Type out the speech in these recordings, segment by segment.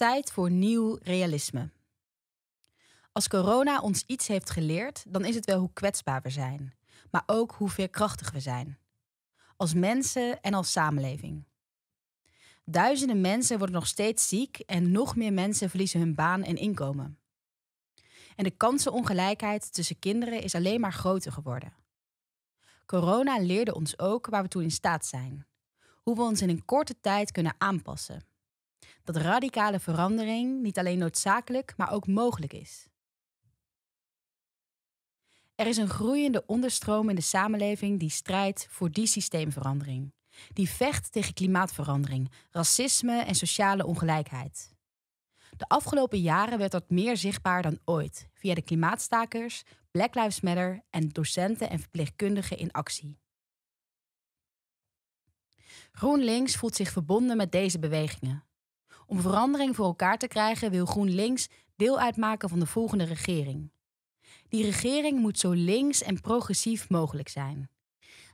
tijd voor nieuw realisme. Als corona ons iets heeft geleerd, dan is het wel hoe kwetsbaar we zijn, maar ook hoe veerkrachtig we zijn. Als mensen en als samenleving. Duizenden mensen worden nog steeds ziek en nog meer mensen verliezen hun baan en inkomen. En de kansenongelijkheid tussen kinderen is alleen maar groter geworden. Corona leerde ons ook waar we toe in staat zijn. Hoe we ons in een korte tijd kunnen aanpassen dat radicale verandering niet alleen noodzakelijk, maar ook mogelijk is. Er is een groeiende onderstroom in de samenleving die strijdt voor die systeemverandering. Die vecht tegen klimaatverandering, racisme en sociale ongelijkheid. De afgelopen jaren werd dat meer zichtbaar dan ooit via de klimaatstakers, Black Lives Matter en docenten en verpleegkundigen in actie. GroenLinks voelt zich verbonden met deze bewegingen om verandering voor elkaar te krijgen wil GroenLinks deel uitmaken van de volgende regering. Die regering moet zo links en progressief mogelijk zijn.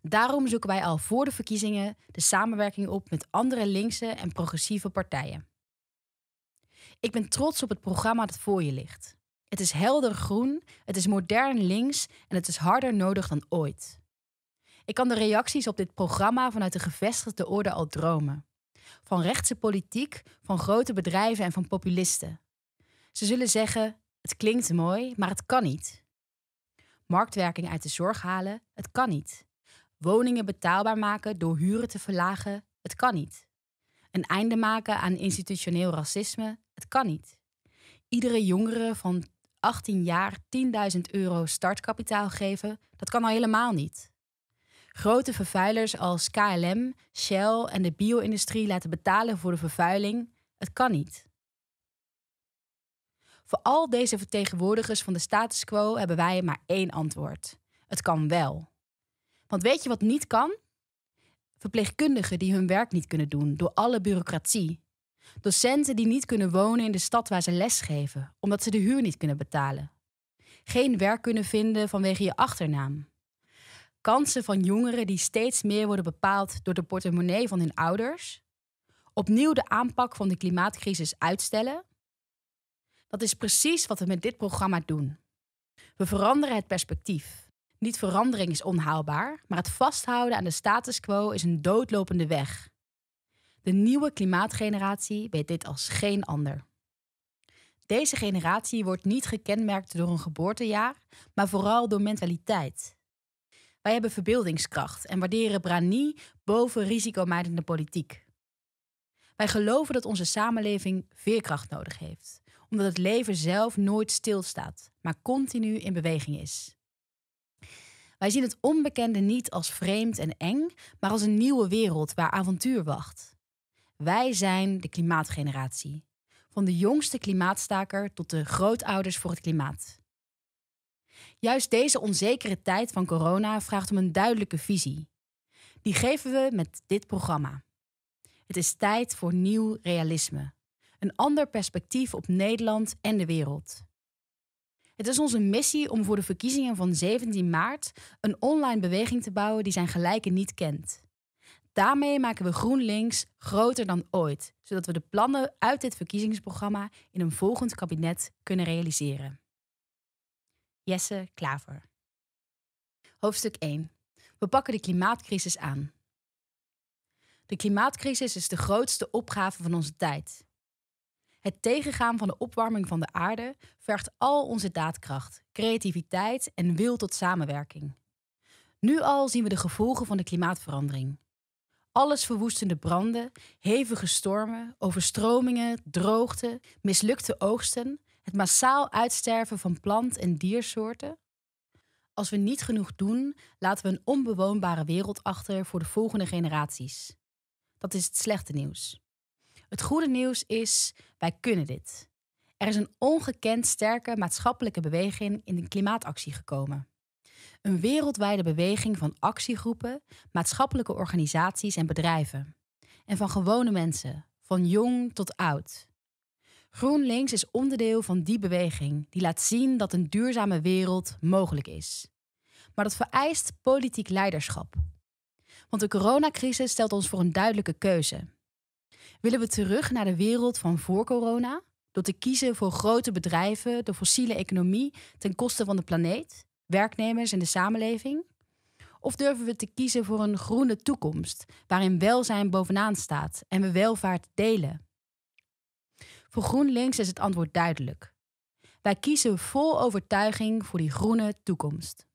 Daarom zoeken wij al voor de verkiezingen de samenwerking op met andere linkse en progressieve partijen. Ik ben trots op het programma dat voor je ligt. Het is helder groen, het is modern links en het is harder nodig dan ooit. Ik kan de reacties op dit programma vanuit de gevestigde orde al dromen van rechtse politiek, van grote bedrijven en van populisten. Ze zullen zeggen: het klinkt mooi, maar het kan niet. Marktwerking uit de zorg halen, het kan niet. Woningen betaalbaar maken door huren te verlagen, het kan niet. Een einde maken aan institutioneel racisme, het kan niet. Iedere jongere van 18 jaar 10.000 euro startkapitaal geven, dat kan al helemaal niet. Grote vervuilers als KLM, Shell en de bio-industrie laten betalen voor de vervuiling. Het kan niet. Voor al deze vertegenwoordigers van de status quo hebben wij maar één antwoord. Het kan wel. Want weet je wat niet kan? Verpleegkundigen die hun werk niet kunnen doen door alle bureaucratie. Docenten die niet kunnen wonen in de stad waar ze lesgeven, omdat ze de huur niet kunnen betalen. Geen werk kunnen vinden vanwege je achternaam kansen van jongeren die steeds meer worden bepaald door de portemonnee van hun ouders, opnieuw de aanpak van de klimaatcrisis uitstellen? Dat is precies wat we met dit programma doen. We veranderen het perspectief. Niet verandering is onhaalbaar, maar het vasthouden aan de status quo is een doodlopende weg. De nieuwe klimaatgeneratie weet dit als geen ander. Deze generatie wordt niet gekenmerkt door een geboortejaar, maar vooral door mentaliteit. Wij hebben verbeeldingskracht en waarderen branie boven risicomijdende politiek. Wij geloven dat onze samenleving veerkracht nodig heeft, omdat het leven zelf nooit stilstaat, maar continu in beweging is. Wij zien het onbekende niet als vreemd en eng, maar als een nieuwe wereld waar avontuur wacht. Wij zijn de klimaatgeneratie. Van de jongste klimaatstaker tot de grootouders voor het klimaat. Juist deze onzekere tijd van corona vraagt om een duidelijke visie. Die geven we met dit programma. Het is tijd voor nieuw realisme. Een ander perspectief op Nederland en de wereld. Het is onze missie om voor de verkiezingen van 17 maart een online beweging te bouwen die zijn gelijke niet kent. Daarmee maken we GroenLinks groter dan ooit, zodat we de plannen uit dit verkiezingsprogramma in een volgend kabinet kunnen realiseren. Jesse Klaver. Hoofdstuk 1. We pakken de klimaatcrisis aan. De klimaatcrisis is de grootste opgave van onze tijd. Het tegengaan van de opwarming van de aarde vergt al onze daadkracht, creativiteit en wil tot samenwerking. Nu al zien we de gevolgen van de klimaatverandering. Alles verwoestende branden, hevige stormen, overstromingen, droogte, mislukte oogsten het massaal uitsterven van plant- en diersoorten. Als we niet genoeg doen, laten we een onbewoonbare wereld achter voor de volgende generaties. Dat is het slechte nieuws. Het goede nieuws is, wij kunnen dit. Er is een ongekend sterke maatschappelijke beweging in de klimaatactie gekomen. Een wereldwijde beweging van actiegroepen, maatschappelijke organisaties en bedrijven. En van gewone mensen, van jong tot oud. GroenLinks is onderdeel van die beweging die laat zien dat een duurzame wereld mogelijk is. Maar dat vereist politiek leiderschap. Want de coronacrisis stelt ons voor een duidelijke keuze. Willen we terug naar de wereld van voor corona, door te kiezen voor grote bedrijven, de fossiele economie ten koste van de planeet, werknemers en de samenleving? Of durven we te kiezen voor een groene toekomst, waarin welzijn bovenaan staat en we welvaart delen? Voor GroenLinks is het antwoord duidelijk. Wij kiezen vol overtuiging voor die groene toekomst.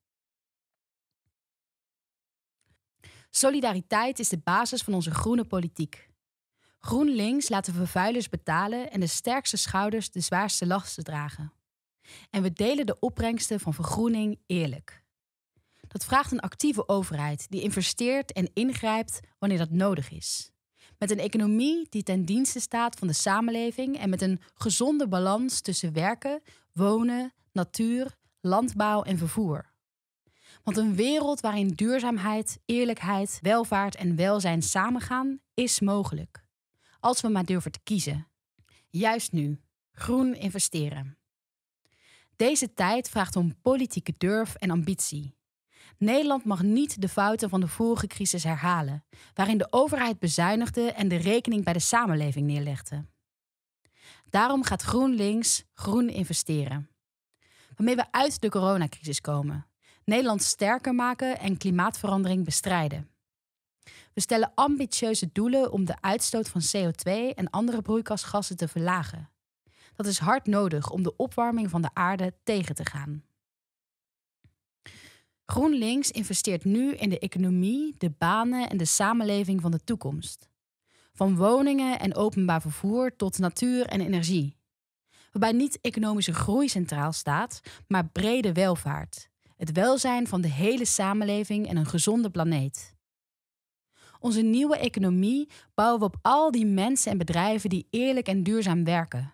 Solidariteit is de basis van onze groene politiek. GroenLinks laat de vervuilers betalen en de sterkste schouders de zwaarste lasten dragen. En we delen de opbrengsten van vergroening eerlijk. Dat vraagt een actieve overheid die investeert en ingrijpt wanneer dat nodig is. Met een economie die ten dienste staat van de samenleving en met een gezonde balans tussen werken, wonen, natuur, landbouw en vervoer. Want een wereld waarin duurzaamheid, eerlijkheid, welvaart en welzijn samengaan, is mogelijk. Als we maar durven te kiezen. Juist nu. Groen investeren. Deze tijd vraagt om politieke durf en ambitie. Nederland mag niet de fouten van de vorige crisis herhalen, waarin de overheid bezuinigde en de rekening bij de samenleving neerlegde. Daarom gaat GroenLinks groen investeren. Waarmee we uit de coronacrisis komen, Nederland sterker maken en klimaatverandering bestrijden. We stellen ambitieuze doelen om de uitstoot van CO2 en andere broeikasgassen te verlagen. Dat is hard nodig om de opwarming van de aarde tegen te gaan. GroenLinks investeert nu in de economie, de banen en de samenleving van de toekomst. Van woningen en openbaar vervoer tot natuur en energie. Waarbij niet economische groei centraal staat, maar brede welvaart. Het welzijn van de hele samenleving en een gezonde planeet. Onze nieuwe economie bouwen we op al die mensen en bedrijven die eerlijk en duurzaam werken.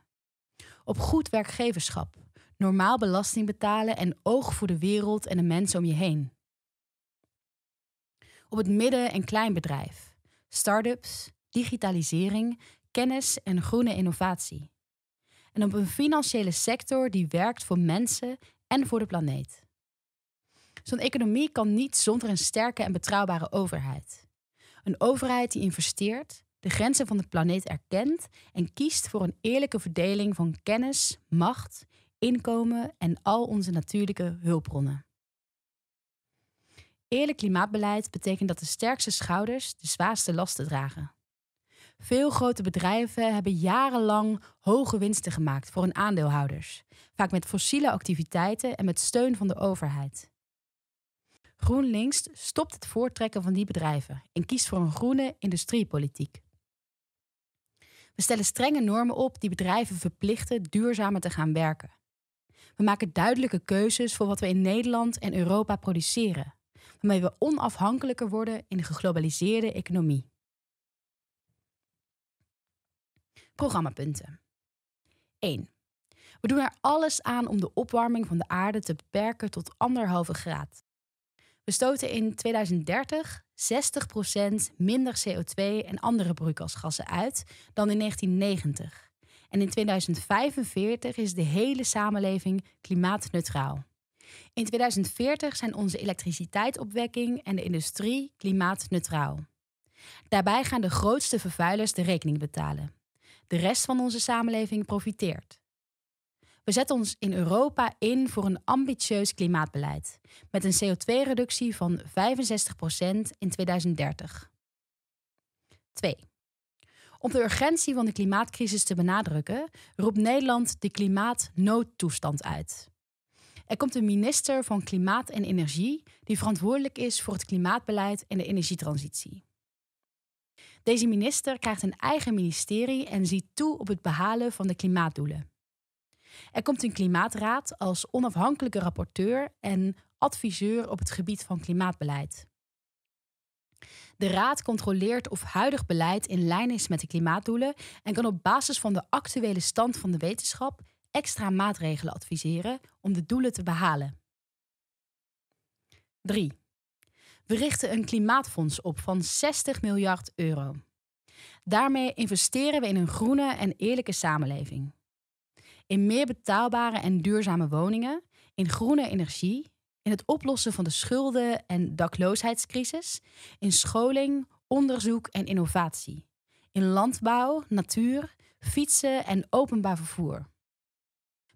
Op goed werkgeverschap normaal belasting betalen en oog voor de wereld en de mensen om je heen. Op het midden- en kleinbedrijf, start-ups, digitalisering, kennis en groene innovatie. En op een financiële sector die werkt voor mensen en voor de planeet. Zo'n economie kan niet zonder een sterke en betrouwbare overheid. Een overheid die investeert, de grenzen van de planeet erkent en kiest voor een eerlijke verdeling van kennis, macht inkomen en al onze natuurlijke hulpbronnen. Eerlijk klimaatbeleid betekent dat de sterkste schouders de zwaarste lasten dragen. Veel grote bedrijven hebben jarenlang hoge winsten gemaakt voor hun aandeelhouders, vaak met fossiele activiteiten en met steun van de overheid. GroenLinks stopt het voortrekken van die bedrijven en kiest voor een groene industriepolitiek. We stellen strenge normen op die bedrijven verplichten duurzamer te gaan werken. We maken duidelijke keuzes voor wat we in Nederland en Europa produceren, waarmee we onafhankelijker worden in de geglobaliseerde economie. Programmapunten. 1. We doen er alles aan om de opwarming van de aarde te beperken tot anderhalve graad. We stoten in 2030 60% minder CO2 en andere broeikasgassen uit dan in 1990. En in 2045 is de hele samenleving klimaatneutraal. In 2040 zijn onze elektriciteitsopwekking en de industrie klimaatneutraal. Daarbij gaan de grootste vervuilers de rekening betalen. De rest van onze samenleving profiteert. We zetten ons in Europa in voor een ambitieus klimaatbeleid met een CO2-reductie van 65% in 2030. 2. Om de urgentie van de klimaatcrisis te benadrukken, roept Nederland de klimaatnoodtoestand uit. Er komt een minister van Klimaat en Energie die verantwoordelijk is voor het klimaatbeleid en de energietransitie. Deze minister krijgt een eigen ministerie en ziet toe op het behalen van de klimaatdoelen. Er komt een klimaatraad als onafhankelijke rapporteur en adviseur op het gebied van klimaatbeleid. De Raad controleert of huidig beleid in lijn is met de klimaatdoelen en kan op basis van de actuele stand van de wetenschap extra maatregelen adviseren om de doelen te behalen. 3. We richten een klimaatfonds op van 60 miljard euro. Daarmee investeren we in een groene en eerlijke samenleving. In meer betaalbare en duurzame woningen, in groene energie in het oplossen van de schulden- en dakloosheidscrisis, in scholing, onderzoek en innovatie, in landbouw, natuur, fietsen en openbaar vervoer.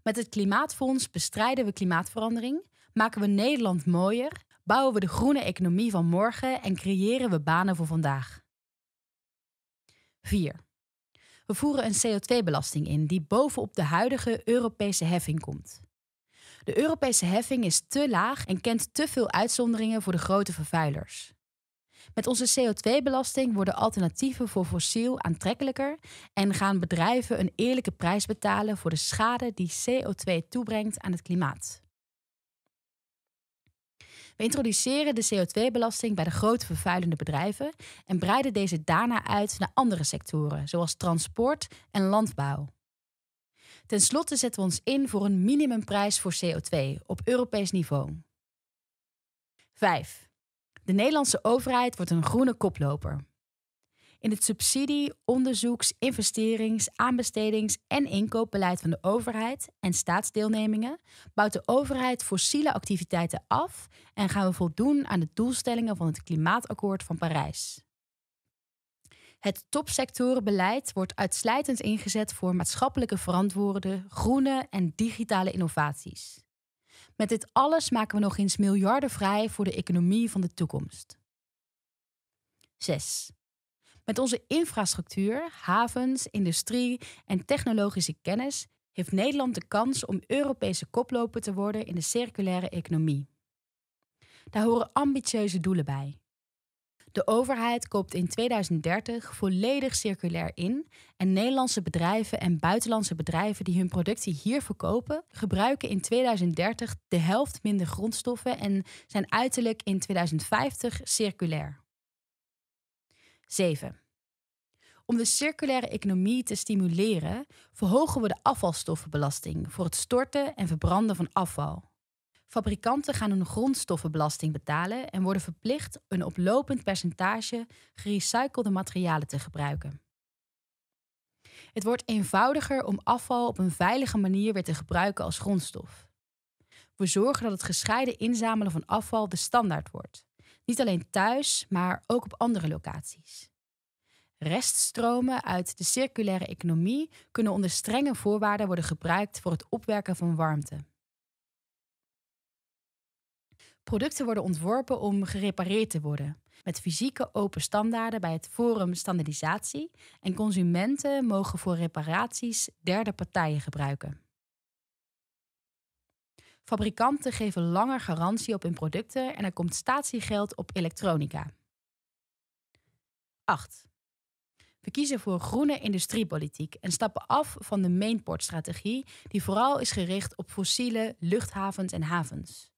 Met het Klimaatfonds bestrijden we klimaatverandering, maken we Nederland mooier, bouwen we de groene economie van morgen en creëren we banen voor vandaag. 4. We voeren een CO2-belasting in die bovenop de huidige Europese heffing komt. De Europese heffing is te laag en kent te veel uitzonderingen voor de grote vervuilers. Met onze CO2-belasting worden alternatieven voor fossiel aantrekkelijker en gaan bedrijven een eerlijke prijs betalen voor de schade die CO2 toebrengt aan het klimaat. We introduceren de CO2-belasting bij de grote vervuilende bedrijven en breiden deze daarna uit naar andere sectoren, zoals transport en landbouw. Ten slotte zetten we ons in voor een minimumprijs voor CO2 op Europees niveau. 5. De Nederlandse overheid wordt een groene koploper. In het subsidie-, onderzoeks-, investerings-, aanbestedings- en inkoopbeleid van de overheid en staatsdeelnemingen bouwt de overheid fossiele activiteiten af en gaan we voldoen aan de doelstellingen van het Klimaatakkoord van Parijs. Het topsectorenbeleid wordt uitsluitend ingezet voor maatschappelijke verantwoorde, groene en digitale innovaties. Met dit alles maken we nog eens miljarden vrij voor de economie van de toekomst. 6. Met onze infrastructuur, havens, industrie en technologische kennis heeft Nederland de kans om Europese koploper te worden in de circulaire economie. Daar horen ambitieuze doelen bij. De overheid koopt in 2030 volledig circulair in en Nederlandse bedrijven en buitenlandse bedrijven die hun productie hier verkopen, gebruiken in 2030 de helft minder grondstoffen en zijn uiterlijk in 2050 circulair. 7. Om de circulaire economie te stimuleren, verhogen we de afvalstoffenbelasting voor het storten en verbranden van afval. Fabrikanten gaan een grondstoffenbelasting betalen en worden verplicht een oplopend percentage gerecyclede materialen te gebruiken. Het wordt eenvoudiger om afval op een veilige manier weer te gebruiken als grondstof. We zorgen dat het gescheiden inzamelen van afval de standaard wordt. Niet alleen thuis, maar ook op andere locaties. Reststromen uit de circulaire economie kunnen onder strenge voorwaarden worden gebruikt voor het opwerken van warmte. Producten worden ontworpen om gerepareerd te worden. Met fysieke open standaarden bij het Forum Standardisatie En consumenten mogen voor reparaties derde partijen gebruiken. Fabrikanten geven langer garantie op hun producten en er komt statiegeld op elektronica. 8. We kiezen voor groene industriepolitiek en stappen af van de mainport-strategie die vooral is gericht op fossiele luchthavens en havens.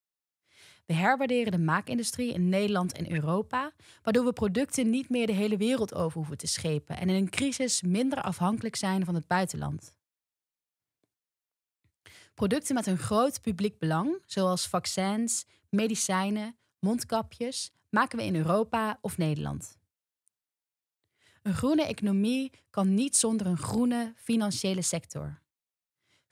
We herwaarderen de maakindustrie in Nederland en Europa, waardoor we producten niet meer de hele wereld over hoeven te schepen en in een crisis minder afhankelijk zijn van het buitenland. Producten met een groot publiek belang, zoals vaccins, medicijnen, mondkapjes, maken we in Europa of Nederland. Een groene economie kan niet zonder een groene financiële sector.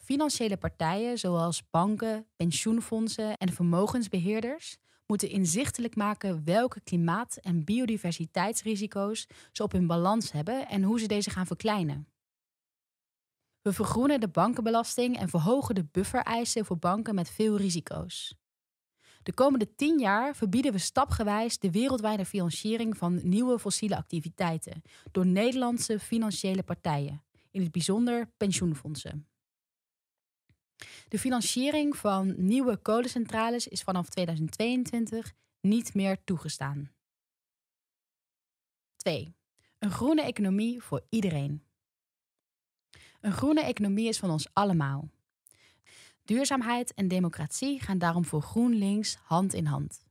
Financiële partijen, zoals banken, pensioenfondsen en vermogensbeheerders, moeten inzichtelijk maken welke klimaat- en biodiversiteitsrisico's ze op hun balans hebben en hoe ze deze gaan verkleinen. We vergroenen de bankenbelasting en verhogen de buffereisen voor banken met veel risico's. De komende tien jaar verbieden we stapgewijs de wereldwijde financiering van nieuwe fossiele activiteiten door Nederlandse financiële partijen, in het bijzonder pensioenfondsen. De financiering van nieuwe kolencentrales is vanaf 2022 niet meer toegestaan. 2. Een groene economie voor iedereen. Een groene economie is van ons allemaal. Duurzaamheid en democratie gaan daarom voor GroenLinks hand in hand.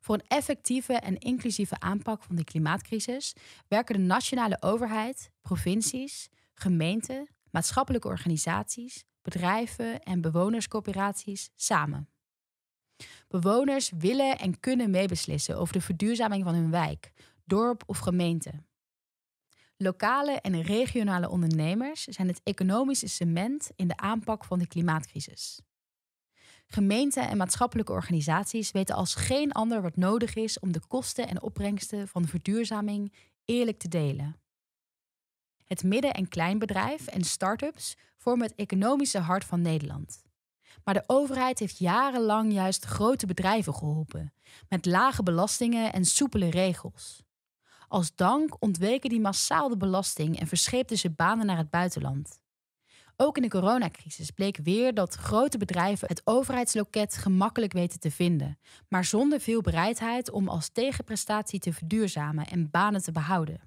Voor een effectieve en inclusieve aanpak van de klimaatcrisis werken de nationale overheid, provincies, gemeenten, maatschappelijke organisaties, bedrijven en bewonerscoöperaties samen. Bewoners willen en kunnen meebeslissen over de verduurzaming van hun wijk, dorp of gemeente. Lokale en regionale ondernemers zijn het economische cement in de aanpak van de klimaatcrisis. Gemeenten en maatschappelijke organisaties weten als geen ander wat nodig is om de kosten en opbrengsten van de verduurzaming eerlijk te delen. Het midden- en kleinbedrijf en start-ups vormen het economische hart van Nederland. Maar de overheid heeft jarenlang juist grote bedrijven geholpen, met lage belastingen en soepele regels. Als dank ontweken die massaal de belasting en verscheepten ze banen naar het buitenland. Ook in de coronacrisis bleek weer dat grote bedrijven het overheidsloket gemakkelijk weten te vinden, maar zonder veel bereidheid om als tegenprestatie te verduurzamen en banen te behouden.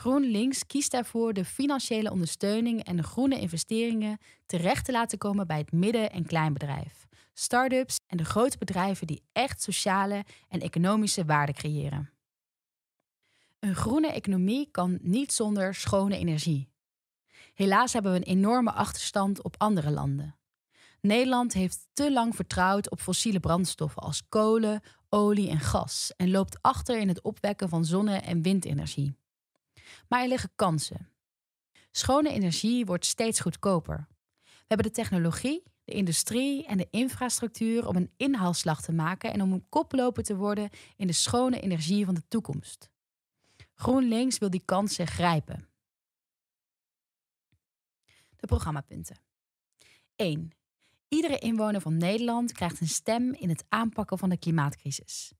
GroenLinks kiest daarvoor de financiële ondersteuning en de groene investeringen terecht te laten komen bij het midden- en kleinbedrijf, start-ups en de grote bedrijven die echt sociale en economische waarde creëren. Een groene economie kan niet zonder schone energie. Helaas hebben we een enorme achterstand op andere landen. Nederland heeft te lang vertrouwd op fossiele brandstoffen als kolen, olie en gas en loopt achter in het opwekken van zonne- en windenergie. Maar er liggen kansen. Schone energie wordt steeds goedkoper. We hebben de technologie, de industrie en de infrastructuur om een inhaalslag te maken en om een koploper te worden in de schone energie van de toekomst. GroenLinks wil die kansen grijpen. De programmapunten. 1. Iedere inwoner van Nederland krijgt een stem in het aanpakken van de klimaatcrisis.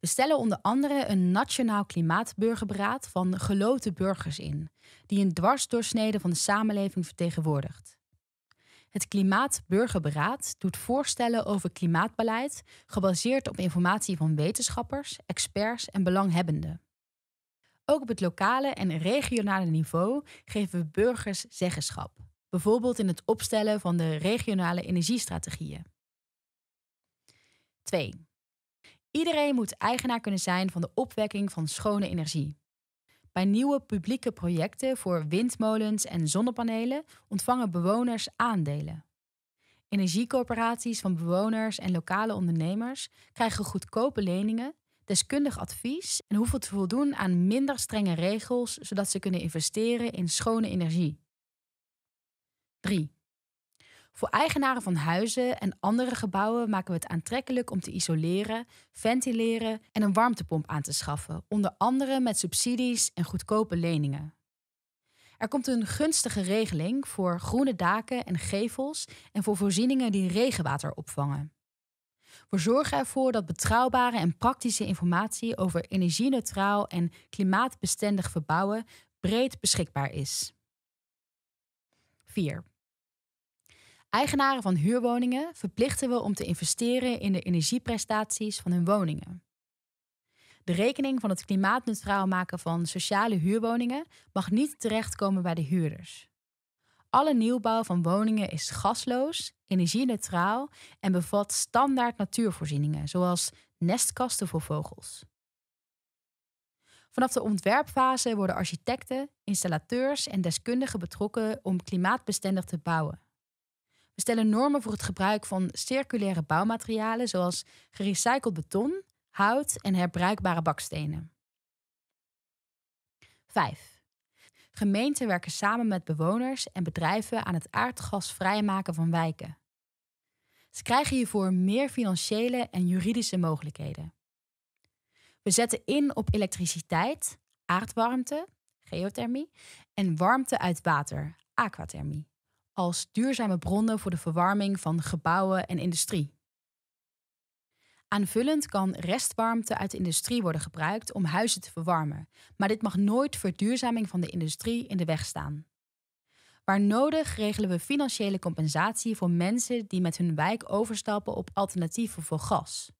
We stellen onder andere een nationaal klimaatburgerberaad van geloten burgers in, die een dwarsdoorsnede van de samenleving vertegenwoordigt. Het Klimaatburgerberaad doet voorstellen over klimaatbeleid gebaseerd op informatie van wetenschappers, experts en belanghebbenden. Ook op het lokale en regionale niveau geven we burgers zeggenschap, bijvoorbeeld in het opstellen van de regionale energiestrategieën. 2. Iedereen moet eigenaar kunnen zijn van de opwekking van schone energie. Bij nieuwe publieke projecten voor windmolens en zonnepanelen ontvangen bewoners aandelen. Energiecorporaties van bewoners en lokale ondernemers krijgen goedkope leningen, deskundig advies en hoeven te voldoen aan minder strenge regels zodat ze kunnen investeren in schone energie. 3. Voor eigenaren van huizen en andere gebouwen maken we het aantrekkelijk om te isoleren, ventileren en een warmtepomp aan te schaffen, onder andere met subsidies en goedkope leningen. Er komt een gunstige regeling voor groene daken en gevels en voor voorzieningen die regenwater opvangen. We zorgen ervoor dat betrouwbare en praktische informatie over energie-neutraal en klimaatbestendig verbouwen breed beschikbaar is. 4. Eigenaren van huurwoningen verplichten we om te investeren in de energieprestaties van hun woningen. De rekening van het klimaatneutraal maken van sociale huurwoningen mag niet terechtkomen bij de huurders. Alle nieuwbouw van woningen is gasloos, energie-neutraal en bevat standaard natuurvoorzieningen, zoals nestkasten voor vogels. Vanaf de ontwerpfase worden architecten, installateurs en deskundigen betrokken om klimaatbestendig te bouwen. We stellen normen voor het gebruik van circulaire bouwmaterialen zoals gerecycled beton, hout en herbruikbare bakstenen. 5. Gemeenten werken samen met bewoners en bedrijven aan het aardgasvrij maken van wijken. Ze krijgen hiervoor meer financiële en juridische mogelijkheden. We zetten in op elektriciteit, aardwarmte, geothermie, en warmte uit water, aquathermie als duurzame bronnen voor de verwarming van gebouwen en industrie. Aanvullend kan restwarmte uit de industrie worden gebruikt om huizen te verwarmen, maar dit mag nooit verduurzaming van de industrie in de weg staan. Waar nodig regelen we financiële compensatie voor mensen die met hun wijk overstappen op alternatieven voor gas.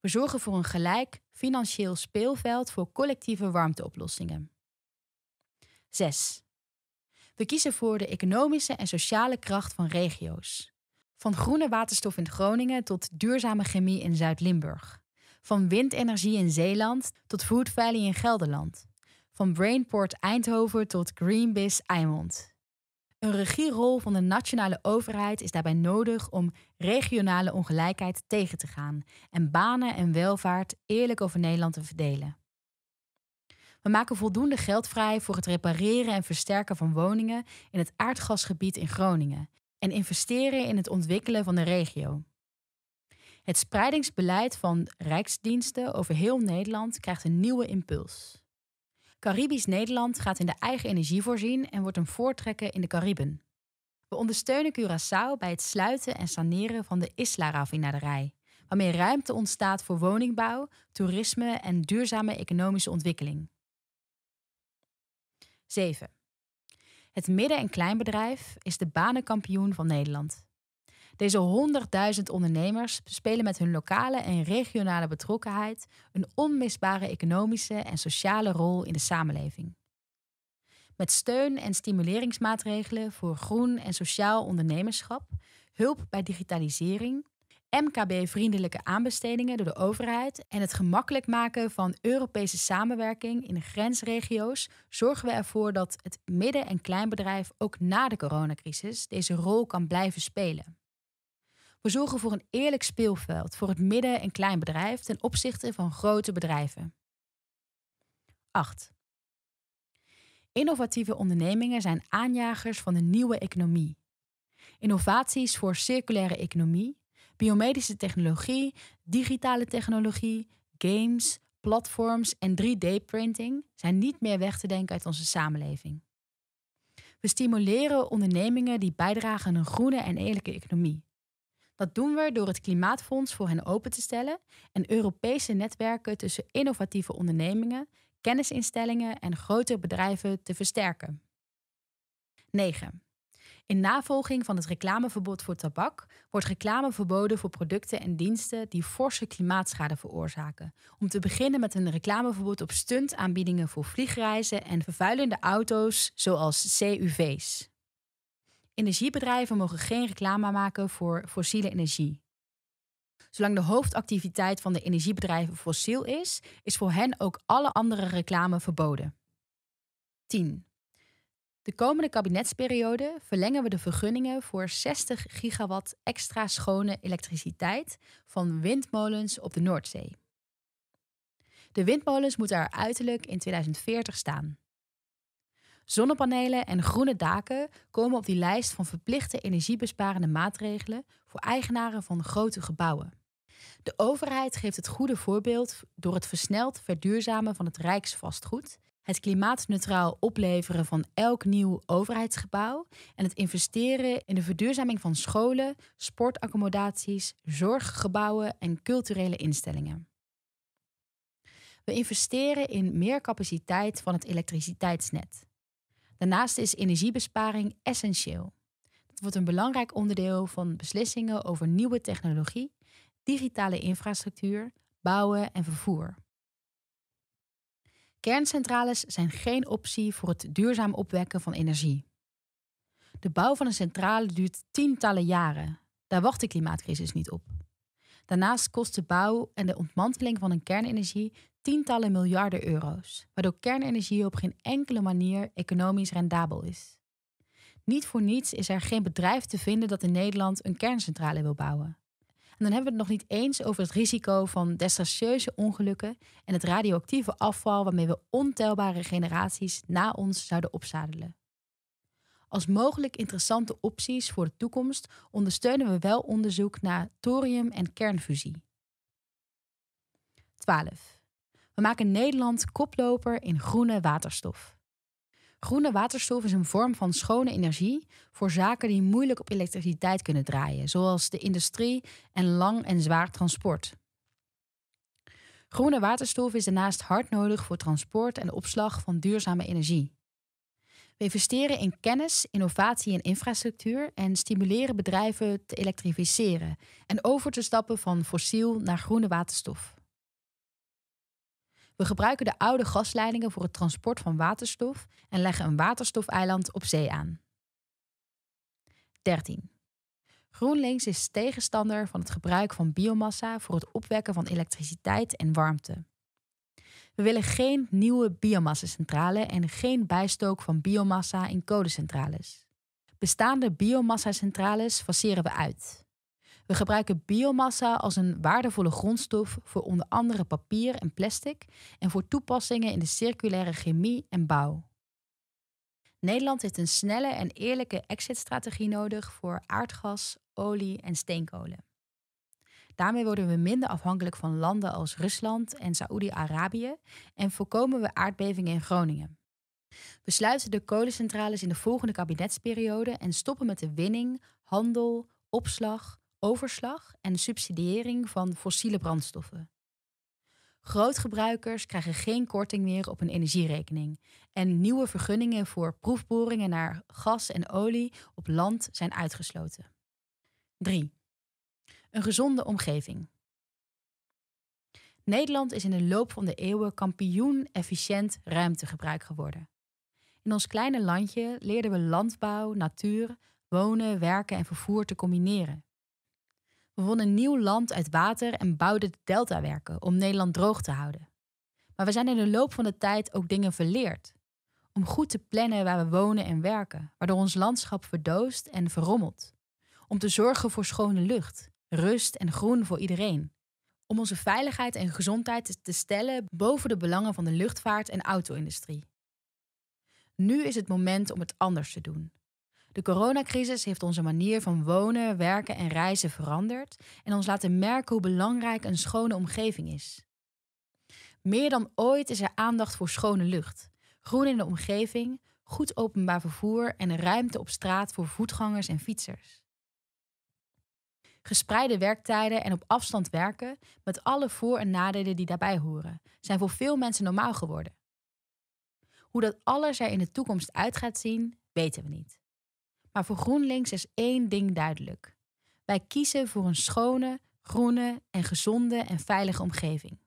We zorgen voor een gelijk financieel speelveld voor collectieve warmteoplossingen. 6. We kiezen voor de economische en sociale kracht van regio's. Van groene waterstof in Groningen tot duurzame chemie in Zuid-Limburg. Van windenergie in Zeeland tot Food Valley in Gelderland. Van Brainport Eindhoven tot Greenbiz Eimond. Een regierol van de nationale overheid is daarbij nodig om regionale ongelijkheid tegen te gaan en banen en welvaart eerlijk over Nederland te verdelen. We maken voldoende geld vrij voor het repareren en versterken van woningen in het aardgasgebied in Groningen en investeren in het ontwikkelen van de regio. Het spreidingsbeleid van Rijksdiensten over heel Nederland krijgt een nieuwe impuls. Caribisch Nederland gaat in de eigen energie voorzien en wordt een voortrekker in de Cariben. We ondersteunen Curaçao bij het sluiten en saneren van de Isla-raffinaderij, waarmee ruimte ontstaat voor woningbouw, toerisme en duurzame economische ontwikkeling. 7. Het midden- en kleinbedrijf is de banenkampioen van Nederland. Deze 100.000 ondernemers spelen met hun lokale en regionale betrokkenheid een onmisbare economische en sociale rol in de samenleving. Met steun en stimuleringsmaatregelen voor groen en sociaal ondernemerschap, hulp bij digitalisering MKB-vriendelijke aanbestedingen door de overheid en het gemakkelijk maken van Europese samenwerking in de grensregio's zorgen we ervoor dat het midden- en kleinbedrijf ook na de coronacrisis deze rol kan blijven spelen. We zorgen voor een eerlijk speelveld voor het midden- en kleinbedrijf ten opzichte van grote bedrijven. 8. Innovatieve ondernemingen zijn aanjagers van de nieuwe economie. Innovaties voor circulaire economie biomedische technologie, digitale technologie, games, platforms en 3D-printing zijn niet meer weg te denken uit onze samenleving. We stimuleren ondernemingen die bijdragen aan een groene en eerlijke economie. Dat doen we door het Klimaatfonds voor hen open te stellen en Europese netwerken tussen innovatieve ondernemingen, kennisinstellingen en grotere bedrijven te versterken. 9. In navolging van het reclameverbod voor tabak wordt reclame verboden voor producten en diensten die forse klimaatschade veroorzaken. Om te beginnen met een reclameverbod op stuntaanbiedingen voor vliegreizen en vervuilende auto's zoals CUV's. Energiebedrijven mogen geen reclame maken voor fossiele energie. Zolang de hoofdactiviteit van de energiebedrijven fossiel is, is voor hen ook alle andere reclame verboden. 10. De komende kabinetsperiode verlengen we de vergunningen voor 60 gigawatt extra schone elektriciteit van windmolens op de Noordzee. De windmolens moeten er uiterlijk in 2040 staan. Zonnepanelen en groene daken komen op die lijst van verplichte energiebesparende maatregelen voor eigenaren van grote gebouwen. De overheid geeft het goede voorbeeld door het versneld verduurzamen van het rijksvastgoed het klimaatneutraal opleveren van elk nieuw overheidsgebouw en het investeren in de verduurzaming van scholen, sportaccommodaties, zorggebouwen en culturele instellingen. We investeren in meer capaciteit van het elektriciteitsnet. Daarnaast is energiebesparing essentieel. Dat wordt een belangrijk onderdeel van beslissingen over nieuwe technologie, digitale infrastructuur, bouwen en vervoer. Kerncentrales zijn geen optie voor het duurzaam opwekken van energie. De bouw van een centrale duurt tientallen jaren. Daar wacht de klimaatcrisis niet op. Daarnaast kost de bouw en de ontmanteling van een kernenergie tientallen miljarden euro's, waardoor kernenergie op geen enkele manier economisch rendabel is. Niet voor niets is er geen bedrijf te vinden dat in Nederland een kerncentrale wil bouwen. En dan hebben we het nog niet eens over het risico van desastreuze ongelukken en het radioactieve afval waarmee we ontelbare generaties na ons zouden opzadelen. Als mogelijk interessante opties voor de toekomst ondersteunen we wel onderzoek naar thorium en kernfusie. 12. We maken Nederland koploper in groene waterstof. Groene waterstof is een vorm van schone energie voor zaken die moeilijk op elektriciteit kunnen draaien, zoals de industrie en lang en zwaar transport. Groene waterstof is daarnaast hard nodig voor transport en opslag van duurzame energie. We investeren in kennis, innovatie en infrastructuur en stimuleren bedrijven te elektrificeren en over te stappen van fossiel naar groene waterstof. We gebruiken de oude gasleidingen voor het transport van waterstof en leggen een waterstofeiland op zee aan. 13. GroenLinks is tegenstander van het gebruik van biomassa voor het opwekken van elektriciteit en warmte. We willen geen nieuwe biomassacentrale en geen bijstook van biomassa in kolencentrales. Bestaande biomassacentrales faceren we uit. We gebruiken biomassa als een waardevolle grondstof voor onder andere papier en plastic en voor toepassingen in de circulaire chemie en bouw. Nederland heeft een snelle en eerlijke exitstrategie nodig voor aardgas, olie en steenkolen. Daarmee worden we minder afhankelijk van landen als Rusland en Saoedi-Arabië en voorkomen we aardbevingen in Groningen. We sluiten de kolencentrales in de volgende kabinetsperiode en stoppen met de winning, handel, opslag, overslag en subsidiëring van fossiele brandstoffen. Grootgebruikers krijgen geen korting meer op hun energierekening en nieuwe vergunningen voor proefboringen naar gas en olie op land zijn uitgesloten. 3. Een gezonde omgeving. Nederland is in de loop van de eeuwen kampioen efficiënt ruimtegebruik geworden. In ons kleine landje leerden we landbouw, natuur, wonen, werken en vervoer te combineren. We wonnen nieuw land uit water en bouwden de deltawerken om Nederland droog te houden. Maar we zijn in de loop van de tijd ook dingen verleerd. Om goed te plannen waar we wonen en werken, waardoor ons landschap verdoost en verrommelt. Om te zorgen voor schone lucht, rust en groen voor iedereen. Om onze veiligheid en gezondheid te stellen boven de belangen van de luchtvaart en auto-industrie. Nu is het moment om het anders te doen. De coronacrisis heeft onze manier van wonen, werken en reizen veranderd en ons laten merken hoe belangrijk een schone omgeving is. Meer dan ooit is er aandacht voor schone lucht, groen in de omgeving, goed openbaar vervoer en ruimte op straat voor voetgangers en fietsers. Gespreide werktijden en op afstand werken, met alle voor- en nadelen die daarbij horen, zijn voor veel mensen normaal geworden. Hoe dat alles er in de toekomst uit gaat zien, weten we niet. Maar voor GroenLinks is één ding duidelijk. Wij kiezen voor een schone, groene en gezonde en veilige omgeving.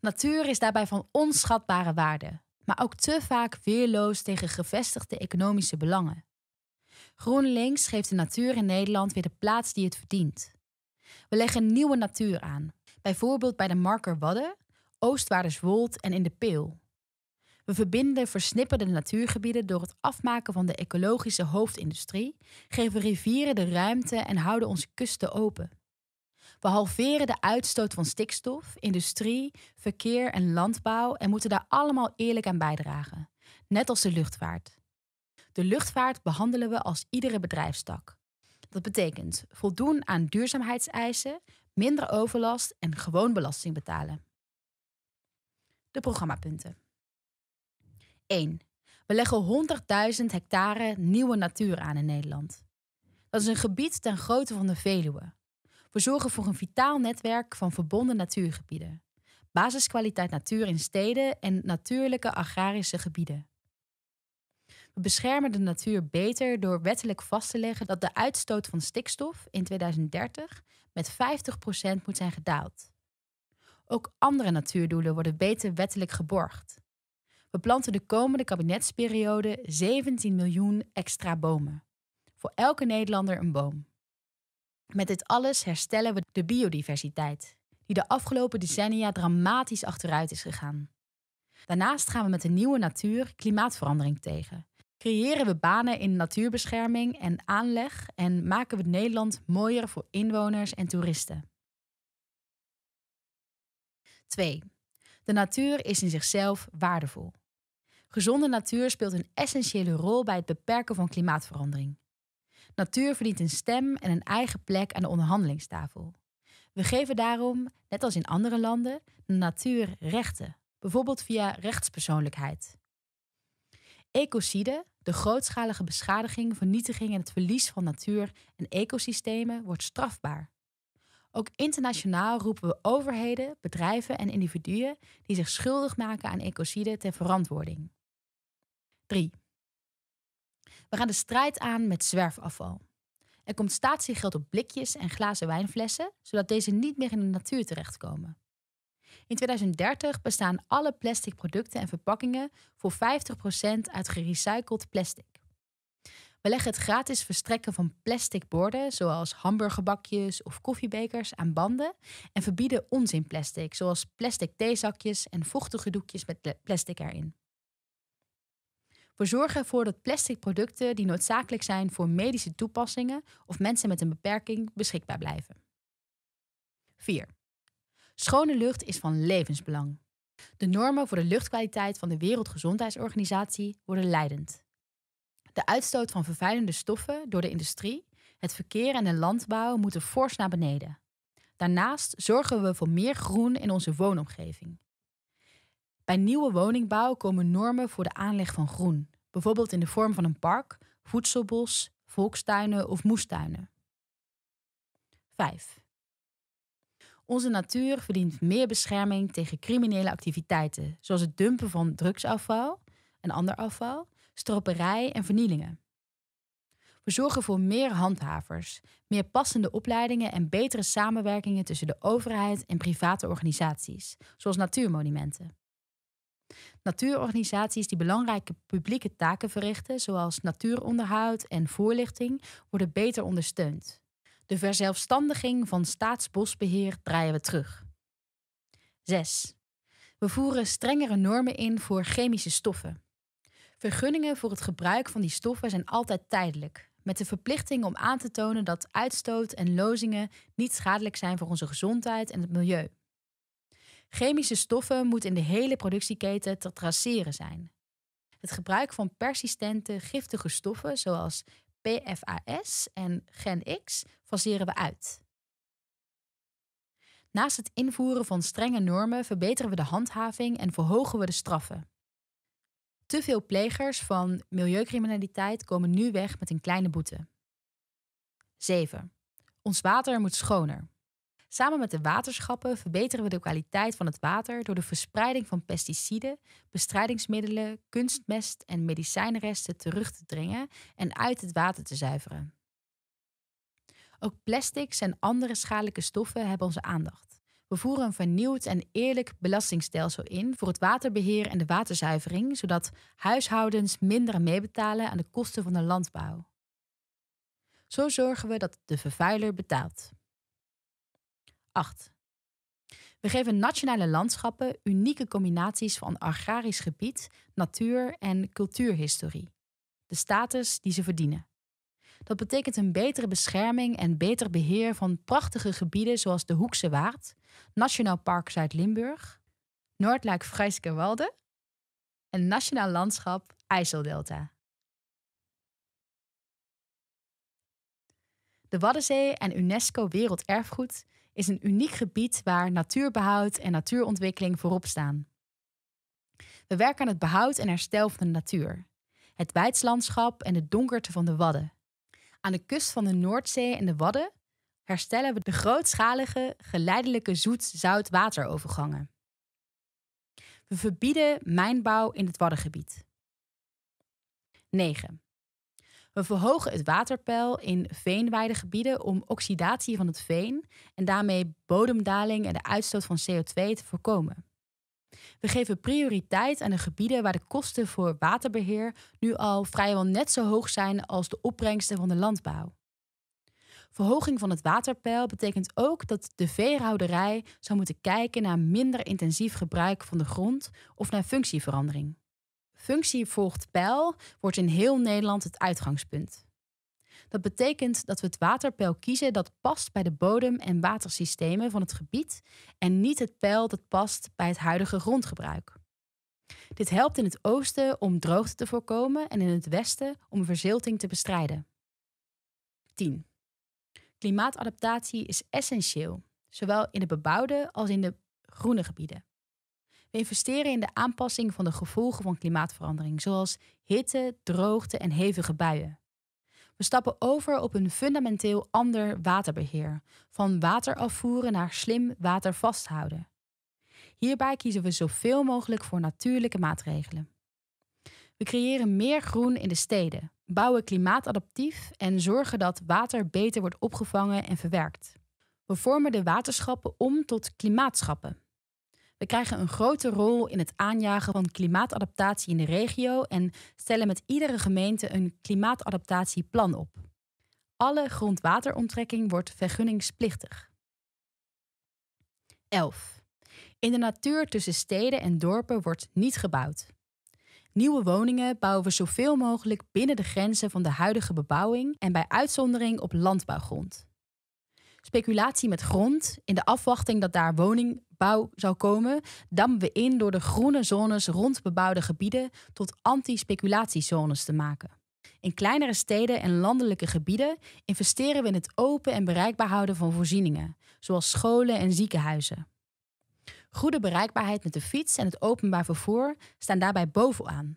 Natuur is daarbij van onschatbare waarde, maar ook te vaak weerloos tegen gevestigde economische belangen. GroenLinks geeft de natuur in Nederland weer de plaats die het verdient. We leggen nieuwe natuur aan, bijvoorbeeld bij de Marker Wadden, Wold en in de Peel. We verbinden versnipperde natuurgebieden door het afmaken van de ecologische hoofdindustrie, geven rivieren de ruimte en houden onze kusten open. We halveren de uitstoot van stikstof, industrie, verkeer en landbouw en moeten daar allemaal eerlijk aan bijdragen, net als de luchtvaart. De luchtvaart behandelen we als iedere bedrijfstak. Dat betekent voldoen aan duurzaamheidseisen, minder overlast en gewoon belasting betalen. De programmapunten. 1. We leggen 100.000 hectare nieuwe natuur aan in Nederland. Dat is een gebied ten grootte van de Veluwe. We zorgen voor een vitaal netwerk van verbonden natuurgebieden. Basiskwaliteit natuur in steden en natuurlijke agrarische gebieden. We beschermen de natuur beter door wettelijk vast te leggen dat de uitstoot van stikstof in 2030 met 50% moet zijn gedaald. Ook andere natuurdoelen worden beter wettelijk geborgd. We planten de komende kabinetsperiode 17 miljoen extra bomen. Voor elke Nederlander een boom. Met dit alles herstellen we de biodiversiteit, die de afgelopen decennia dramatisch achteruit is gegaan. Daarnaast gaan we met de nieuwe natuur klimaatverandering tegen. Creëren we banen in natuurbescherming en aanleg en maken we Nederland mooier voor inwoners en toeristen. 2. De natuur is in zichzelf waardevol. Gezonde natuur speelt een essentiële rol bij het beperken van klimaatverandering. Natuur verdient een stem en een eigen plek aan de onderhandelingstafel. We geven daarom, net als in andere landen, de natuur rechten, bijvoorbeeld via rechtspersoonlijkheid. Ecocide, de grootschalige beschadiging, vernietiging en het verlies van natuur en ecosystemen, wordt strafbaar. Ook internationaal roepen we overheden, bedrijven en individuen die zich schuldig maken aan ecocide ter verantwoording. 3. We gaan de strijd aan met zwerfafval. Er komt statiegeld op blikjes en glazen wijnflessen, zodat deze niet meer in de natuur terechtkomen. In 2030 bestaan alle plastic producten en verpakkingen voor 50% uit gerecycled plastic. We leggen het gratis verstrekken van plastic borden, zoals hamburgerbakjes of koffiebekers, aan banden en verbieden onzinplastic, zoals plastic theezakjes en vochtige doekjes met plastic erin. We zorgen ervoor dat plastic producten die noodzakelijk zijn voor medische toepassingen of mensen met een beperking beschikbaar blijven. 4. Schone lucht is van levensbelang. De normen voor de luchtkwaliteit van de Wereldgezondheidsorganisatie worden leidend. De uitstoot van vervuilende stoffen door de industrie, het verkeer en de landbouw moeten fors naar beneden. Daarnaast zorgen we voor meer groen in onze woonomgeving. Bij nieuwe woningbouw komen normen voor de aanleg van groen, bijvoorbeeld in de vorm van een park, voedselbos, volkstuinen of moestuinen. 5. Onze natuur verdient meer bescherming tegen criminele activiteiten, zoals het dumpen van drugsafval en ander afval, stroperij en vernielingen. We zorgen voor meer handhavers, meer passende opleidingen en betere samenwerkingen tussen de overheid en private organisaties, zoals natuurmonumenten. Natuurorganisaties die belangrijke publieke taken verrichten, zoals natuuronderhoud en voorlichting, worden beter ondersteund. De verzelfstandiging van staatsbosbeheer draaien we terug. 6. We voeren strengere normen in voor chemische stoffen. Vergunningen voor het gebruik van die stoffen zijn altijd tijdelijk, met de verplichting om aan te tonen dat uitstoot en lozingen niet schadelijk zijn voor onze gezondheid en het milieu. Chemische stoffen moeten in de hele productieketen te traceren zijn. Het gebruik van persistente giftige stoffen zoals PFAS en GenX faseren we uit. Naast het invoeren van strenge normen verbeteren we de handhaving en verhogen we de straffen. Te veel plegers van milieucriminaliteit komen nu weg met een kleine boete. 7. Ons water moet schoner. Samen met de waterschappen verbeteren we de kwaliteit van het water door de verspreiding van pesticiden, bestrijdingsmiddelen, kunstmest en medicijnresten terug te dringen en uit het water te zuiveren. Ook plastics en andere schadelijke stoffen hebben onze aandacht. We voeren een vernieuwd en eerlijk belastingstelsel in voor het waterbeheer en de waterzuivering, zodat huishoudens minder meebetalen aan de kosten van de landbouw. Zo zorgen we dat de vervuiler betaalt. 8. We geven nationale landschappen unieke combinaties van agrarisch gebied, natuur en cultuurhistorie. De status die ze verdienen. Dat betekent een betere bescherming en beter beheer van prachtige gebieden zoals de Hoekse Waard, Nationaal Park Zuid-Limburg, Noordluik Vrijske Wouden en Nationaal Landschap IJsseldelta. De Waddenzee en UNESCO Werelderfgoed is een uniek gebied waar natuurbehoud en natuurontwikkeling voorop staan. We werken aan het behoud en herstel van de natuur, het weidslandschap en de donkerte van de Wadden. Aan de kust van de Noordzee en de Wadden herstellen we de grootschalige, geleidelijke zoet-zout waterovergangen. We verbieden mijnbouw in het Waddengebied. 9. We verhogen het waterpeil in veenweidegebieden om oxidatie van het veen en daarmee bodemdaling en de uitstoot van CO2 te voorkomen. We geven prioriteit aan de gebieden waar de kosten voor waterbeheer nu al vrijwel net zo hoog zijn als de opbrengsten van de landbouw. Verhoging van het waterpeil betekent ook dat de veerhouderij zou moeten kijken naar minder intensief gebruik van de grond of naar functieverandering. Functie volgt pijl wordt in heel Nederland het uitgangspunt. Dat betekent dat we het waterpeil kiezen dat past bij de bodem- en watersystemen van het gebied en niet het peil dat past bij het huidige grondgebruik. Dit helpt in het oosten om droogte te voorkomen en in het westen om verzilting te bestrijden. 10. Klimaatadaptatie is essentieel, zowel in de bebouwde als in de groene gebieden. We investeren in de aanpassing van de gevolgen van klimaatverandering, zoals hitte, droogte en hevige buien. We stappen over op een fundamenteel ander waterbeheer, van water afvoeren naar slim water vasthouden. Hierbij kiezen we zoveel mogelijk voor natuurlijke maatregelen. We creëren meer groen in de steden, bouwen klimaatadaptief en zorgen dat water beter wordt opgevangen en verwerkt. We vormen de waterschappen om tot klimaatschappen. We krijgen een grote rol in het aanjagen van klimaatadaptatie in de regio en stellen met iedere gemeente een klimaatadaptatieplan op. Alle grondwateronttrekking wordt vergunningsplichtig. 11. In de natuur tussen steden en dorpen wordt niet gebouwd. Nieuwe woningen bouwen we zoveel mogelijk binnen de grenzen van de huidige bebouwing en bij uitzondering op landbouwgrond speculatie met grond in de afwachting dat daar woningbouw zou komen, dammen we in door de groene zones rond bebouwde gebieden tot anti-speculatiezones te maken. In kleinere steden en landelijke gebieden investeren we in het open en bereikbaar houden van voorzieningen, zoals scholen en ziekenhuizen. Goede bereikbaarheid met de fiets en het openbaar vervoer staan daarbij bovenaan.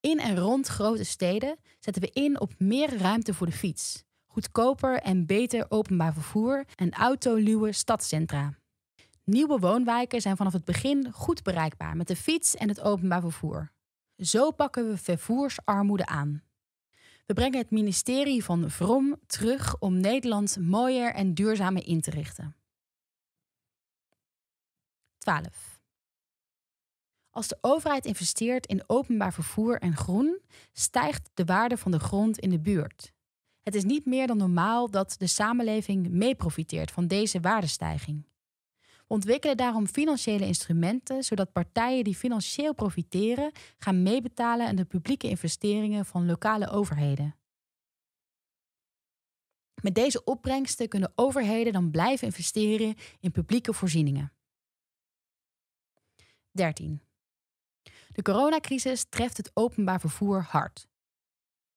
In en rond grote steden zetten we in op meer ruimte voor de fiets, goedkoper en beter openbaar vervoer en autoluwe stadscentra. Nieuwe woonwijken zijn vanaf het begin goed bereikbaar met de fiets en het openbaar vervoer. Zo pakken we vervoersarmoede aan. We brengen het ministerie van Vrom terug om Nederland mooier en duurzamer in te richten. 12. Als de overheid investeert in openbaar vervoer en groen, stijgt de waarde van de grond in de buurt. Het is niet meer dan normaal dat de samenleving meeprofiteert van deze waardestijging. We ontwikkelen daarom financiële instrumenten zodat partijen die financieel profiteren gaan meebetalen aan de publieke investeringen van lokale overheden. Met deze opbrengsten kunnen overheden dan blijven investeren in publieke voorzieningen. 13. De coronacrisis treft het openbaar vervoer hard.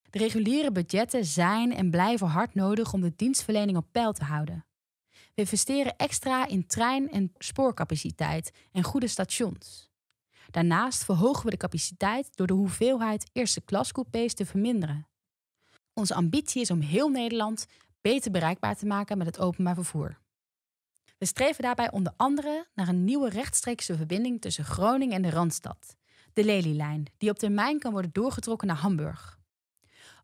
De reguliere budgetten zijn en blijven hard nodig om de dienstverlening op peil te houden. We investeren extra in trein- en spoorcapaciteit en goede stations. Daarnaast verhogen we de capaciteit door de hoeveelheid eerste klas coupés te verminderen. Onze ambitie is om heel Nederland beter bereikbaar te maken met het openbaar vervoer. We streven daarbij onder andere naar een nieuwe rechtstreekse verbinding tussen Groningen en de Randstad, de Lelylijn, die op termijn kan worden doorgetrokken naar Hamburg.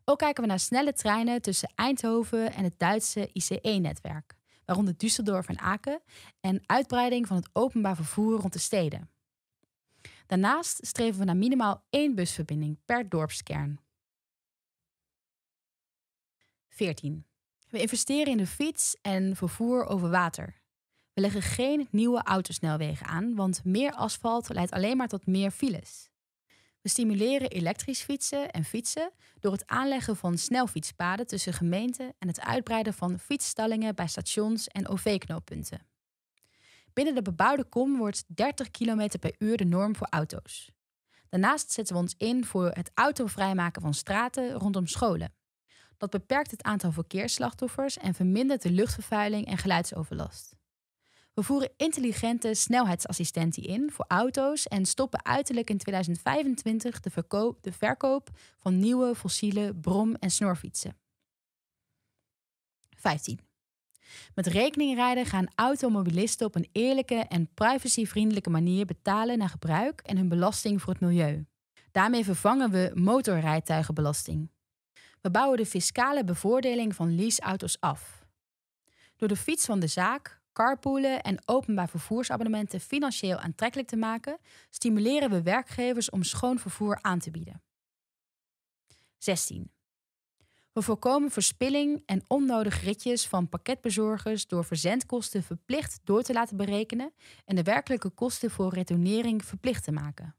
Ook kijken we naar snelle treinen tussen Eindhoven en het Duitse ICE-netwerk, waaronder Düsseldorf en Aken, en uitbreiding van het openbaar vervoer rond de steden. Daarnaast streven we naar minimaal één busverbinding per dorpskern. 14. We investeren in de fiets en vervoer over water. We leggen geen nieuwe autosnelwegen aan, want meer asfalt leidt alleen maar tot meer files. We stimuleren elektrisch fietsen en fietsen door het aanleggen van snelfietspaden tussen gemeenten en het uitbreiden van fietsstallingen bij stations en OV-knooppunten. Binnen de bebouwde kom wordt 30 km per uur de norm voor auto's. Daarnaast zetten we ons in voor het autovrijmaken van straten rondom scholen. Dat beperkt het aantal verkeersslachtoffers en vermindert de luchtvervuiling en geluidsoverlast. We voeren intelligente snelheidsassistentie in voor auto's en stoppen uiterlijk in 2025 de verkoop, de verkoop van nieuwe fossiele brom- en snorfietsen. 15. Met rekeningrijden gaan automobilisten op een eerlijke en privacyvriendelijke manier betalen naar gebruik en hun belasting voor het milieu. Daarmee vervangen we motorrijtuigenbelasting. We bouwen de fiscale bevoordeling van leaseauto's af. Door de fiets van de zaak carpoolen en openbaar vervoersabonnementen financieel aantrekkelijk te maken, stimuleren we werkgevers om schoon vervoer aan te bieden. 16. We voorkomen verspilling en onnodig ritjes van pakketbezorgers door verzendkosten verplicht door te laten berekenen en de werkelijke kosten voor retournering verplicht te maken.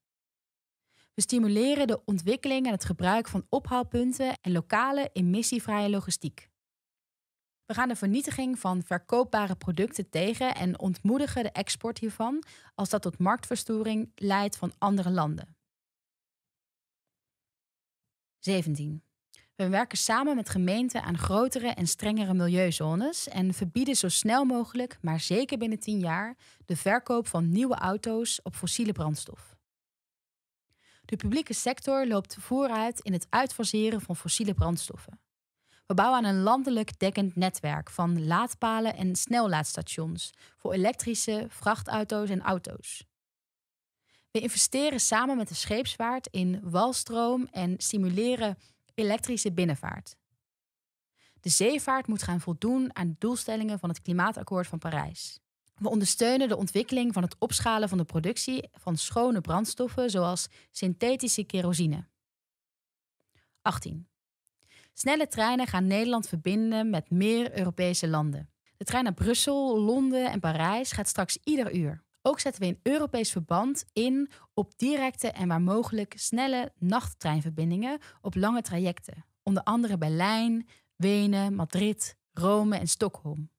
We stimuleren de ontwikkeling en het gebruik van ophaalpunten en lokale emissievrije logistiek. We gaan de vernietiging van verkoopbare producten tegen en ontmoedigen de export hiervan als dat tot marktverstoring leidt van andere landen. 17. We werken samen met gemeenten aan grotere en strengere milieuzones en verbieden zo snel mogelijk, maar zeker binnen 10 jaar, de verkoop van nieuwe auto's op fossiele brandstof. De publieke sector loopt vooruit in het uitfaseren van fossiele brandstoffen. We bouwen aan een landelijk dekkend netwerk van laadpalen en snellaadstations voor elektrische vrachtauto's en auto's. We investeren samen met de scheepsvaart in walstroom en stimuleren elektrische binnenvaart. De zeevaart moet gaan voldoen aan de doelstellingen van het Klimaatakkoord van Parijs. We ondersteunen de ontwikkeling van het opschalen van de productie van schone brandstoffen zoals synthetische kerosine. 18. Snelle treinen gaan Nederland verbinden met meer Europese landen. De trein naar Brussel, Londen en Parijs gaat straks ieder uur. Ook zetten we in Europees verband in op directe en waar mogelijk snelle nachttreinverbindingen op lange trajecten. Onder andere Berlijn, Wenen, Madrid, Rome en Stockholm.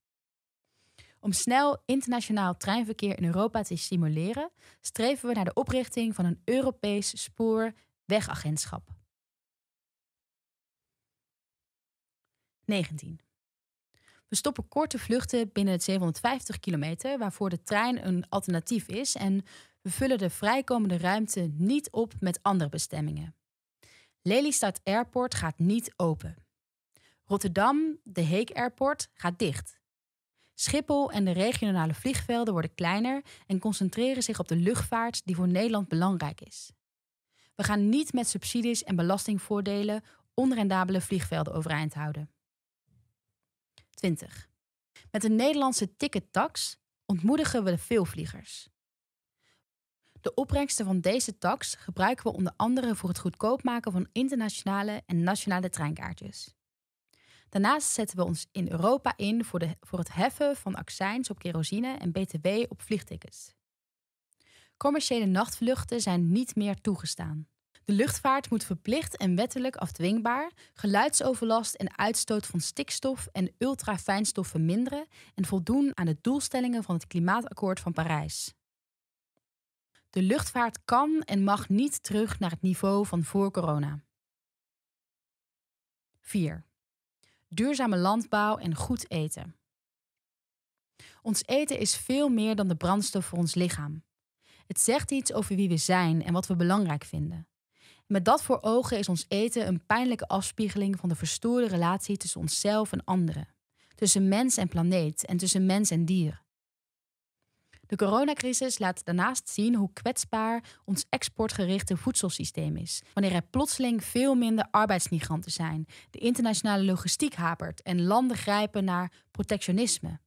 Om snel internationaal treinverkeer in Europa te stimuleren, streven we naar de oprichting van een Europees spoorwegagentschap. 19. We stoppen korte vluchten binnen het 750 kilometer, waarvoor de trein een alternatief is, en we vullen de vrijkomende ruimte niet op met andere bestemmingen. Lelystad Airport gaat niet open. Rotterdam, de Heek Airport, gaat dicht. Schiphol en de regionale vliegvelden worden kleiner en concentreren zich op de luchtvaart die voor Nederland belangrijk is. We gaan niet met subsidies en belastingvoordelen onrendabele vliegvelden overeind houden. 20. Met een Nederlandse tickettax ontmoedigen we de veelvliegers. De opbrengsten van deze tax gebruiken we onder andere voor het goedkoop maken van internationale en nationale treinkaartjes. Daarnaast zetten we ons in Europa in voor, de, voor het heffen van accijns op kerosine en btw op vliegtickets. Commerciële nachtvluchten zijn niet meer toegestaan. De luchtvaart moet verplicht en wettelijk afdwingbaar geluidsoverlast en uitstoot van stikstof en ultrafijnstof verminderen en voldoen aan de doelstellingen van het Klimaatakkoord van Parijs. De luchtvaart kan en mag niet terug naar het niveau van voor corona. 4. Duurzame landbouw en goed eten. Ons eten is veel meer dan de brandstof voor ons lichaam. Het zegt iets over wie we zijn en wat we belangrijk vinden. Met dat voor ogen is ons eten een pijnlijke afspiegeling van de verstoorde relatie tussen onszelf en anderen, tussen mens en planeet en tussen mens en dier. De coronacrisis laat daarnaast zien hoe kwetsbaar ons exportgerichte voedselsysteem is, wanneer er plotseling veel minder arbeidsmigranten zijn, de internationale logistiek hapert en landen grijpen naar protectionisme.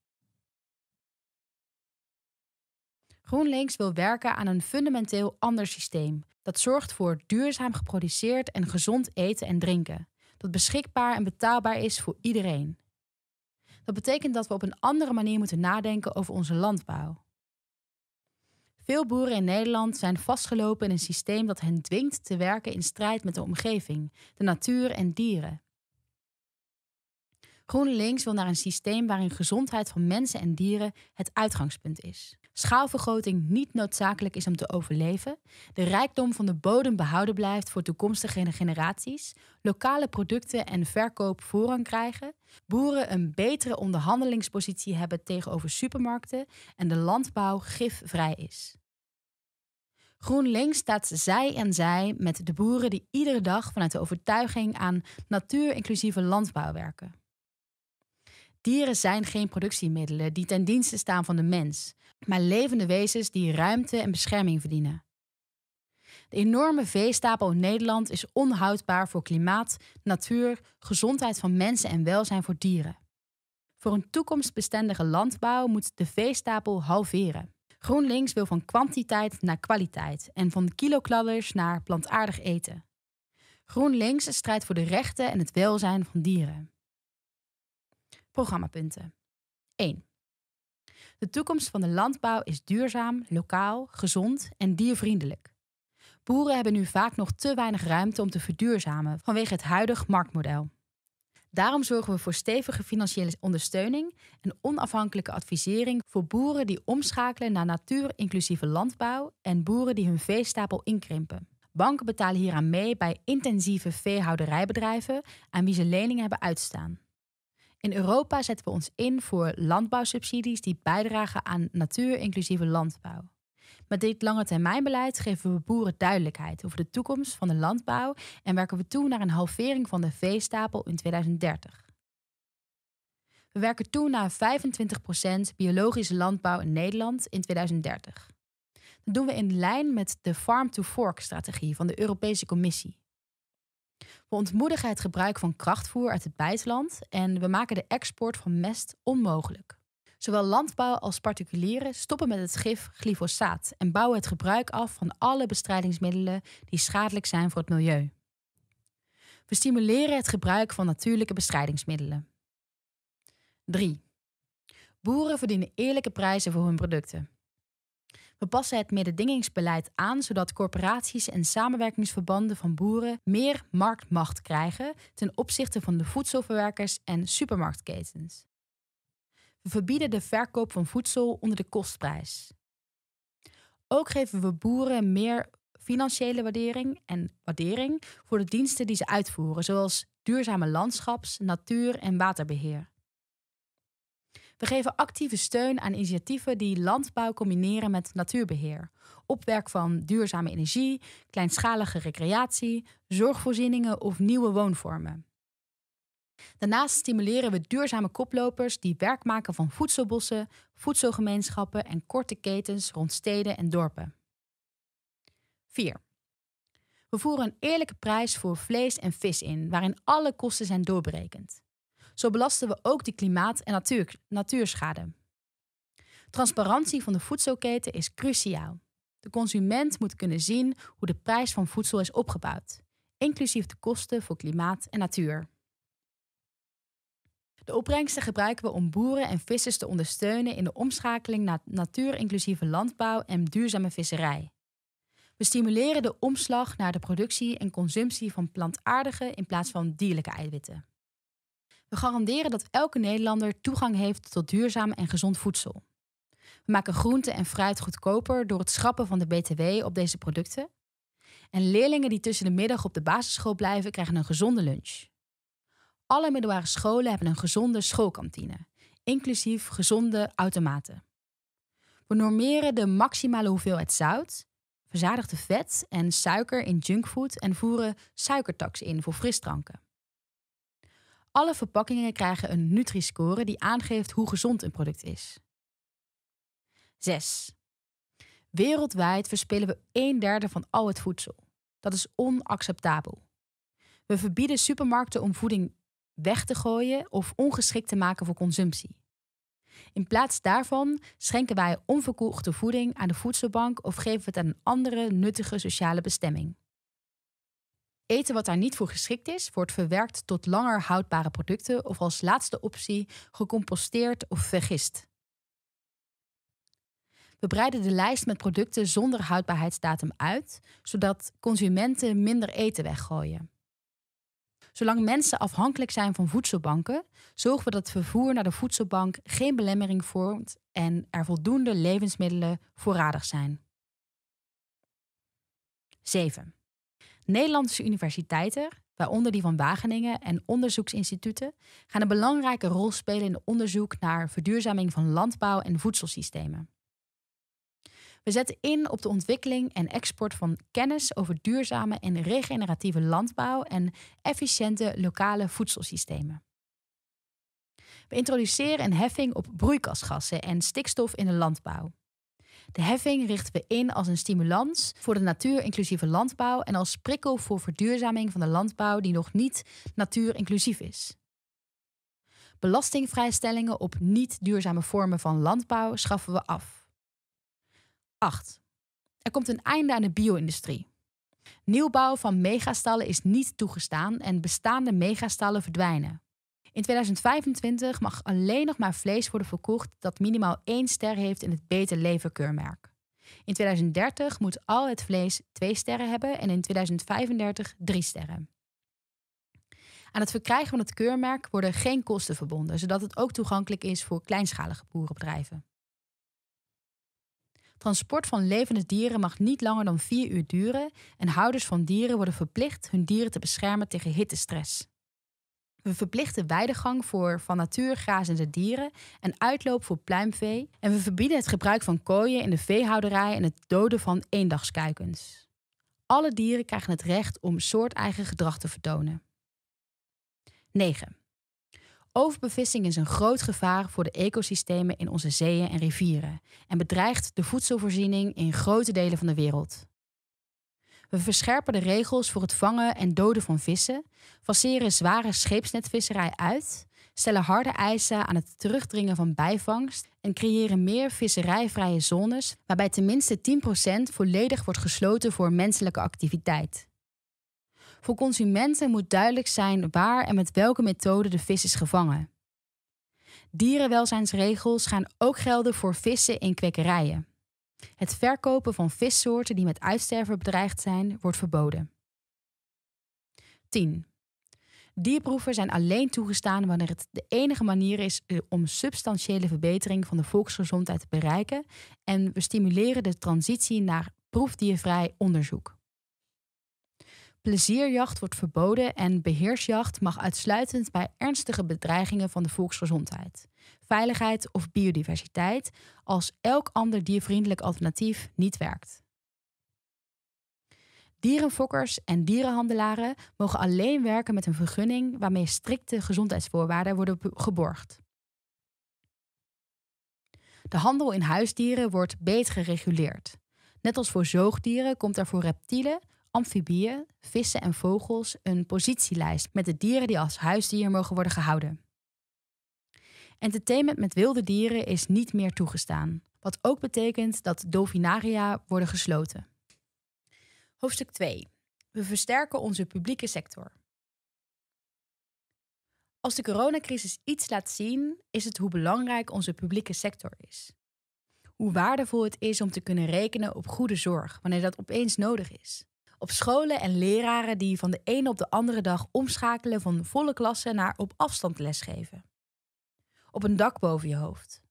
GroenLinks wil werken aan een fundamenteel ander systeem. Dat zorgt voor duurzaam geproduceerd en gezond eten en drinken. Dat beschikbaar en betaalbaar is voor iedereen. Dat betekent dat we op een andere manier moeten nadenken over onze landbouw. Veel boeren in Nederland zijn vastgelopen in een systeem dat hen dwingt te werken in strijd met de omgeving, de natuur en dieren. GroenLinks wil naar een systeem waarin gezondheid van mensen en dieren het uitgangspunt is schaalvergroting niet noodzakelijk is om te overleven, de rijkdom van de bodem behouden blijft voor toekomstige generaties, lokale producten en verkoop voorrang krijgen, boeren een betere onderhandelingspositie hebben tegenover supermarkten en de landbouw gifvrij is. GroenLinks staat zij en zij met de boeren die iedere dag vanuit de overtuiging aan natuurinclusieve landbouw werken. Dieren zijn geen productiemiddelen die ten dienste staan van de mens, maar levende wezens die ruimte en bescherming verdienen. De enorme veestapel in Nederland is onhoudbaar voor klimaat, natuur, gezondheid van mensen en welzijn voor dieren. Voor een toekomstbestendige landbouw moet de veestapel halveren. GroenLinks wil van kwantiteit naar kwaliteit en van kilokladders naar plantaardig eten. GroenLinks strijdt voor de rechten en het welzijn van dieren. Programmapunten 1. De toekomst van de landbouw is duurzaam, lokaal, gezond en diervriendelijk. Boeren hebben nu vaak nog te weinig ruimte om te verduurzamen vanwege het huidig marktmodel. Daarom zorgen we voor stevige financiële ondersteuning en onafhankelijke advisering voor boeren die omschakelen naar natuurinclusieve landbouw en boeren die hun veestapel inkrimpen. Banken betalen hieraan mee bij intensieve veehouderijbedrijven aan wie ze leningen hebben uitstaan. In Europa zetten we ons in voor landbouwsubsidies die bijdragen aan natuurinclusieve landbouw. Met dit lange beleid geven we boeren duidelijkheid over de toekomst van de landbouw en werken we toe naar een halvering van de veestapel in 2030. We werken toe naar 25% biologische landbouw in Nederland in 2030. Dat doen we in lijn met de Farm to Fork strategie van de Europese Commissie. We ontmoedigen het gebruik van krachtvoer uit het buitenland en we maken de export van mest onmogelijk. Zowel landbouw als particulieren stoppen met het gif glyfosaat en bouwen het gebruik af van alle bestrijdingsmiddelen die schadelijk zijn voor het milieu. We stimuleren het gebruik van natuurlijke bestrijdingsmiddelen. 3. Boeren verdienen eerlijke prijzen voor hun producten. We passen het mededingingsbeleid aan zodat corporaties en samenwerkingsverbanden van boeren meer marktmacht krijgen ten opzichte van de voedselverwerkers en supermarktketens. We verbieden de verkoop van voedsel onder de kostprijs. Ook geven we boeren meer financiële waardering en waardering voor de diensten die ze uitvoeren, zoals duurzame landschaps-, natuur- en waterbeheer. We geven actieve steun aan initiatieven die landbouw combineren met natuurbeheer. Opwerk van duurzame energie, kleinschalige recreatie, zorgvoorzieningen of nieuwe woonvormen. Daarnaast stimuleren we duurzame koplopers die werk maken van voedselbossen, voedselgemeenschappen en korte ketens rond steden en dorpen. 4. We voeren een eerlijke prijs voor vlees en vis in, waarin alle kosten zijn doorberekend. Zo belasten we ook de klimaat- en natuur, natuurschade. Transparantie van de voedselketen is cruciaal. De consument moet kunnen zien hoe de prijs van voedsel is opgebouwd, inclusief de kosten voor klimaat en natuur. De opbrengsten gebruiken we om boeren en vissers te ondersteunen in de omschakeling naar natuurinclusieve landbouw en duurzame visserij. We stimuleren de omslag naar de productie en consumptie van plantaardige in plaats van dierlijke eiwitten. We garanderen dat elke Nederlander toegang heeft tot duurzaam en gezond voedsel. We maken groente en fruit goedkoper door het schrappen van de BTW op deze producten. En leerlingen die tussen de middag op de basisschool blijven, krijgen een gezonde lunch. Alle middelbare scholen hebben een gezonde schoolkantine, inclusief gezonde automaten. We normeren de maximale hoeveelheid zout, verzadigde vet en suiker in junkfood en voeren suikertax in voor frisdranken. Alle verpakkingen krijgen een Nutri-score die aangeeft hoe gezond een product is. 6. Wereldwijd verspillen we een derde van al het voedsel. Dat is onacceptabel. We verbieden supermarkten om voeding weg te gooien of ongeschikt te maken voor consumptie. In plaats daarvan schenken wij onverkochte voeding aan de voedselbank of geven we het aan een andere nuttige sociale bestemming. Eten wat daar niet voor geschikt is, wordt verwerkt tot langer houdbare producten of als laatste optie gecomposteerd of vergist. We breiden de lijst met producten zonder houdbaarheidsdatum uit, zodat consumenten minder eten weggooien. Zolang mensen afhankelijk zijn van voedselbanken, zorgen we dat vervoer naar de voedselbank geen belemmering vormt en er voldoende levensmiddelen voorradig zijn. 7. Nederlandse universiteiten, waaronder die van Wageningen en onderzoeksinstituten, gaan een belangrijke rol spelen in het onderzoek naar verduurzaming van landbouw en voedselsystemen. We zetten in op de ontwikkeling en export van kennis over duurzame en regeneratieve landbouw en efficiënte lokale voedselsystemen. We introduceren een heffing op broeikasgassen en stikstof in de landbouw. De heffing richten we in als een stimulans voor de natuurinclusieve landbouw en als prikkel voor verduurzaming van de landbouw die nog niet natuurinclusief is. Belastingvrijstellingen op niet duurzame vormen van landbouw schaffen we af. 8. Er komt een einde aan de bio-industrie. Nieuwbouw van megastallen is niet toegestaan en bestaande megastallen verdwijnen. In 2025 mag alleen nog maar vlees worden verkocht dat minimaal één ster heeft in het Beter Leven keurmerk. In 2030 moet al het vlees twee sterren hebben en in 2035 drie sterren. Aan het verkrijgen van het keurmerk worden geen kosten verbonden, zodat het ook toegankelijk is voor kleinschalige boerenbedrijven. Transport van levende dieren mag niet langer dan vier uur duren en houders van dieren worden verplicht hun dieren te beschermen tegen hittestress. We verplichten weidegang voor van natuur grazende dieren en uitloop voor pluimvee. En we verbieden het gebruik van kooien in de veehouderij en het doden van eendagskuikens. Alle dieren krijgen het recht om soorteigen gedrag te vertonen. 9. Overbevissing is een groot gevaar voor de ecosystemen in onze zeeën en rivieren en bedreigt de voedselvoorziening in grote delen van de wereld. We verscherpen de regels voor het vangen en doden van vissen, faceren zware scheepsnetvisserij uit, stellen harde eisen aan het terugdringen van bijvangst en creëren meer visserijvrije zones waarbij tenminste 10% volledig wordt gesloten voor menselijke activiteit. Voor consumenten moet duidelijk zijn waar en met welke methode de vis is gevangen. Dierenwelzijnsregels gaan ook gelden voor vissen in kwekerijen. Het verkopen van vissoorten die met uitsterven bedreigd zijn, wordt verboden. 10. Dierproeven zijn alleen toegestaan wanneer het de enige manier is eh, om substantiële verbetering van de volksgezondheid te bereiken en we stimuleren de transitie naar proefdiervrij onderzoek. Plezierjacht wordt verboden en beheersjacht mag uitsluitend bij ernstige bedreigingen van de volksgezondheid veiligheid of biodiversiteit als elk ander diervriendelijk alternatief niet werkt. Dierenfokkers en dierenhandelaren mogen alleen werken met een vergunning waarmee strikte gezondheidsvoorwaarden worden geborgd. De handel in huisdieren wordt beter gereguleerd. Net als voor zoogdieren komt er voor reptielen, amfibieën, vissen en vogels een positielijst met de dieren die als huisdier mogen worden gehouden. Entertainment met wilde dieren is niet meer toegestaan. Wat ook betekent dat dolfinaria worden gesloten. Hoofdstuk 2. We versterken onze publieke sector. Als de coronacrisis iets laat zien, is het hoe belangrijk onze publieke sector is. Hoe waardevol het is om te kunnen rekenen op goede zorg wanneer dat opeens nodig is. Op scholen en leraren die van de ene op de andere dag omschakelen van volle klassen naar op afstand lesgeven op een dak boven je hoofd.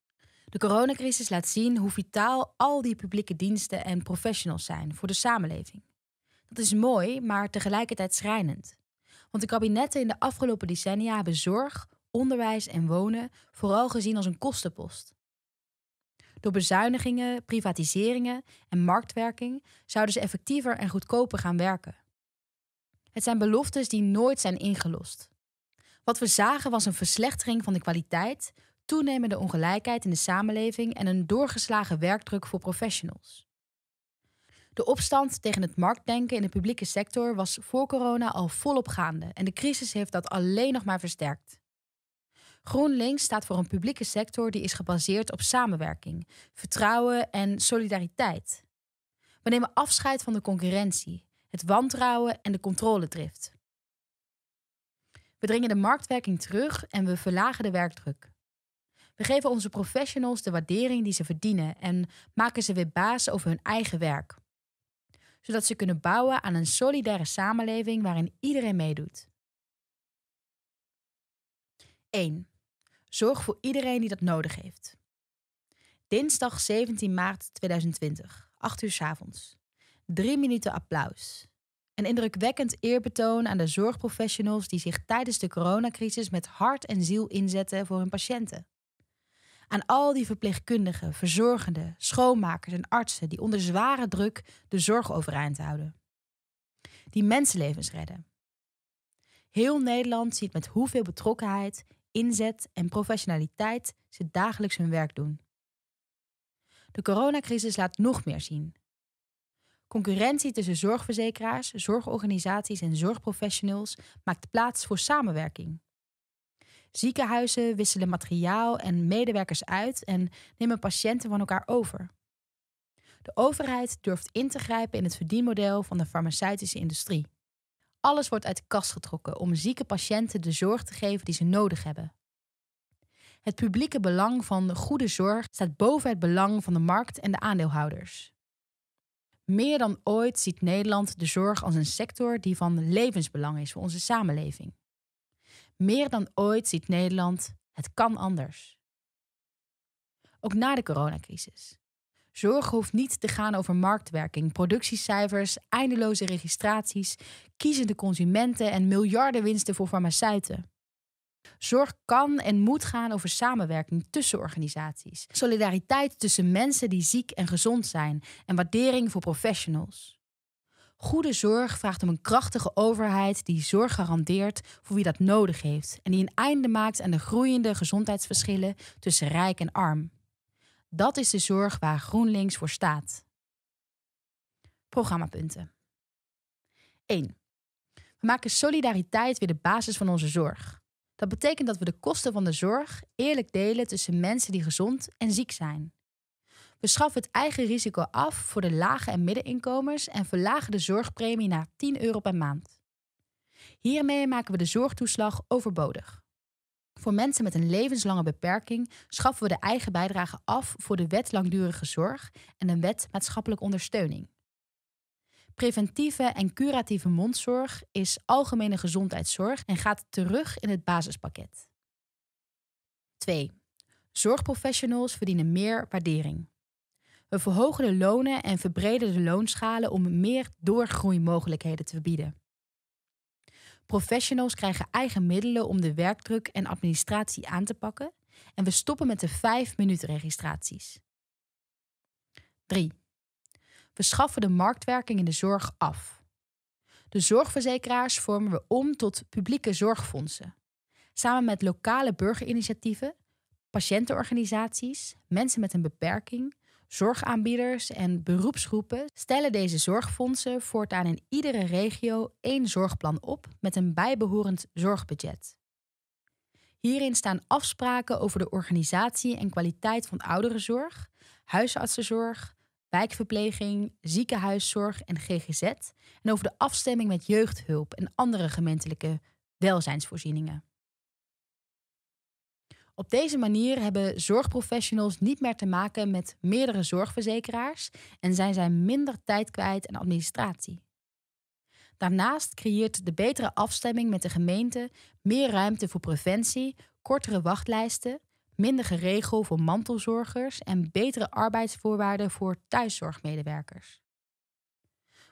De coronacrisis laat zien hoe vitaal al die publieke diensten en professionals zijn voor de samenleving. Dat is mooi, maar tegelijkertijd schrijnend. Want de kabinetten in de afgelopen decennia hebben zorg, onderwijs en wonen vooral gezien als een kostenpost. Door bezuinigingen, privatiseringen en marktwerking zouden ze effectiever en goedkoper gaan werken. Het zijn beloftes die nooit zijn ingelost. Wat we zagen was een verslechtering van de kwaliteit, toenemende ongelijkheid in de samenleving en een doorgeslagen werkdruk voor professionals. De opstand tegen het marktdenken in de publieke sector was voor corona al volop gaande en de crisis heeft dat alleen nog maar versterkt. GroenLinks staat voor een publieke sector die is gebaseerd op samenwerking, vertrouwen en solidariteit. We nemen afscheid van de concurrentie, het wantrouwen en de controledrift. We dringen de marktwerking terug en we verlagen de werkdruk. We geven onze professionals de waardering die ze verdienen en maken ze weer baas over hun eigen werk. Zodat ze kunnen bouwen aan een solidaire samenleving waarin iedereen meedoet. 1. Zorg voor iedereen die dat nodig heeft. Dinsdag 17 maart 2020, 8 uur s avonds. Drie minuten applaus. Een indrukwekkend eerbetoon aan de zorgprofessionals die zich tijdens de coronacrisis met hart en ziel inzetten voor hun patiënten. Aan al die verpleegkundigen, verzorgenden, schoonmakers en artsen die onder zware druk de zorg overeind houden. Die mensenlevens redden. Heel Nederland ziet met hoeveel betrokkenheid, inzet en professionaliteit ze dagelijks hun werk doen. De coronacrisis laat nog meer zien Concurrentie tussen zorgverzekeraars, zorgorganisaties en zorgprofessionals maakt plaats voor samenwerking. Ziekenhuizen wisselen materiaal en medewerkers uit en nemen patiënten van elkaar over. De overheid durft in te grijpen in het verdienmodel van de farmaceutische industrie. Alles wordt uit de kast getrokken om zieke patiënten de zorg te geven die ze nodig hebben. Het publieke belang van goede zorg staat boven het belang van de markt en de aandeelhouders. Meer dan ooit ziet Nederland de zorg als een sector die van levensbelang is voor onze samenleving. Meer dan ooit ziet Nederland het kan anders. Ook na de coronacrisis. Zorg hoeft niet te gaan over marktwerking, productiecijfers, eindeloze registraties, kiezende consumenten en miljarden winsten voor farmaceuten. Zorg kan en moet gaan over samenwerking tussen organisaties, solidariteit tussen mensen die ziek en gezond zijn en waardering voor professionals. Goede zorg vraagt om een krachtige overheid die zorg garandeert voor wie dat nodig heeft en die een einde maakt aan de groeiende gezondheidsverschillen tussen rijk en arm. Dat is de zorg waar GroenLinks voor staat. Programmapunten 1. We maken solidariteit weer de basis van onze zorg. Dat betekent dat we de kosten van de zorg eerlijk delen tussen mensen die gezond en ziek zijn. We schaffen het eigen risico af voor de lage en middeninkomens en verlagen de zorgpremie naar 10 euro per maand. Hiermee maken we de zorgtoeslag overbodig. Voor mensen met een levenslange beperking schaffen we de eigen bijdrage af voor de wet langdurige zorg en een wet maatschappelijke ondersteuning. Preventieve en curatieve mondzorg is algemene gezondheidszorg en gaat terug in het basispakket. 2. Zorgprofessionals verdienen meer waardering. We verhogen de lonen en verbreden de loonschalen om meer doorgroeimogelijkheden te bieden. Professionals krijgen eigen middelen om de werkdruk en administratie aan te pakken en we stoppen met de 5 minuten registraties. 3. We schaffen de marktwerking in de zorg af. De zorgverzekeraars vormen we om tot publieke zorgfondsen. Samen met lokale burgerinitiatieven, patiëntenorganisaties, mensen met een beperking, zorgaanbieders en beroepsgroepen stellen deze zorgfondsen voortaan in iedere regio één zorgplan op met een bijbehorend zorgbudget. Hierin staan afspraken over de organisatie en kwaliteit van ouderenzorg, huisartsenzorg, wijkverpleging, ziekenhuiszorg en GGZ en over de afstemming met jeugdhulp en andere gemeentelijke welzijnsvoorzieningen. Op deze manier hebben zorgprofessionals niet meer te maken met meerdere zorgverzekeraars en zijn zij minder tijd kwijt aan administratie. Daarnaast creëert de betere afstemming met de gemeente meer ruimte voor preventie, kortere wachtlijsten minder geregel voor mantelzorgers en betere arbeidsvoorwaarden voor thuiszorgmedewerkers.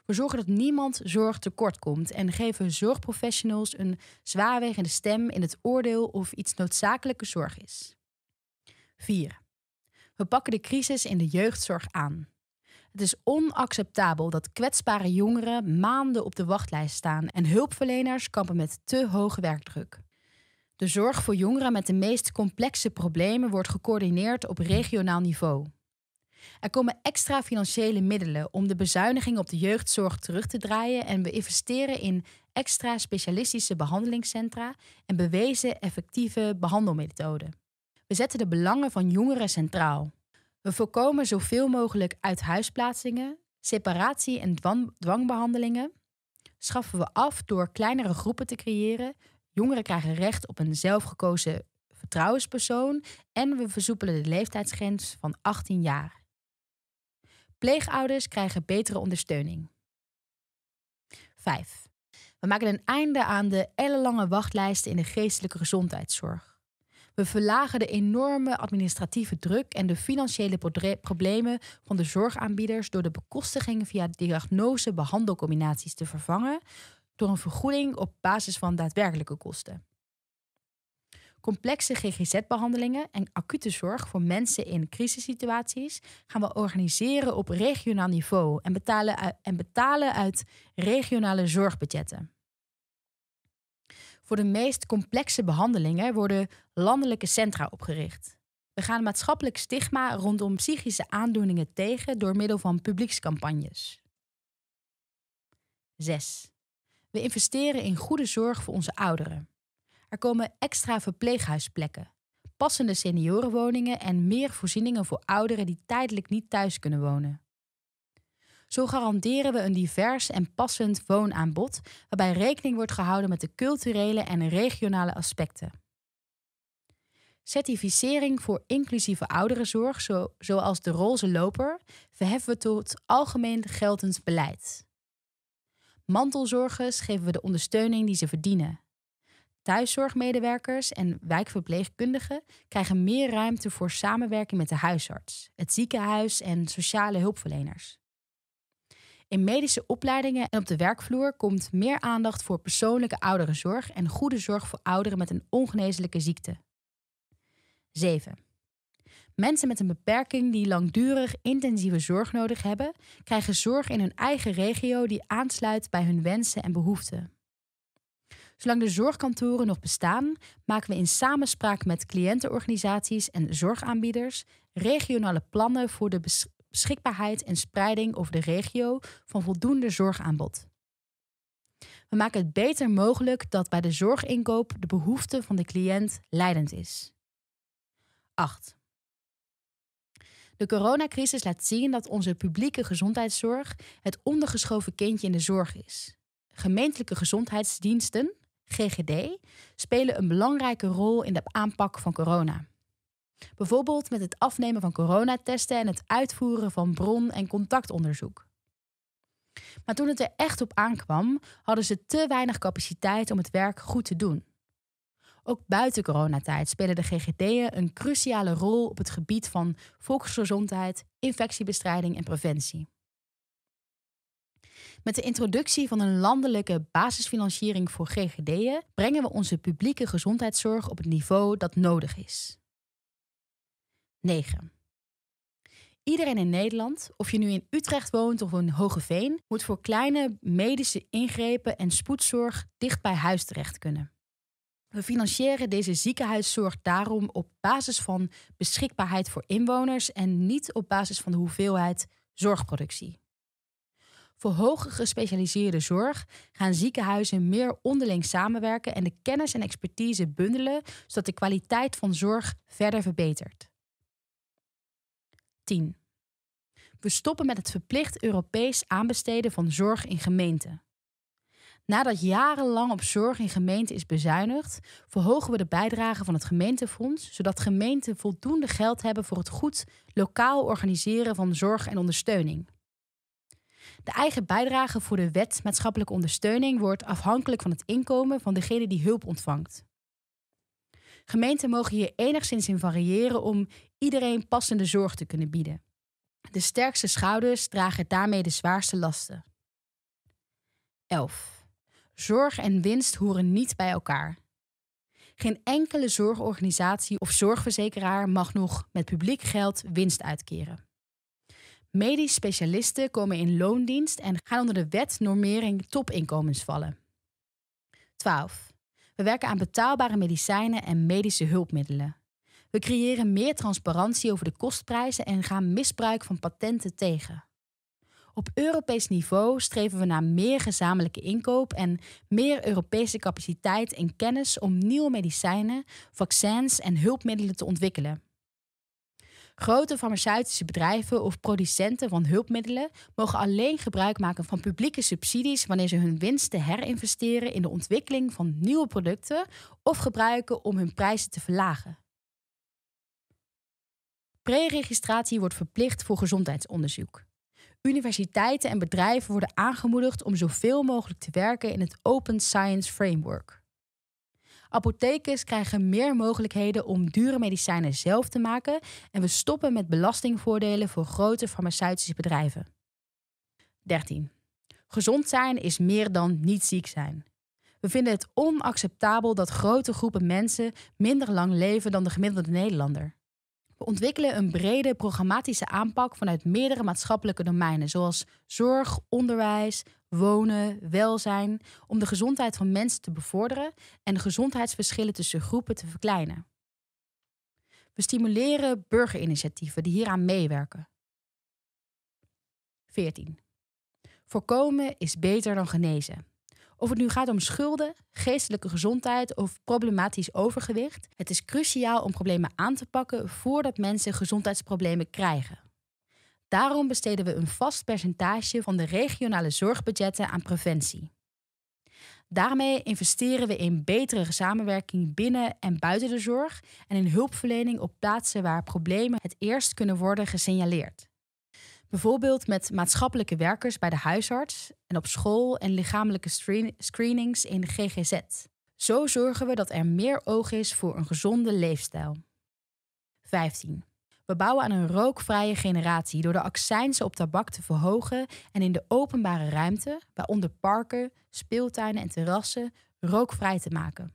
We zorgen dat niemand zorg tekort komt en geven zorgprofessionals een zwaarwegende stem in het oordeel of iets noodzakelijke zorg is. 4. We pakken de crisis in de jeugdzorg aan. Het is onacceptabel dat kwetsbare jongeren maanden op de wachtlijst staan en hulpverleners kampen met te hoge werkdruk. De zorg voor jongeren met de meest complexe problemen wordt gecoördineerd op regionaal niveau. Er komen extra financiële middelen om de bezuiniging op de jeugdzorg terug te draaien en we investeren in extra specialistische behandelingscentra en bewezen effectieve behandelmethoden. We zetten de belangen van jongeren centraal. We voorkomen zoveel mogelijk uithuisplaatsingen, separatie- en dwangbehandelingen, schaffen we af door kleinere groepen te creëren, Jongeren krijgen recht op een zelfgekozen vertrouwenspersoon en we versoepelen de leeftijdsgrens van 18 jaar. Pleegouders krijgen betere ondersteuning. 5. We maken een einde aan de ellenlange wachtlijsten in de geestelijke gezondheidszorg. We verlagen de enorme administratieve druk en de financiële problemen van de zorgaanbieders door de bekostiging via diagnose-behandelcombinaties te vervangen door een vergoeding op basis van daadwerkelijke kosten. Complexe GGZ-behandelingen en acute zorg voor mensen in crisissituaties gaan we organiseren op regionaal niveau en betalen, en betalen uit regionale zorgbudgetten. Voor de meest complexe behandelingen worden landelijke centra opgericht. We gaan maatschappelijk stigma rondom psychische aandoeningen tegen door middel van publiekscampagnes. 6. We investeren in goede zorg voor onze ouderen. Er komen extra verpleeghuisplekken, passende seniorenwoningen en meer voorzieningen voor ouderen die tijdelijk niet thuis kunnen wonen. Zo garanderen we een divers en passend woonaanbod waarbij rekening wordt gehouden met de culturele en regionale aspecten. Certificering voor inclusieve ouderenzorg, zoals de roze loper, verheffen we tot algemeen geldend beleid. Mantelzorgers geven we de ondersteuning die ze verdienen. Thuiszorgmedewerkers en wijkverpleegkundigen krijgen meer ruimte voor samenwerking met de huisarts, het ziekenhuis en sociale hulpverleners. In medische opleidingen en op de werkvloer komt meer aandacht voor persoonlijke ouderenzorg en goede zorg voor ouderen met een ongeneeslijke ziekte. 7. Mensen met een beperking die langdurig intensieve zorg nodig hebben, krijgen zorg in hun eigen regio die aansluit bij hun wensen en behoeften. Zolang de zorgkantoren nog bestaan, maken we in samenspraak met cliëntenorganisaties en zorgaanbieders regionale plannen voor de beschikbaarheid en spreiding over de regio van voldoende zorgaanbod. We maken het beter mogelijk dat bij de zorginkoop de behoefte van de cliënt leidend is. 8. De coronacrisis laat zien dat onze publieke gezondheidszorg het ondergeschoven kindje in de zorg is. Gemeentelijke gezondheidsdiensten, GGD, spelen een belangrijke rol in de aanpak van corona. Bijvoorbeeld met het afnemen van coronatesten en het uitvoeren van bron- en contactonderzoek. Maar toen het er echt op aankwam, hadden ze te weinig capaciteit om het werk goed te doen. Ook buiten coronatijd spelen de GGD'en een cruciale rol op het gebied van volksgezondheid, infectiebestrijding en preventie. Met de introductie van een landelijke basisfinanciering voor GGD'en brengen we onze publieke gezondheidszorg op het niveau dat nodig is. 9. Iedereen in Nederland, of je nu in Utrecht woont of in Hogeveen, moet voor kleine medische ingrepen en spoedzorg dicht bij huis terecht kunnen. We financieren deze ziekenhuiszorg daarom op basis van beschikbaarheid voor inwoners en niet op basis van de hoeveelheid zorgproductie. Voor hoger gespecialiseerde zorg gaan ziekenhuizen meer onderling samenwerken en de kennis en expertise bundelen, zodat de kwaliteit van zorg verder verbetert. 10. We stoppen met het verplicht Europees aanbesteden van zorg in gemeenten. Nadat jarenlang op zorg in gemeenten is bezuinigd, verhogen we de bijdrage van het gemeentefonds, zodat gemeenten voldoende geld hebben voor het goed lokaal organiseren van zorg en ondersteuning. De eigen bijdrage voor de wet maatschappelijke ondersteuning wordt afhankelijk van het inkomen van degene die hulp ontvangt. Gemeenten mogen hier enigszins in variëren om iedereen passende zorg te kunnen bieden. De sterkste schouders dragen daarmee de zwaarste lasten. 11. Zorg en winst horen niet bij elkaar. Geen enkele zorgorganisatie of zorgverzekeraar mag nog met publiek geld winst uitkeren. Medisch specialisten komen in loondienst en gaan onder de wet normering topinkomens vallen. 12. We werken aan betaalbare medicijnen en medische hulpmiddelen. We creëren meer transparantie over de kostprijzen en gaan misbruik van patenten tegen. Op Europees niveau streven we naar meer gezamenlijke inkoop en meer Europese capaciteit en kennis om nieuwe medicijnen, vaccins en hulpmiddelen te ontwikkelen. Grote farmaceutische bedrijven of producenten van hulpmiddelen mogen alleen gebruik maken van publieke subsidies wanneer ze hun winsten herinvesteren in de ontwikkeling van nieuwe producten of gebruiken om hun prijzen te verlagen. Pre-registratie wordt verplicht voor gezondheidsonderzoek. Universiteiten en bedrijven worden aangemoedigd om zoveel mogelijk te werken in het Open Science Framework. Apothekers krijgen meer mogelijkheden om dure medicijnen zelf te maken en we stoppen met belastingvoordelen voor grote farmaceutische bedrijven. 13. Gezond zijn is meer dan niet ziek zijn. We vinden het onacceptabel dat grote groepen mensen minder lang leven dan de gemiddelde Nederlander. We ontwikkelen een brede programmatische aanpak vanuit meerdere maatschappelijke domeinen, zoals zorg, onderwijs, wonen, welzijn, om de gezondheid van mensen te bevorderen en de gezondheidsverschillen tussen groepen te verkleinen. We stimuleren burgerinitiatieven die hieraan meewerken. 14. Voorkomen is beter dan genezen. Of het nu gaat om schulden, geestelijke gezondheid of problematisch overgewicht, het is cruciaal om problemen aan te pakken voordat mensen gezondheidsproblemen krijgen. Daarom besteden we een vast percentage van de regionale zorgbudgetten aan preventie. Daarmee investeren we in betere samenwerking binnen en buiten de zorg en in hulpverlening op plaatsen waar problemen het eerst kunnen worden gesignaleerd. Bijvoorbeeld met maatschappelijke werkers bij de huisarts en op school en lichamelijke screenings in de GGZ. Zo zorgen we dat er meer oog is voor een gezonde leefstijl. 15. We bouwen aan een rookvrije generatie door de accijnsen op tabak te verhogen en in de openbare ruimte, waaronder parken, speeltuinen en terrassen, rookvrij te maken.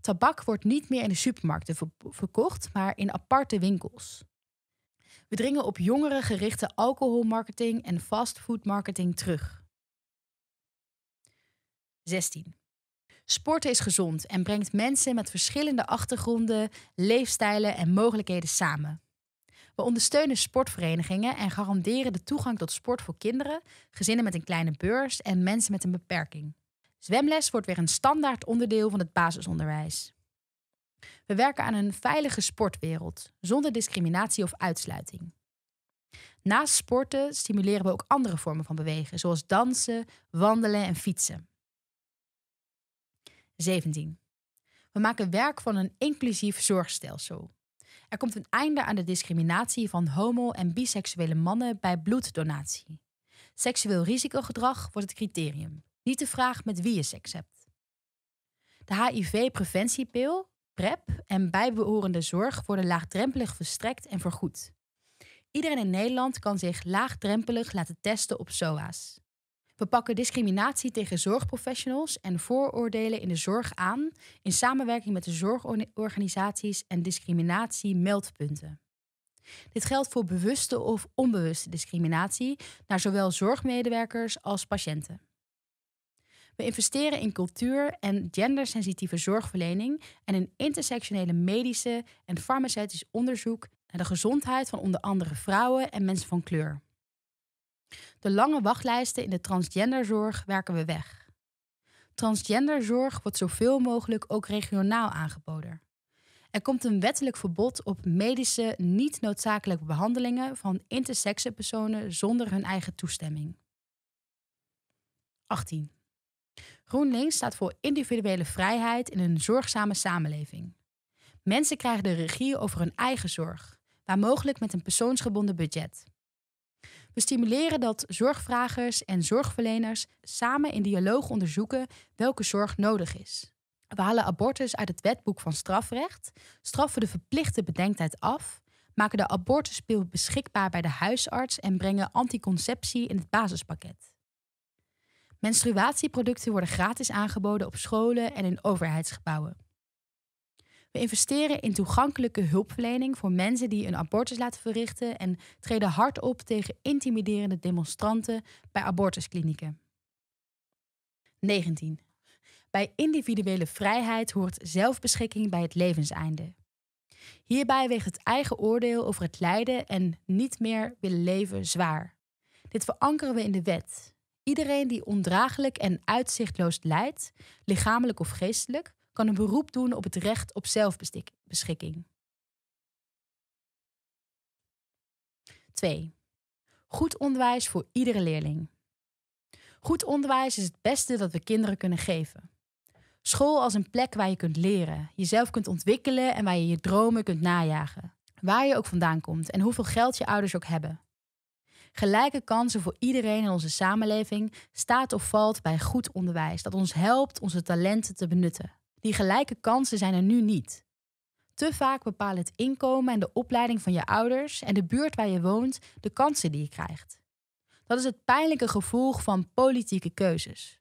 Tabak wordt niet meer in de supermarkten verkocht, maar in aparte winkels. We dringen op jongeren gerichte alcoholmarketing en fastfoodmarketing terug. 16. Sporten is gezond en brengt mensen met verschillende achtergronden, leefstijlen en mogelijkheden samen. We ondersteunen sportverenigingen en garanderen de toegang tot sport voor kinderen, gezinnen met een kleine beurs en mensen met een beperking. Zwemles wordt weer een standaard onderdeel van het basisonderwijs. We werken aan een veilige sportwereld, zonder discriminatie of uitsluiting. Naast sporten stimuleren we ook andere vormen van bewegen, zoals dansen, wandelen en fietsen. 17. We maken werk van een inclusief zorgstelsel. Er komt een einde aan de discriminatie van homo- en biseksuele mannen bij bloeddonatie. Seksueel risicogedrag wordt het criterium, niet de vraag met wie je seks hebt. De HIV-preventiepil PrEP en bijbehorende zorg worden laagdrempelig verstrekt en vergoed. Iedereen in Nederland kan zich laagdrempelig laten testen op SOA's. We pakken discriminatie tegen zorgprofessionals en vooroordelen in de zorg aan in samenwerking met de zorgorganisaties en discriminatiemeldpunten. Dit geldt voor bewuste of onbewuste discriminatie naar zowel zorgmedewerkers als patiënten. We investeren in cultuur en gendersensitieve zorgverlening en in intersectionele medische en farmaceutisch onderzoek naar de gezondheid van onder andere vrouwen en mensen van kleur. De lange wachtlijsten in de transgenderzorg werken we weg. Transgenderzorg wordt zoveel mogelijk ook regionaal aangeboden. Er komt een wettelijk verbod op medische, niet noodzakelijke behandelingen van intersexe personen zonder hun eigen toestemming. 18. GroenLinks staat voor individuele vrijheid in een zorgzame samenleving. Mensen krijgen de regie over hun eigen zorg, waar mogelijk met een persoonsgebonden budget. We stimuleren dat zorgvragers en zorgverleners samen in dialoog onderzoeken welke zorg nodig is. We halen abortus uit het wetboek van strafrecht, straffen de verplichte bedenktijd af, maken de abortuspil beschikbaar bij de huisarts en brengen anticonceptie in het basispakket. Menstruatieproducten worden gratis aangeboden op scholen en in overheidsgebouwen. We investeren in toegankelijke hulpverlening voor mensen die een abortus laten verrichten en treden hard op tegen intimiderende demonstranten bij abortusklinieken. 19. Bij individuele vrijheid hoort zelfbeschikking bij het levenseinde. Hierbij weegt het eigen oordeel over het lijden en niet meer willen leven zwaar. Dit verankeren we in de wet. Iedereen die ondraaglijk en uitzichtloos lijdt, lichamelijk of geestelijk, kan een beroep doen op het recht op zelfbeschikking. 2. Goed onderwijs voor iedere leerling. Goed onderwijs is het beste dat we kinderen kunnen geven. School als een plek waar je kunt leren, jezelf kunt ontwikkelen en waar je je dromen kunt najagen. Waar je ook vandaan komt en hoeveel geld je ouders ook hebben. Gelijke kansen voor iedereen in onze samenleving staat of valt bij goed onderwijs dat ons helpt onze talenten te benutten. Die gelijke kansen zijn er nu niet. Te vaak bepalen het inkomen en de opleiding van je ouders en de buurt waar je woont de kansen die je krijgt. Dat is het pijnlijke gevolg van politieke keuzes.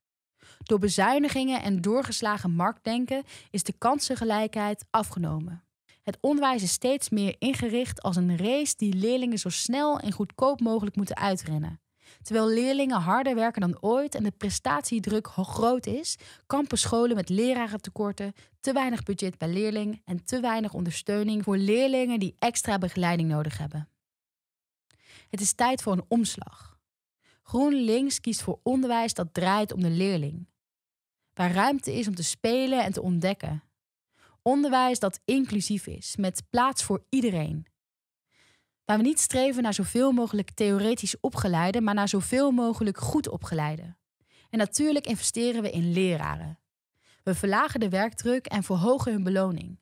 Door bezuinigingen en doorgeslagen marktdenken is de kansengelijkheid afgenomen. Het onderwijs is steeds meer ingericht als een race die leerlingen zo snel en goedkoop mogelijk moeten uitrennen. Terwijl leerlingen harder werken dan ooit en de prestatiedruk groot is, kampen scholen met lerarentekorten, te weinig budget per leerling en te weinig ondersteuning voor leerlingen die extra begeleiding nodig hebben. Het is tijd voor een omslag. GroenLinks kiest voor onderwijs dat draait om de leerling, waar ruimte is om te spelen en te ontdekken, Onderwijs dat inclusief is, met plaats voor iedereen. Waar we niet streven naar zoveel mogelijk theoretisch opgeleide, maar naar zoveel mogelijk goed opgeleide. En natuurlijk investeren we in leraren. We verlagen de werkdruk en verhogen hun beloning.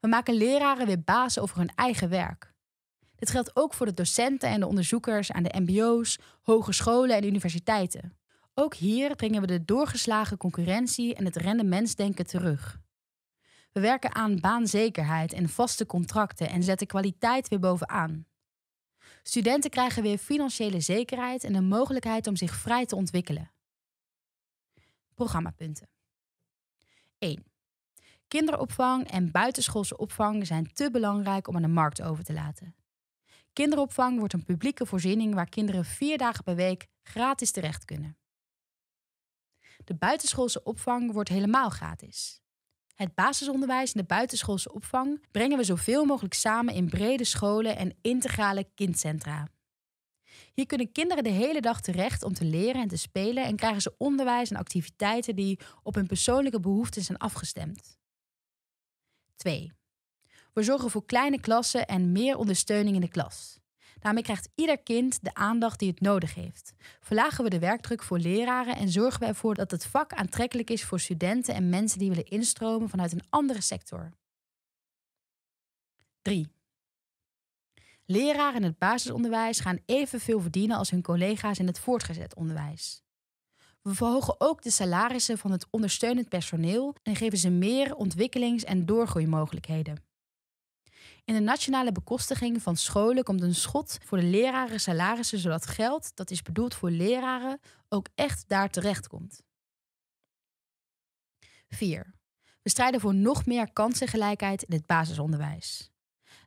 We maken leraren weer baas over hun eigen werk. Dit geldt ook voor de docenten en de onderzoekers aan de MBO's, hogescholen en universiteiten. Ook hier brengen we de doorgeslagen concurrentie en het rendementsdenken terug. We werken aan baanzekerheid en vaste contracten en zetten kwaliteit weer bovenaan. Studenten krijgen weer financiële zekerheid en de mogelijkheid om zich vrij te ontwikkelen. Programmapunten 1. Kinderopvang en buitenschoolse opvang zijn te belangrijk om aan de markt over te laten. Kinderopvang wordt een publieke voorziening waar kinderen vier dagen per week gratis terecht kunnen. De buitenschoolse opvang wordt helemaal gratis. Het basisonderwijs en de buitenschoolse opvang brengen we zoveel mogelijk samen in brede scholen en integrale kindcentra. Hier kunnen kinderen de hele dag terecht om te leren en te spelen en krijgen ze onderwijs en activiteiten die op hun persoonlijke behoeften zijn afgestemd. 2. We zorgen voor kleine klassen en meer ondersteuning in de klas. Daarmee krijgt ieder kind de aandacht die het nodig heeft. Verlagen we de werkdruk voor leraren en zorgen we ervoor dat het vak aantrekkelijk is voor studenten en mensen die willen instromen vanuit een andere sector. 3. Leraren in het basisonderwijs gaan evenveel verdienen als hun collega's in het voortgezet onderwijs. We verhogen ook de salarissen van het ondersteunend personeel en geven ze meer ontwikkelings- en doorgroeimogelijkheden. In de nationale bekostiging van scholen komt een schot voor de leraren salarissen, zodat geld dat is bedoeld voor leraren ook echt daar terecht komt. 4. We strijden voor nog meer kansengelijkheid in het basisonderwijs.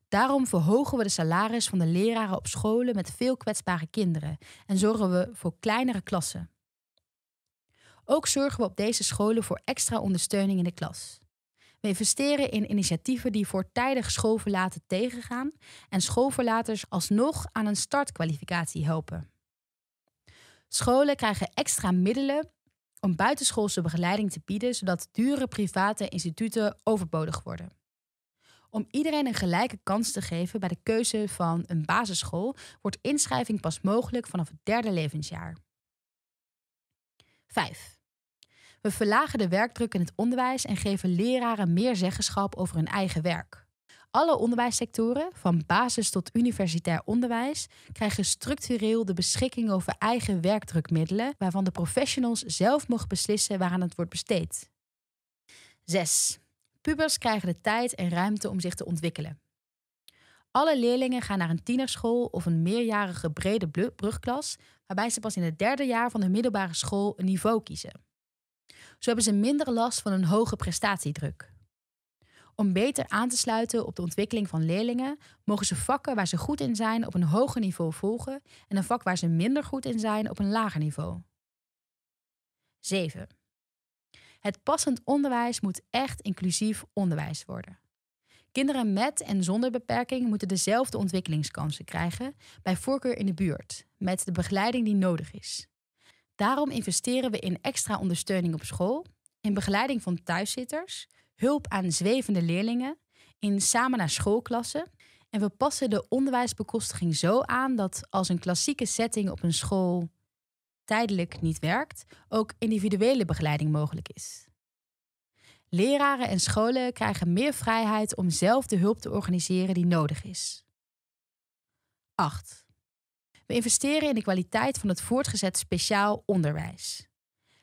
Daarom verhogen we de salaris van de leraren op scholen met veel kwetsbare kinderen en zorgen we voor kleinere klassen. Ook zorgen we op deze scholen voor extra ondersteuning in de klas. We investeren in initiatieven die voortijdig schoolverlaten tegengaan en schoolverlaters alsnog aan een startkwalificatie helpen. Scholen krijgen extra middelen om buitenschoolse begeleiding te bieden, zodat dure private instituten overbodig worden. Om iedereen een gelijke kans te geven bij de keuze van een basisschool, wordt inschrijving pas mogelijk vanaf het derde levensjaar. 5. We verlagen de werkdruk in het onderwijs en geven leraren meer zeggenschap over hun eigen werk. Alle onderwijssectoren, van basis tot universitair onderwijs, krijgen structureel de beschikking over eigen werkdrukmiddelen, waarvan de professionals zelf mogen beslissen waaraan het wordt besteed. 6. Pubers krijgen de tijd en ruimte om zich te ontwikkelen. Alle leerlingen gaan naar een tienerschool of een meerjarige brede brugklas, waarbij ze pas in het derde jaar van de middelbare school een niveau kiezen. Zo hebben ze minder last van een hoge prestatiedruk. Om beter aan te sluiten op de ontwikkeling van leerlingen, mogen ze vakken waar ze goed in zijn op een hoger niveau volgen en een vak waar ze minder goed in zijn op een lager niveau. 7. Het passend onderwijs moet echt inclusief onderwijs worden. Kinderen met en zonder beperking moeten dezelfde ontwikkelingskansen krijgen, bij voorkeur in de buurt, met de begeleiding die nodig is. Daarom investeren we in extra ondersteuning op school, in begeleiding van thuiszitters, hulp aan zwevende leerlingen, in samen naar schoolklassen. En we passen de onderwijsbekostiging zo aan dat als een klassieke setting op een school tijdelijk niet werkt, ook individuele begeleiding mogelijk is. Leraren en scholen krijgen meer vrijheid om zelf de hulp te organiseren die nodig is. 8. We investeren in de kwaliteit van het voortgezet speciaal onderwijs.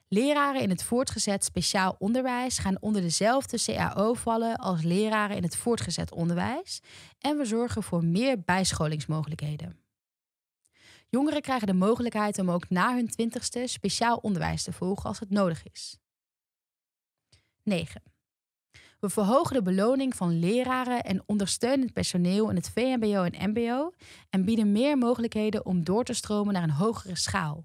Leraren in het voortgezet speciaal onderwijs gaan onder dezelfde CAO vallen als leraren in het voortgezet onderwijs en we zorgen voor meer bijscholingsmogelijkheden. Jongeren krijgen de mogelijkheid om ook na hun twintigste speciaal onderwijs te volgen als het nodig is. 9. We verhogen de beloning van leraren en ondersteunend personeel in het VMBO en MBO en bieden meer mogelijkheden om door te stromen naar een hogere schaal.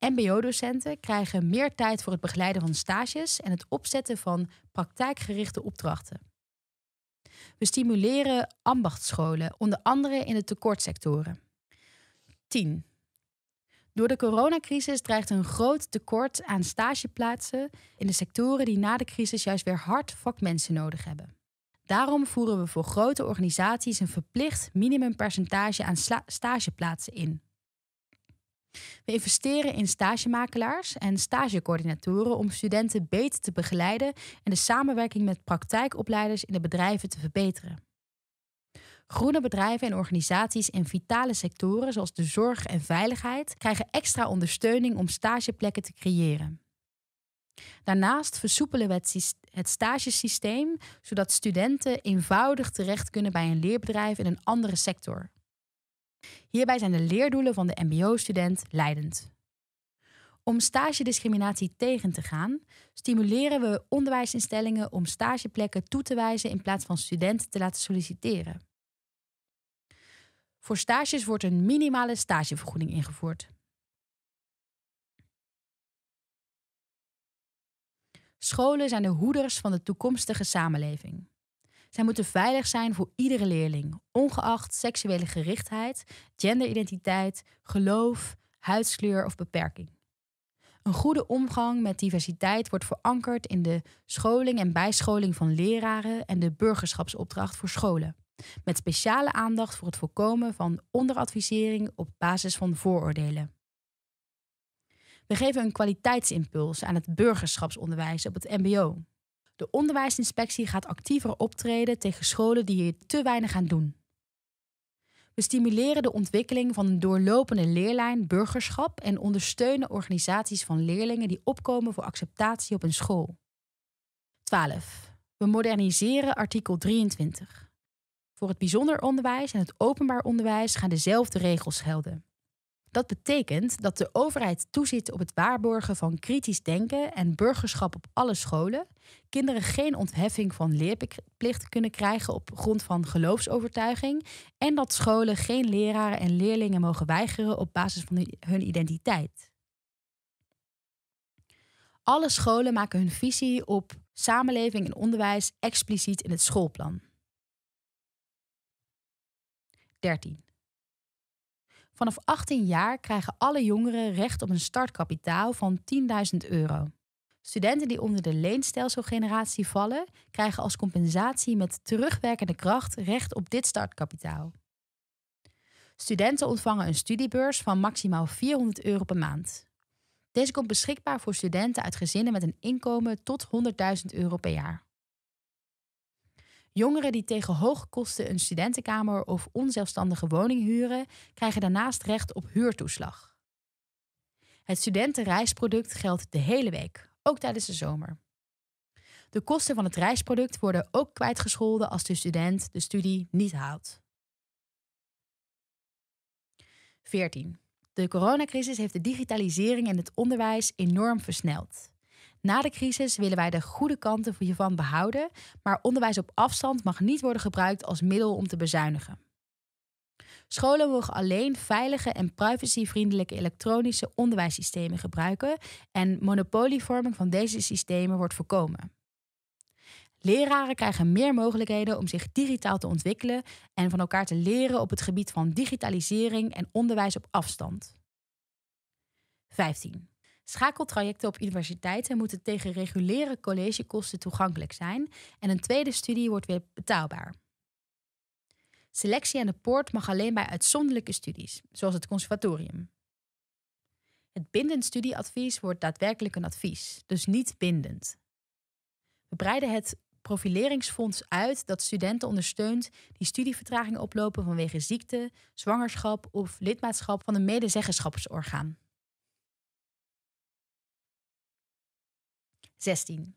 MBO-docenten krijgen meer tijd voor het begeleiden van stages en het opzetten van praktijkgerichte opdrachten. We stimuleren ambachtsscholen, onder andere in de tekortsectoren. 10. Door de coronacrisis dreigt een groot tekort aan stageplaatsen in de sectoren die na de crisis juist weer hard vakmensen nodig hebben. Daarom voeren we voor grote organisaties een verplicht minimumpercentage aan stageplaatsen in. We investeren in stagemakelaars en stagecoördinatoren om studenten beter te begeleiden en de samenwerking met praktijkopleiders in de bedrijven te verbeteren. Groene bedrijven en organisaties in vitale sectoren zoals de zorg en veiligheid krijgen extra ondersteuning om stageplekken te creëren. Daarnaast versoepelen we het, stagesysteem zodat studenten eenvoudig terecht kunnen bij een leerbedrijf in een andere sector. Hierbij zijn de leerdoelen van de MBO-student leidend. Om stagediscriminatie tegen te gaan, stimuleren we onderwijsinstellingen om stageplekken toe te wijzen in plaats van studenten te laten solliciteren. Voor stages wordt een minimale stagevergoeding ingevoerd. Scholen zijn de hoeders van de toekomstige samenleving. Zij moeten veilig zijn voor iedere leerling, ongeacht seksuele gerichtheid, genderidentiteit, geloof, huidskleur of beperking. Een goede omgang met diversiteit wordt verankerd in de scholing en bijscholing van leraren en de burgerschapsopdracht voor scholen met speciale aandacht voor het voorkomen van onderadvisering op basis van vooroordelen. We geven een kwaliteitsimpuls aan het burgerschapsonderwijs op het MBO. De onderwijsinspectie gaat actiever optreden tegen scholen die hier te weinig aan doen. We stimuleren de ontwikkeling van een doorlopende leerlijn burgerschap en ondersteunen organisaties van leerlingen die opkomen voor acceptatie op een school. 12. We moderniseren artikel 23. Voor het bijzonder onderwijs en het openbaar onderwijs gaan dezelfde regels gelden. Dat betekent dat de overheid toeziet op het waarborgen van kritisch denken en burgerschap op alle scholen, kinderen geen ontheffing van leerplicht kunnen krijgen op grond van geloofsovertuiging en dat scholen geen leraren en leerlingen mogen weigeren op basis van hun identiteit. Alle scholen maken hun visie op samenleving en onderwijs expliciet in het schoolplan. 13. Vanaf 18 jaar krijgen alle jongeren recht op een startkapitaal van 10.000 euro. Studenten die onder de leenstelselgeneratie vallen, krijgen als compensatie met terugwerkende kracht recht op dit startkapitaal. Studenten ontvangen een studiebeurs van maximaal 400 euro per maand. Deze komt beschikbaar voor studenten uit gezinnen met een inkomen tot 100.000 euro per jaar. Jongeren die tegen hoge kosten een studentenkamer of onzelfstandige woning huren, krijgen daarnaast recht op huurtoeslag. Het studentenreisproduct geldt de hele week, ook tijdens de zomer. De kosten van het reisproduct worden ook kwijtgescholden als de student de studie niet haalt. 14. De coronacrisis heeft de digitalisering in het onderwijs enorm versneld. Na de crisis willen wij de goede kanten hiervan behouden, maar onderwijs op afstand mag niet worden gebruikt als middel om te bezuinigen. Scholen mogen alleen veilige en privacyvriendelijke elektronische onderwijssystemen gebruiken en monopolievorming van deze systemen wordt voorkomen. Leraren krijgen meer mogelijkheden om zich digitaal te ontwikkelen en van elkaar te leren op het gebied van digitalisering en onderwijs op afstand. 15. Schakeltrajecten op universiteiten moeten tegen reguliere collegekosten toegankelijk zijn en een tweede studie wordt weer betaalbaar. Selectie aan de poort mag alleen bij uitzonderlijke studies, zoals het conservatorium. Het bindend studieadvies wordt daadwerkelijk een advies, dus niet bindend. We breiden het profileringsfonds uit dat studenten ondersteunt die studievertraging oplopen vanwege ziekte, zwangerschap of lidmaatschap van een medezeggenschapsorgaan. 16.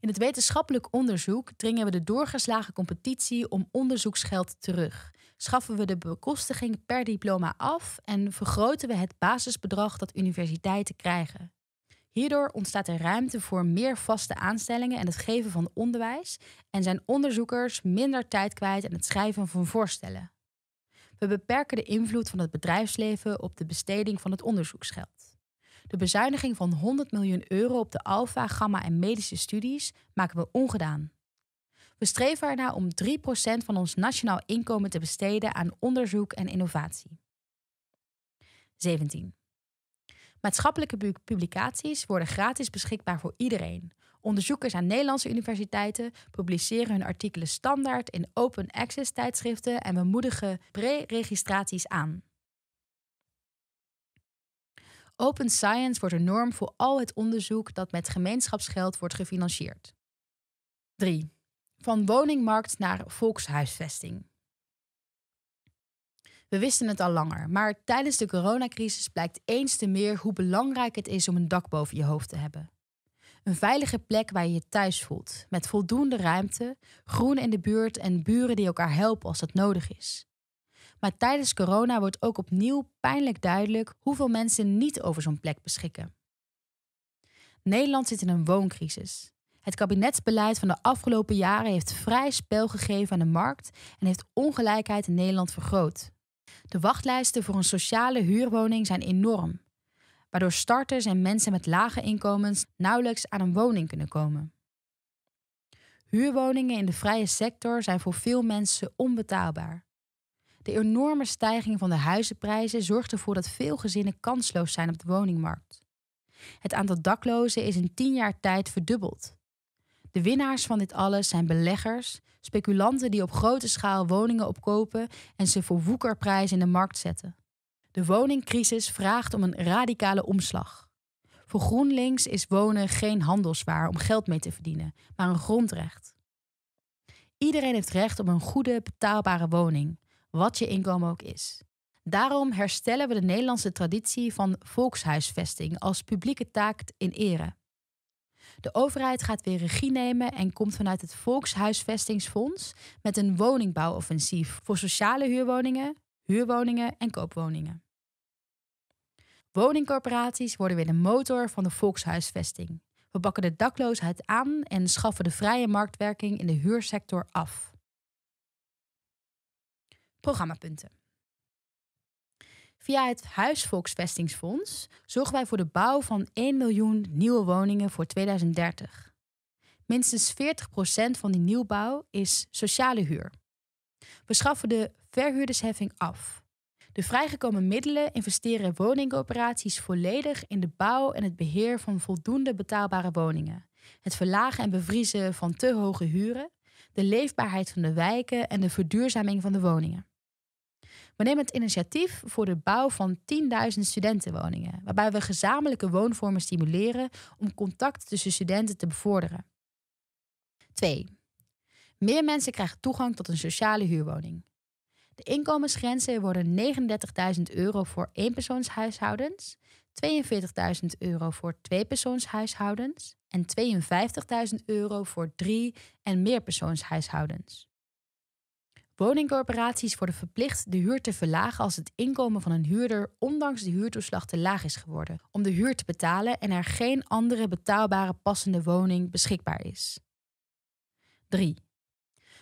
In het wetenschappelijk onderzoek dringen we de doorgeslagen competitie om onderzoeksgeld terug. Schaffen we de bekostiging per diploma af en vergroten we het basisbedrag dat universiteiten krijgen. Hierdoor ontstaat er ruimte voor meer vaste aanstellingen en het geven van onderwijs en zijn onderzoekers minder tijd kwijt aan het schrijven van voorstellen. We beperken de invloed van het bedrijfsleven op de besteding van het onderzoeksgeld. De bezuiniging van 100 miljoen euro op de alfa, gamma en medische studies maken we ongedaan. We streven ernaar om 3% van ons nationaal inkomen te besteden aan onderzoek en innovatie. 17. Maatschappelijke publicaties worden gratis beschikbaar voor iedereen. Onderzoekers aan Nederlandse universiteiten publiceren hun artikelen standaard in open access tijdschriften en we moedigen pre-registraties aan. Open science wordt een norm voor al het onderzoek dat met gemeenschapsgeld wordt gefinancierd. 3. Van woningmarkt naar volkshuisvesting. We wisten het al langer, maar tijdens de coronacrisis blijkt eens te meer hoe belangrijk het is om een dak boven je hoofd te hebben. Een veilige plek waar je je thuis voelt, met voldoende ruimte, groen in de buurt en buren die elkaar helpen als dat nodig is. Maar tijdens corona wordt ook opnieuw pijnlijk duidelijk hoeveel mensen niet over zo'n plek beschikken. Nederland zit in een wooncrisis. Het kabinetsbeleid van de afgelopen jaren heeft vrij spel gegeven aan de markt en heeft ongelijkheid in Nederland vergroot. De wachtlijsten voor een sociale huurwoning zijn enorm, waardoor starters en mensen met lage inkomens nauwelijks aan een woning kunnen komen. Huurwoningen in de vrije sector zijn voor veel mensen onbetaalbaar. De enorme stijging van de huizenprijzen zorgt ervoor dat veel gezinnen kansloos zijn op de woningmarkt. Het aantal daklozen is in tien jaar tijd verdubbeld. De winnaars van dit alles zijn beleggers, speculanten die op grote schaal woningen opkopen en ze voor woekerprijzen in de markt zetten. De woningcrisis vraagt om een radicale omslag. Voor GroenLinks is wonen geen handelswaar om geld mee te verdienen, maar een grondrecht. Iedereen heeft recht op een goede, betaalbare woning wat je inkomen ook is. Daarom herstellen we de Nederlandse traditie van volkshuisvesting als publieke taak in ere. De overheid gaat weer regie nemen en komt vanuit het Volkshuisvestingsfonds met een woningbouwoffensief voor sociale huurwoningen, huurwoningen en koopwoningen. Woningcorporaties worden weer de motor van de volkshuisvesting. We bakken de dakloosheid aan en schaffen de vrije marktwerking in de huursector af programmapunten. Via het Huisvolksvestingsfonds zorgen wij voor de bouw van 1 miljoen nieuwe woningen voor 2030. Minstens 40% van die nieuwbouw is sociale huur. We schaffen de verhuurdersheffing af. De vrijgekomen middelen investeren woningcoöperaties volledig in de bouw en het beheer van voldoende betaalbare woningen, het verlagen en bevriezen van te hoge huren, de leefbaarheid van de wijken en de verduurzaming van de woningen. We nemen het initiatief voor de bouw van 10.000 studentenwoningen, waarbij we gezamenlijke woonvormen stimuleren om contact tussen studenten te bevorderen. 2. Meer mensen krijgen toegang tot een sociale huurwoning. De inkomensgrenzen worden 39.000 euro voor eenpersoonshuishoudens, 42.000 euro voor tweepersoonshuishoudens en 52.000 euro voor drie- en meerpersoonshuishoudens. Woningcorporaties worden verplicht de huur te verlagen als het inkomen van een huurder ondanks de huurtoeslag te laag is geworden, om de huur te betalen en er geen andere betaalbare passende woning beschikbaar is. 3.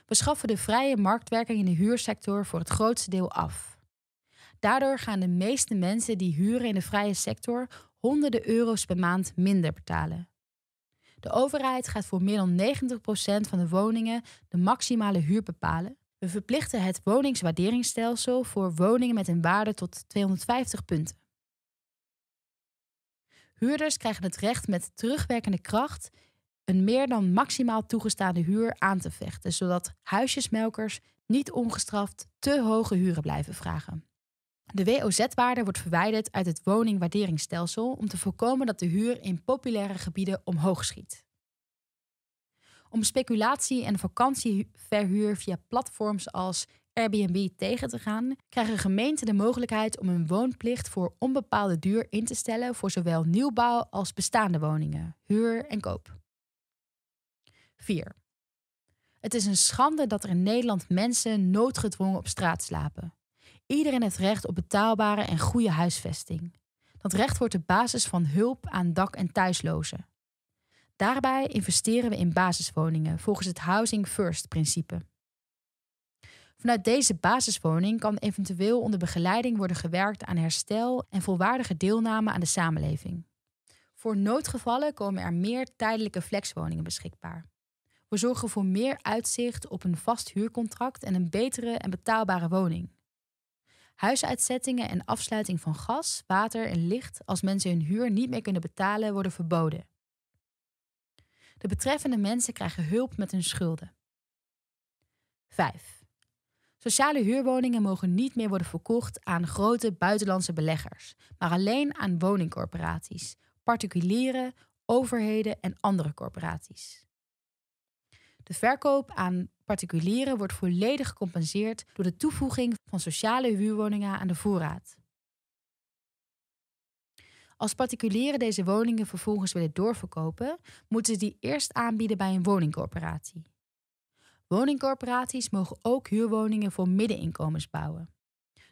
We schaffen de vrije marktwerking in de huursector voor het grootste deel af. Daardoor gaan de meeste mensen die huren in de vrije sector honderden euro's per maand minder betalen. De overheid gaat voor meer dan 90% van de woningen de maximale huur bepalen we verplichten het woningswaarderingsstelsel voor woningen met een waarde tot 250 punten. Huurders krijgen het recht met terugwerkende kracht een meer dan maximaal toegestaande huur aan te vechten, zodat huisjesmelkers niet ongestraft te hoge huren blijven vragen. De WOZ-waarde wordt verwijderd uit het woningwaarderingsstelsel om te voorkomen dat de huur in populaire gebieden omhoog schiet om speculatie en vakantieverhuur via platforms als Airbnb tegen te gaan, krijgen gemeenten de mogelijkheid om een woonplicht voor onbepaalde duur in te stellen voor zowel nieuwbouw als bestaande woningen, huur en koop. 4. Het is een schande dat er in Nederland mensen noodgedwongen op straat slapen. Iedereen heeft recht op betaalbare en goede huisvesting. Dat recht wordt de basis van hulp aan dak- en thuislozen. Daarbij investeren we in basiswoningen volgens het Housing First principe. Vanuit deze basiswoning kan eventueel onder begeleiding worden gewerkt aan herstel en volwaardige deelname aan de samenleving. Voor noodgevallen komen er meer tijdelijke flexwoningen beschikbaar. We zorgen voor meer uitzicht op een vast huurcontract en een betere en betaalbare woning. Huisuitzettingen en afsluiting van gas, water en licht als mensen hun huur niet meer kunnen betalen worden verboden. De betreffende mensen krijgen hulp met hun schulden. 5. Sociale huurwoningen mogen niet meer worden verkocht aan grote buitenlandse beleggers, maar alleen aan woningcorporaties, particulieren, overheden en andere corporaties. De verkoop aan particulieren wordt volledig gecompenseerd door de toevoeging van sociale huurwoningen aan de voorraad. Als particulieren deze woningen vervolgens willen doorverkopen, moeten ze die eerst aanbieden bij een woningcorporatie. Woningcorporaties mogen ook huurwoningen voor middeninkomens bouwen.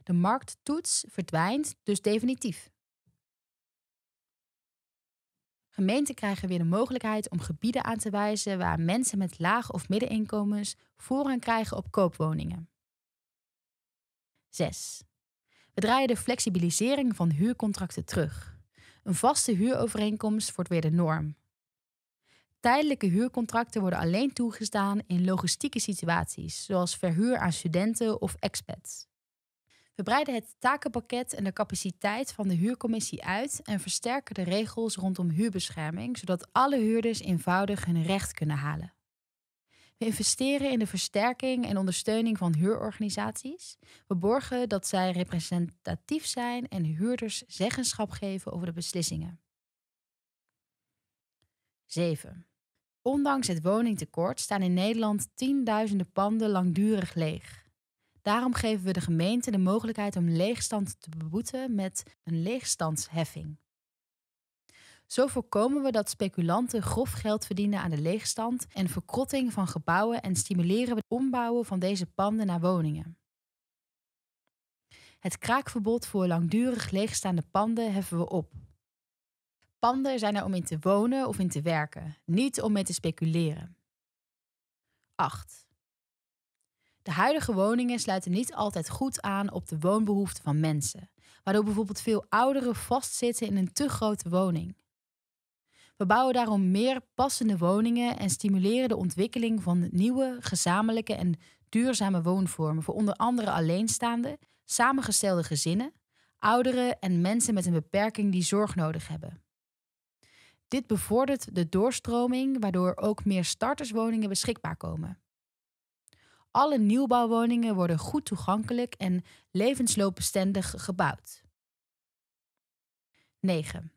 De markttoets verdwijnt dus definitief. Gemeenten krijgen weer de mogelijkheid om gebieden aan te wijzen waar mensen met laag of middeninkomens voorrang krijgen op koopwoningen. 6. We draaien de flexibilisering van huurcontracten terug. Een vaste huurovereenkomst wordt weer de norm. Tijdelijke huurcontracten worden alleen toegestaan in logistieke situaties, zoals verhuur aan studenten of expats. We breiden het takenpakket en de capaciteit van de huurcommissie uit en versterken de regels rondom huurbescherming, zodat alle huurders eenvoudig hun recht kunnen halen. We investeren in de versterking en ondersteuning van huurorganisaties. We borgen dat zij representatief zijn en huurders zeggenschap geven over de beslissingen. 7. Ondanks het woningtekort staan in Nederland tienduizenden panden langdurig leeg. Daarom geven we de gemeente de mogelijkheid om leegstand te beboeten met een leegstandsheffing. Zo voorkomen we dat speculanten grof geld verdienen aan de leegstand en verkrotting van gebouwen en stimuleren we het ombouwen van deze panden naar woningen. Het kraakverbod voor langdurig leegstaande panden heffen we op. Panden zijn er om in te wonen of in te werken, niet om mee te speculeren. 8. De huidige woningen sluiten niet altijd goed aan op de woonbehoeften van mensen, waardoor bijvoorbeeld veel ouderen vastzitten in een te grote woning. We bouwen daarom meer passende woningen en stimuleren de ontwikkeling van nieuwe, gezamenlijke en duurzame woonvormen voor onder andere alleenstaande, samengestelde gezinnen, ouderen en mensen met een beperking die zorg nodig hebben. Dit bevordert de doorstroming, waardoor ook meer starterswoningen beschikbaar komen. Alle nieuwbouwwoningen worden goed toegankelijk en levensloopbestendig gebouwd. 9.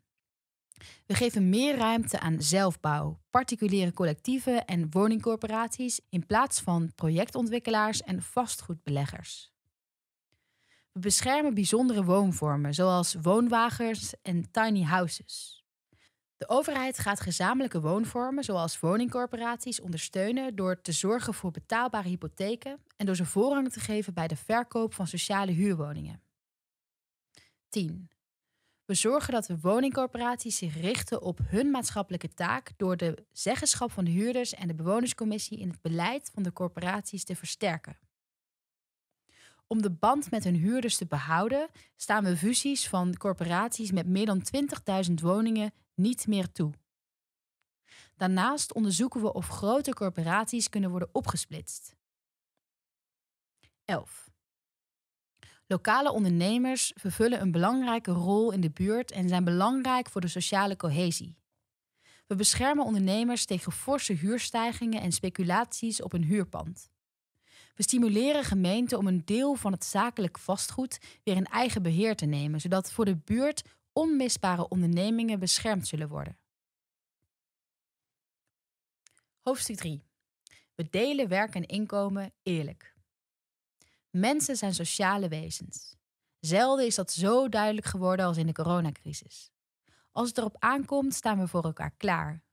We geven meer ruimte aan zelfbouw, particuliere collectieven en woningcorporaties in plaats van projectontwikkelaars en vastgoedbeleggers. We beschermen bijzondere woonvormen, zoals woonwagens en tiny houses. De overheid gaat gezamenlijke woonvormen, zoals woningcorporaties, ondersteunen door te zorgen voor betaalbare hypotheken en door ze voorrang te geven bij de verkoop van sociale huurwoningen. 10. We zorgen dat de woningcorporaties zich richten op hun maatschappelijke taak door de zeggenschap van de huurders en de bewonerscommissie in het beleid van de corporaties te versterken. Om de band met hun huurders te behouden, staan we fusies van corporaties met meer dan 20.000 woningen niet meer toe. Daarnaast onderzoeken we of grote corporaties kunnen worden opgesplitst. 11. Lokale ondernemers vervullen een belangrijke rol in de buurt en zijn belangrijk voor de sociale cohesie. We beschermen ondernemers tegen forse huurstijgingen en speculaties op een huurpand. We stimuleren gemeenten om een deel van het zakelijk vastgoed weer in eigen beheer te nemen, zodat voor de buurt onmisbare ondernemingen beschermd zullen worden. Hoofdstuk 3. We delen werk en inkomen eerlijk. Mensen zijn sociale wezens. Zelden is dat zo duidelijk geworden als in de coronacrisis. Als het erop aankomt, staan we voor elkaar klaar.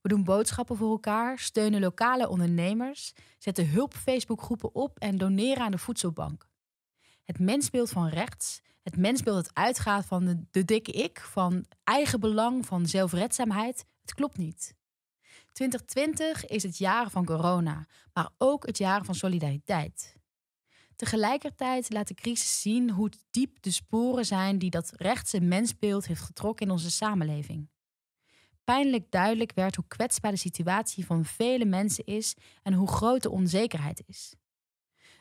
We doen boodschappen voor elkaar, steunen lokale ondernemers, zetten hulp Facebookgroepen op en doneren aan de voedselbank. Het mensbeeld van rechts, het mensbeeld dat uitgaat van de, de dikke ik, van eigen belang, van zelfredzaamheid, het klopt niet. 2020 is het jaar van corona, maar ook het jaar van solidariteit. Tegelijkertijd laat de crisis zien hoe diep de sporen zijn die dat rechtse mensbeeld heeft getrokken in onze samenleving. Pijnlijk duidelijk werd hoe kwetsbaar de situatie van vele mensen is en hoe groot de onzekerheid is.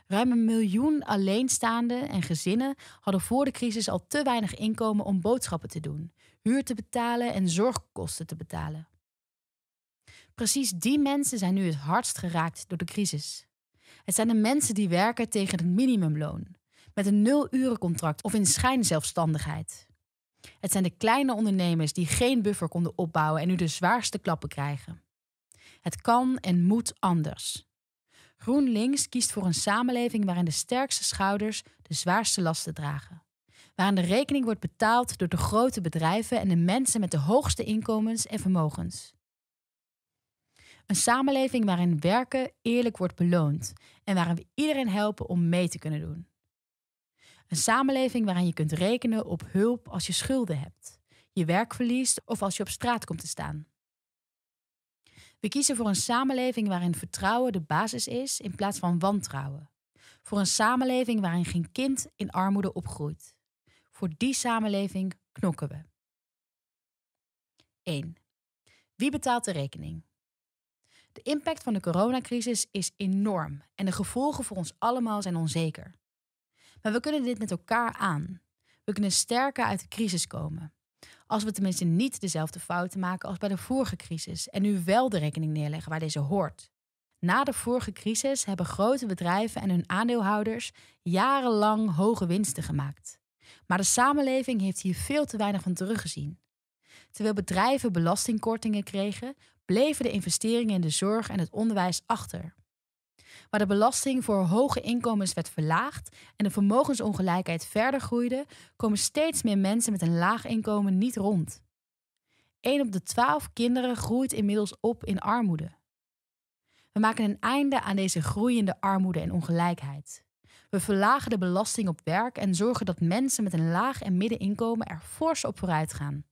Ruim een miljoen alleenstaanden en gezinnen hadden voor de crisis al te weinig inkomen om boodschappen te doen, huur te betalen en zorgkosten te betalen. Precies die mensen zijn nu het hardst geraakt door de crisis. Het zijn de mensen die werken tegen het minimumloon, met een nul-urencontract of in schijnzelfstandigheid. Het zijn de kleine ondernemers die geen buffer konden opbouwen en nu de zwaarste klappen krijgen. Het kan en moet anders. GroenLinks kiest voor een samenleving waarin de sterkste schouders de zwaarste lasten dragen. Waarin de rekening wordt betaald door de grote bedrijven en de mensen met de hoogste inkomens en vermogens. Een samenleving waarin werken eerlijk wordt beloond en waarin we iedereen helpen om mee te kunnen doen. Een samenleving waarin je kunt rekenen op hulp als je schulden hebt, je werk verliest of als je op straat komt te staan. We kiezen voor een samenleving waarin vertrouwen de basis is in plaats van wantrouwen. Voor een samenleving waarin geen kind in armoede opgroeit. Voor die samenleving knokken we. 1. Wie betaalt de rekening? De impact van de coronacrisis is enorm en de gevolgen voor ons allemaal zijn onzeker. Maar we kunnen dit met elkaar aan. We kunnen sterker uit de crisis komen. Als we tenminste niet dezelfde fouten maken als bij de vorige crisis en nu wel de rekening neerleggen waar deze hoort. Na de vorige crisis hebben grote bedrijven en hun aandeelhouders jarenlang hoge winsten gemaakt. Maar de samenleving heeft hier veel te weinig van teruggezien. Terwijl bedrijven belastingkortingen kregen, bleven de investeringen in de zorg en het onderwijs achter. Waar de belasting voor hoge inkomens werd verlaagd en de vermogensongelijkheid verder groeide, komen steeds meer mensen met een laag inkomen niet rond. 1 op de twaalf kinderen groeit inmiddels op in armoede. We maken een einde aan deze groeiende armoede en ongelijkheid. We verlagen de belasting op werk en zorgen dat mensen met een laag en middeninkomen er fors op vooruit gaan.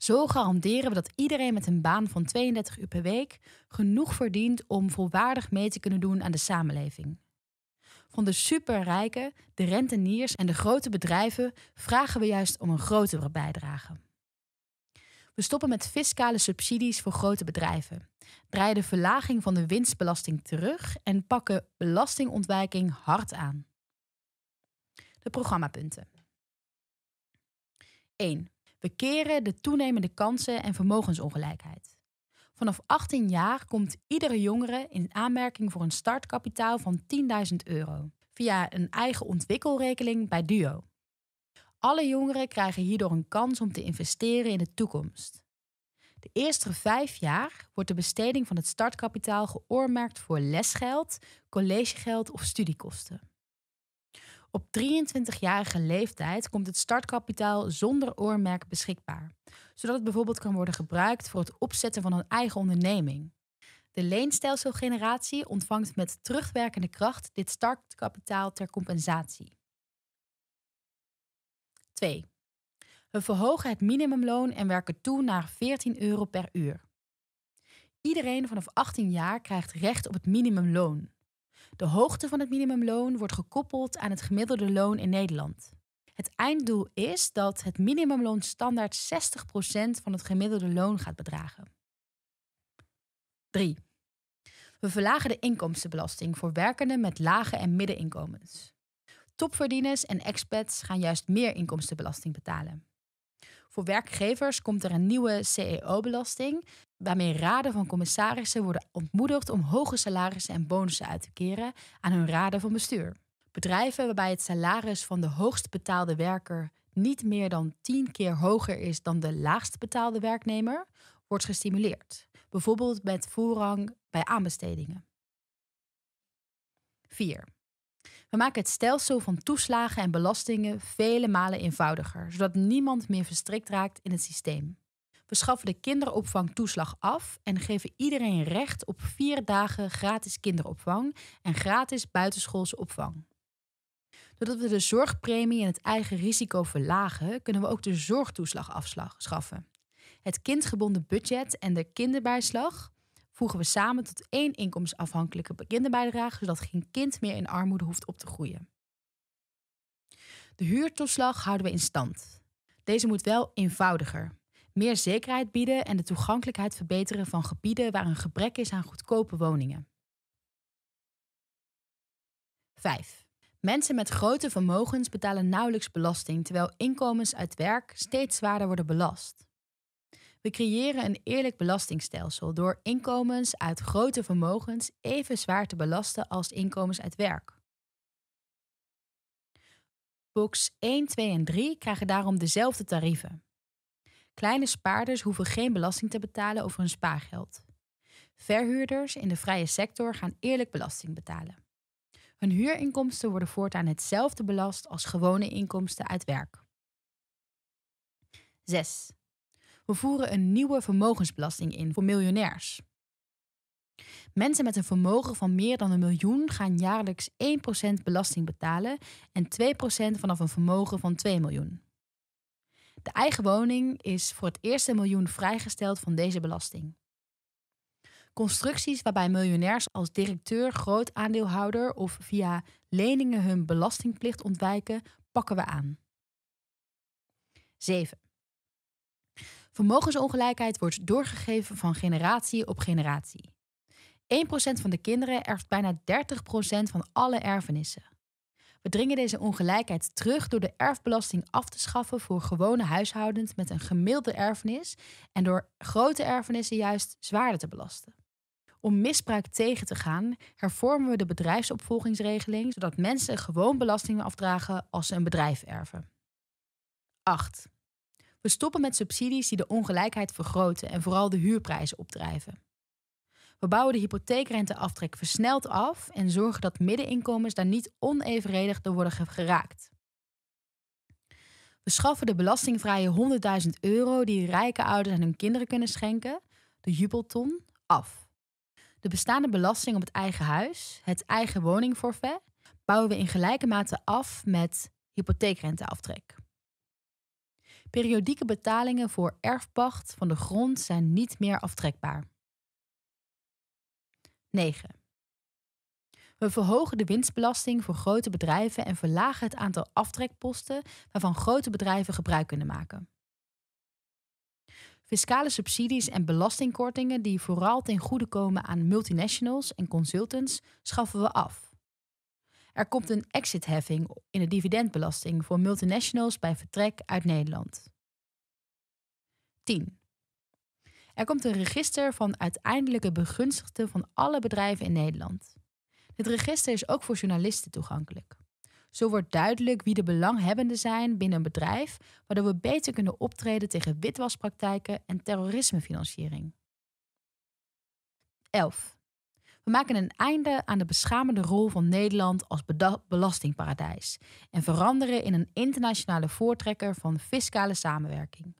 Zo garanderen we dat iedereen met een baan van 32 uur per week genoeg verdient om volwaardig mee te kunnen doen aan de samenleving. Van de superrijken, de renteniers en de grote bedrijven vragen we juist om een grotere bijdrage. We stoppen met fiscale subsidies voor grote bedrijven, draaien de verlaging van de winstbelasting terug en pakken belastingontwijking hard aan. De programmapunten. 1. We keren de toenemende kansen- en vermogensongelijkheid. Vanaf 18 jaar komt iedere jongere in aanmerking voor een startkapitaal van 10.000 euro via een eigen ontwikkelrekening bij Duo. Alle jongeren krijgen hierdoor een kans om te investeren in de toekomst. De eerste vijf jaar wordt de besteding van het startkapitaal geoormerkt voor lesgeld, collegegeld of studiekosten. Op 23-jarige leeftijd komt het startkapitaal zonder oormerk beschikbaar, zodat het bijvoorbeeld kan worden gebruikt voor het opzetten van een eigen onderneming. De leenstelselgeneratie ontvangt met terugwerkende kracht dit startkapitaal ter compensatie. 2. We verhogen het minimumloon en werken toe naar 14 euro per uur. Iedereen vanaf 18 jaar krijgt recht op het minimumloon. De hoogte van het minimumloon wordt gekoppeld aan het gemiddelde loon in Nederland. Het einddoel is dat het minimumloon standaard 60% van het gemiddelde loon gaat bedragen. 3. We verlagen de inkomstenbelasting voor werkenden met lage en middeninkomens. Topverdieners en expats gaan juist meer inkomstenbelasting betalen. Voor werkgevers komt er een nieuwe CEO-belasting, waarmee raden van commissarissen worden ontmoedigd om hoge salarissen en bonussen uit te keren aan hun raden van bestuur. Bedrijven waarbij het salaris van de hoogst betaalde werker niet meer dan 10 keer hoger is dan de laagst betaalde werknemer, wordt gestimuleerd, bijvoorbeeld met voorrang bij aanbestedingen. 4. We maken het stelsel van toeslagen en belastingen vele malen eenvoudiger, zodat niemand meer verstrikt raakt in het systeem. We schaffen de kinderopvangtoeslag af en geven iedereen recht op vier dagen gratis kinderopvang en gratis buitenschoolse opvang. Doordat we de zorgpremie en het eigen risico verlagen, kunnen we ook de zorgtoeslag afschaffen. Het kindgebonden budget en de kinderbijslag voegen we samen tot één inkomensafhankelijke kinderbijdrage, zodat geen kind meer in armoede hoeft op te groeien. De huurtoeslag houden we in stand. Deze moet wel eenvoudiger, meer zekerheid bieden en de toegankelijkheid verbeteren van gebieden waar een gebrek is aan goedkope woningen. 5. Mensen met grote vermogens betalen nauwelijks belasting, terwijl inkomens uit werk steeds zwaarder worden belast. We creëren een eerlijk belastingstelsel door inkomens uit grote vermogens even zwaar te belasten als inkomens uit werk. Box 1, 2 en 3 krijgen daarom dezelfde tarieven. Kleine spaarders hoeven geen belasting te betalen over hun spaargeld. Verhuurders in de vrije sector gaan eerlijk belasting betalen. Hun huurinkomsten worden voortaan hetzelfde belast als gewone inkomsten uit werk. 6. We voeren een nieuwe vermogensbelasting in voor miljonairs. Mensen met een vermogen van meer dan een miljoen gaan jaarlijks 1% belasting betalen en 2% vanaf een vermogen van 2 miljoen. De eigen woning is voor het eerste miljoen vrijgesteld van deze belasting. Constructies waarbij miljonairs als directeur, groot aandeelhouder of via leningen hun belastingplicht ontwijken, pakken we aan. 7. Vermogensongelijkheid wordt doorgegeven van generatie op generatie. 1% van de kinderen erft bijna 30% van alle erfenissen. We dringen deze ongelijkheid terug door de erfbelasting af te schaffen voor gewone huishoudens met een gemiddelde erfenis en door grote erfenissen juist zwaarder te belasten. Om misbruik tegen te gaan, hervormen we de bedrijfsopvolgingsregeling zodat mensen gewoon belasting afdragen als ze een bedrijf erven. 8. We stoppen met subsidies die de ongelijkheid vergroten en vooral de huurprijzen opdrijven. We bouwen de hypotheekrenteaftrek versneld af en zorgen dat middeninkomens daar niet onevenredig door worden geraakt. We schaffen de belastingvrije 100.000 euro die rijke ouders aan hun kinderen kunnen schenken, de jubelton, af. De bestaande belasting op het eigen huis, het eigen woningforfait, bouwen we in gelijke mate af met hypotheekrenteaftrek. Periodieke betalingen voor erfpacht van de grond zijn niet meer aftrekbaar. 9. We verhogen de winstbelasting voor grote bedrijven en verlagen het aantal aftrekposten waarvan grote bedrijven gebruik kunnen maken. Fiscale subsidies en belastingkortingen die vooral ten goede komen aan multinationals en consultants schaffen we af. Er komt een exitheffing in de dividendbelasting voor multinationals bij vertrek uit Nederland. 10. Er komt een register van uiteindelijke begunstigden van alle bedrijven in Nederland. Dit register is ook voor journalisten toegankelijk. Zo wordt duidelijk wie de belanghebbenden zijn binnen een bedrijf, waardoor we beter kunnen optreden tegen witwaspraktijken en terrorismefinanciering. 11. We maken een einde aan de beschamende rol van Nederland als belastingparadijs en veranderen in een internationale voortrekker van fiscale samenwerking.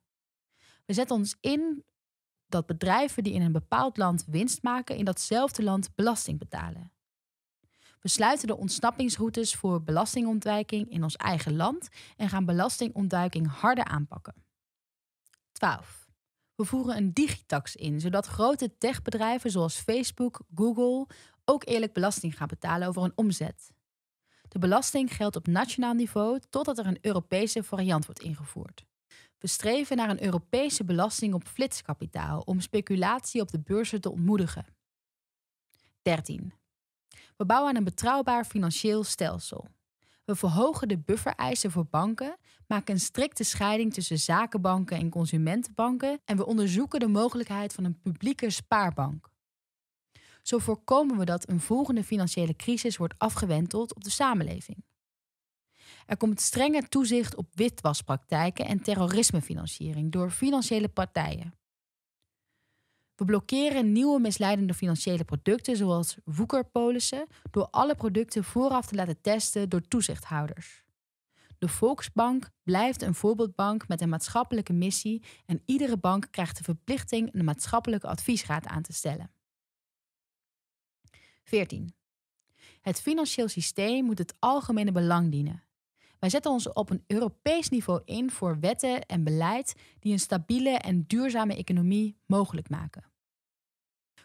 We zetten ons in dat bedrijven die in een bepaald land winst maken, in datzelfde land belasting betalen. We sluiten de ontsnappingsroutes voor belastingontwijking in ons eigen land en gaan belastingontduiking harder aanpakken. 12. We voeren een digitax in, zodat grote techbedrijven zoals Facebook, Google ook eerlijk belasting gaan betalen over hun omzet. De belasting geldt op nationaal niveau totdat er een Europese variant wordt ingevoerd. We streven naar een Europese belasting op flitskapitaal om speculatie op de beurzen te ontmoedigen. 13. We bouwen aan een betrouwbaar financieel stelsel. We verhogen de buffereisen voor banken, maken een strikte scheiding tussen zakenbanken en consumentenbanken en we onderzoeken de mogelijkheid van een publieke spaarbank. Zo voorkomen we dat een volgende financiële crisis wordt afgewenteld op de samenleving. Er komt strenger toezicht op witwaspraktijken en terrorismefinanciering door financiële partijen. We blokkeren nieuwe misleidende financiële producten, zoals woekerpolissen, door alle producten vooraf te laten testen door toezichthouders. De Volksbank blijft een voorbeeldbank met een maatschappelijke missie en iedere bank krijgt de verplichting een maatschappelijke adviesraad aan te stellen. 14. Het financieel systeem moet het algemene belang dienen. Wij zetten ons op een Europees niveau in voor wetten en beleid die een stabiele en duurzame economie mogelijk maken.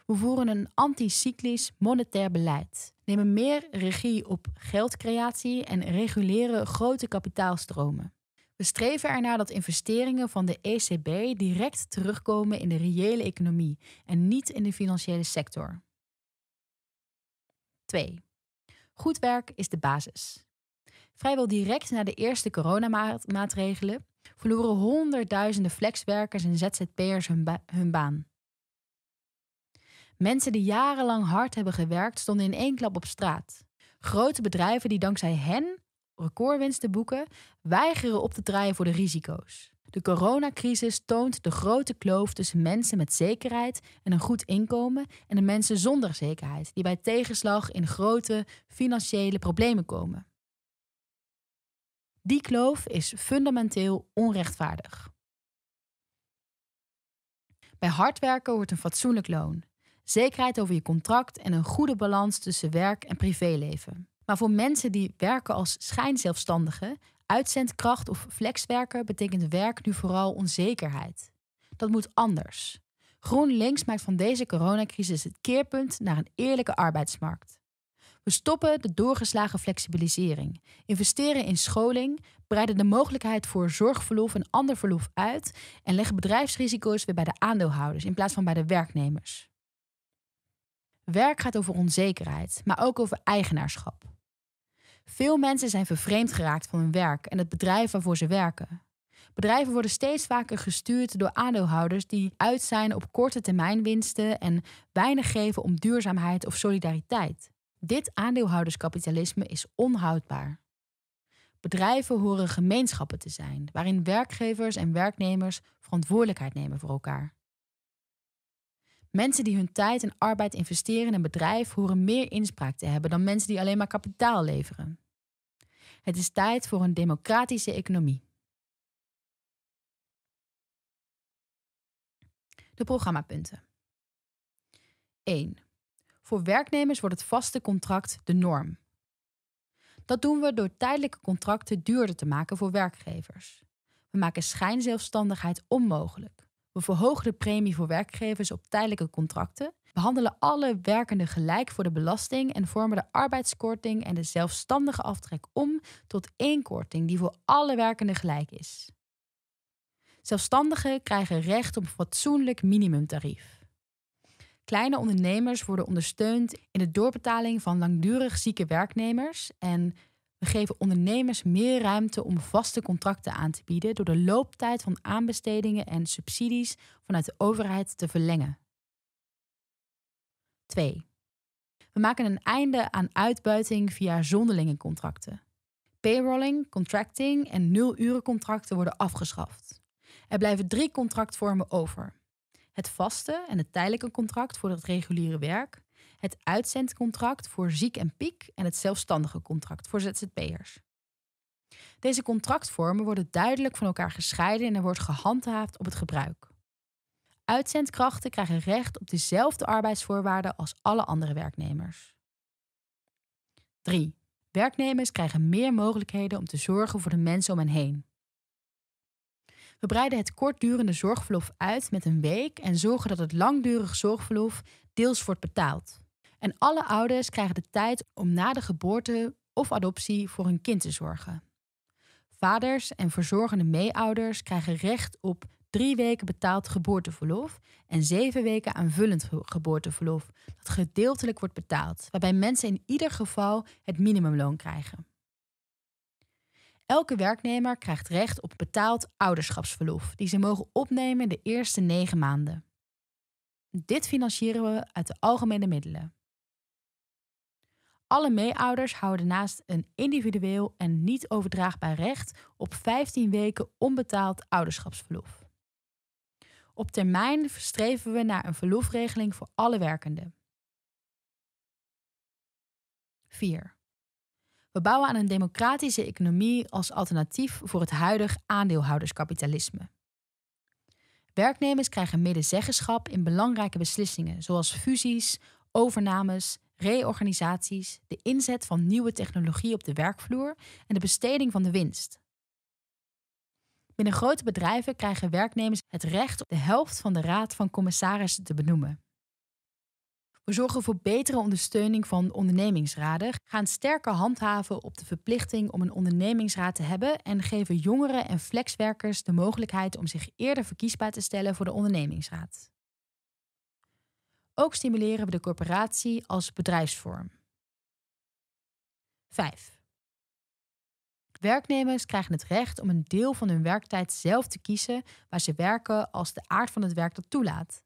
We voeren een anticyclisch monetair beleid, nemen meer regie op geldcreatie en reguleren grote kapitaalstromen. We streven ernaar dat investeringen van de ECB direct terugkomen in de reële economie en niet in de financiële sector. 2. Goed werk is de basis. Vrijwel direct na de eerste coronamaatregelen verloren honderdduizenden flexwerkers en ZZP'ers hun, hun baan. Mensen die jarenlang hard hebben gewerkt stonden in één klap op straat. Grote bedrijven die dankzij hen recordwinsten boeken, weigeren op te draaien voor de risico's. De coronacrisis toont de grote kloof tussen mensen met zekerheid en een goed inkomen en de mensen zonder zekerheid, die bij tegenslag in grote financiële problemen komen. Die kloof is fundamenteel onrechtvaardig. Bij hard werken hoort een fatsoenlijk loon zekerheid over je contract en een goede balans tussen werk en privéleven. Maar voor mensen die werken als schijnzelfstandigen, uitzendkracht of flexwerker betekent werk nu vooral onzekerheid. Dat moet anders. GroenLinks maakt van deze coronacrisis het keerpunt naar een eerlijke arbeidsmarkt. We stoppen de doorgeslagen flexibilisering, investeren in scholing, breiden de mogelijkheid voor zorgverlof en ander verlof uit en leggen bedrijfsrisico's weer bij de aandeelhouders in plaats van bij de werknemers. Werk gaat over onzekerheid, maar ook over eigenaarschap. Veel mensen zijn vervreemd geraakt van hun werk en het bedrijf waarvoor ze werken. Bedrijven worden steeds vaker gestuurd door aandeelhouders die uit zijn op korte termijn winsten en weinig geven om duurzaamheid of solidariteit. Dit aandeelhouderskapitalisme is onhoudbaar. Bedrijven horen gemeenschappen te zijn, waarin werkgevers en werknemers verantwoordelijkheid nemen voor elkaar. Mensen die hun tijd en arbeid investeren in een bedrijf horen meer inspraak te hebben dan mensen die alleen maar kapitaal leveren. Het is tijd voor een democratische economie. De programmapunten. 1. Voor werknemers wordt het vaste contract de norm. Dat doen we door tijdelijke contracten duurder te maken voor werkgevers. We maken schijnzelfstandigheid onmogelijk. We verhogen de premie voor werkgevers op tijdelijke contracten, behandelen alle werkenden gelijk voor de belasting en vormen de arbeidskorting en de zelfstandige aftrek om tot één korting die voor alle werkenden gelijk is. Zelfstandigen krijgen recht op een fatsoenlijk minimumtarief. Kleine ondernemers worden ondersteund in de doorbetaling van langdurig zieke werknemers en we geven ondernemers meer ruimte om vaste contracten aan te bieden door de looptijd van aanbestedingen en subsidies vanuit de overheid te verlengen. 2. We maken een einde aan uitbuiting via zonderlingencontracten. Payrolling, contracting en nulurencontracten worden afgeschaft. Er blijven drie contractvormen over. Het vaste en het tijdelijke contract voor het reguliere werk, het uitzendcontract voor ziek en piek en het zelfstandige contract voor ZZP'ers. Deze contractvormen worden duidelijk van elkaar gescheiden en er wordt gehandhaafd op het gebruik. Uitzendkrachten krijgen recht op dezelfde arbeidsvoorwaarden als alle andere werknemers. 3. Werknemers krijgen meer mogelijkheden om te zorgen voor de mensen om hen heen. We breiden het kortdurende zorgverlof uit met een week en zorgen dat het langdurig zorgverlof deels wordt betaald. En alle ouders krijgen de tijd om na de geboorte of adoptie voor hun kind te zorgen. Vaders en verzorgende meeouders krijgen recht op drie weken betaald geboorteverlof en zeven weken aanvullend geboorteverlof, dat gedeeltelijk wordt betaald, waarbij mensen in ieder geval het minimumloon krijgen. Elke werknemer krijgt recht op betaald ouderschapsverlof, die ze mogen opnemen in de eerste negen maanden. Dit financieren we uit de algemene middelen. Alle meeouders houden naast een individueel en niet overdraagbaar recht op 15 weken onbetaald ouderschapsverlof. Op termijn streven we naar een verlofregeling voor alle werkenden. 4. We bouwen aan een democratische economie als alternatief voor het huidig aandeelhouderskapitalisme. Werknemers krijgen middenzeggenschap in belangrijke beslissingen, zoals fusies, overnames reorganisaties, de inzet van nieuwe technologie op de werkvloer en de besteding van de winst. Binnen grote bedrijven krijgen werknemers het recht de helft van de raad van commissarissen te benoemen. We zorgen voor betere ondersteuning van ondernemingsraden, gaan sterker handhaven op de verplichting om een ondernemingsraad te hebben en geven jongeren en flexwerkers de mogelijkheid om zich eerder verkiesbaar te stellen voor de ondernemingsraad. Ook stimuleren we de corporatie als bedrijfsvorm. 5. Werknemers krijgen het recht om een deel van hun werktijd zelf te kiezen waar ze werken als de aard van het werk dat toelaat.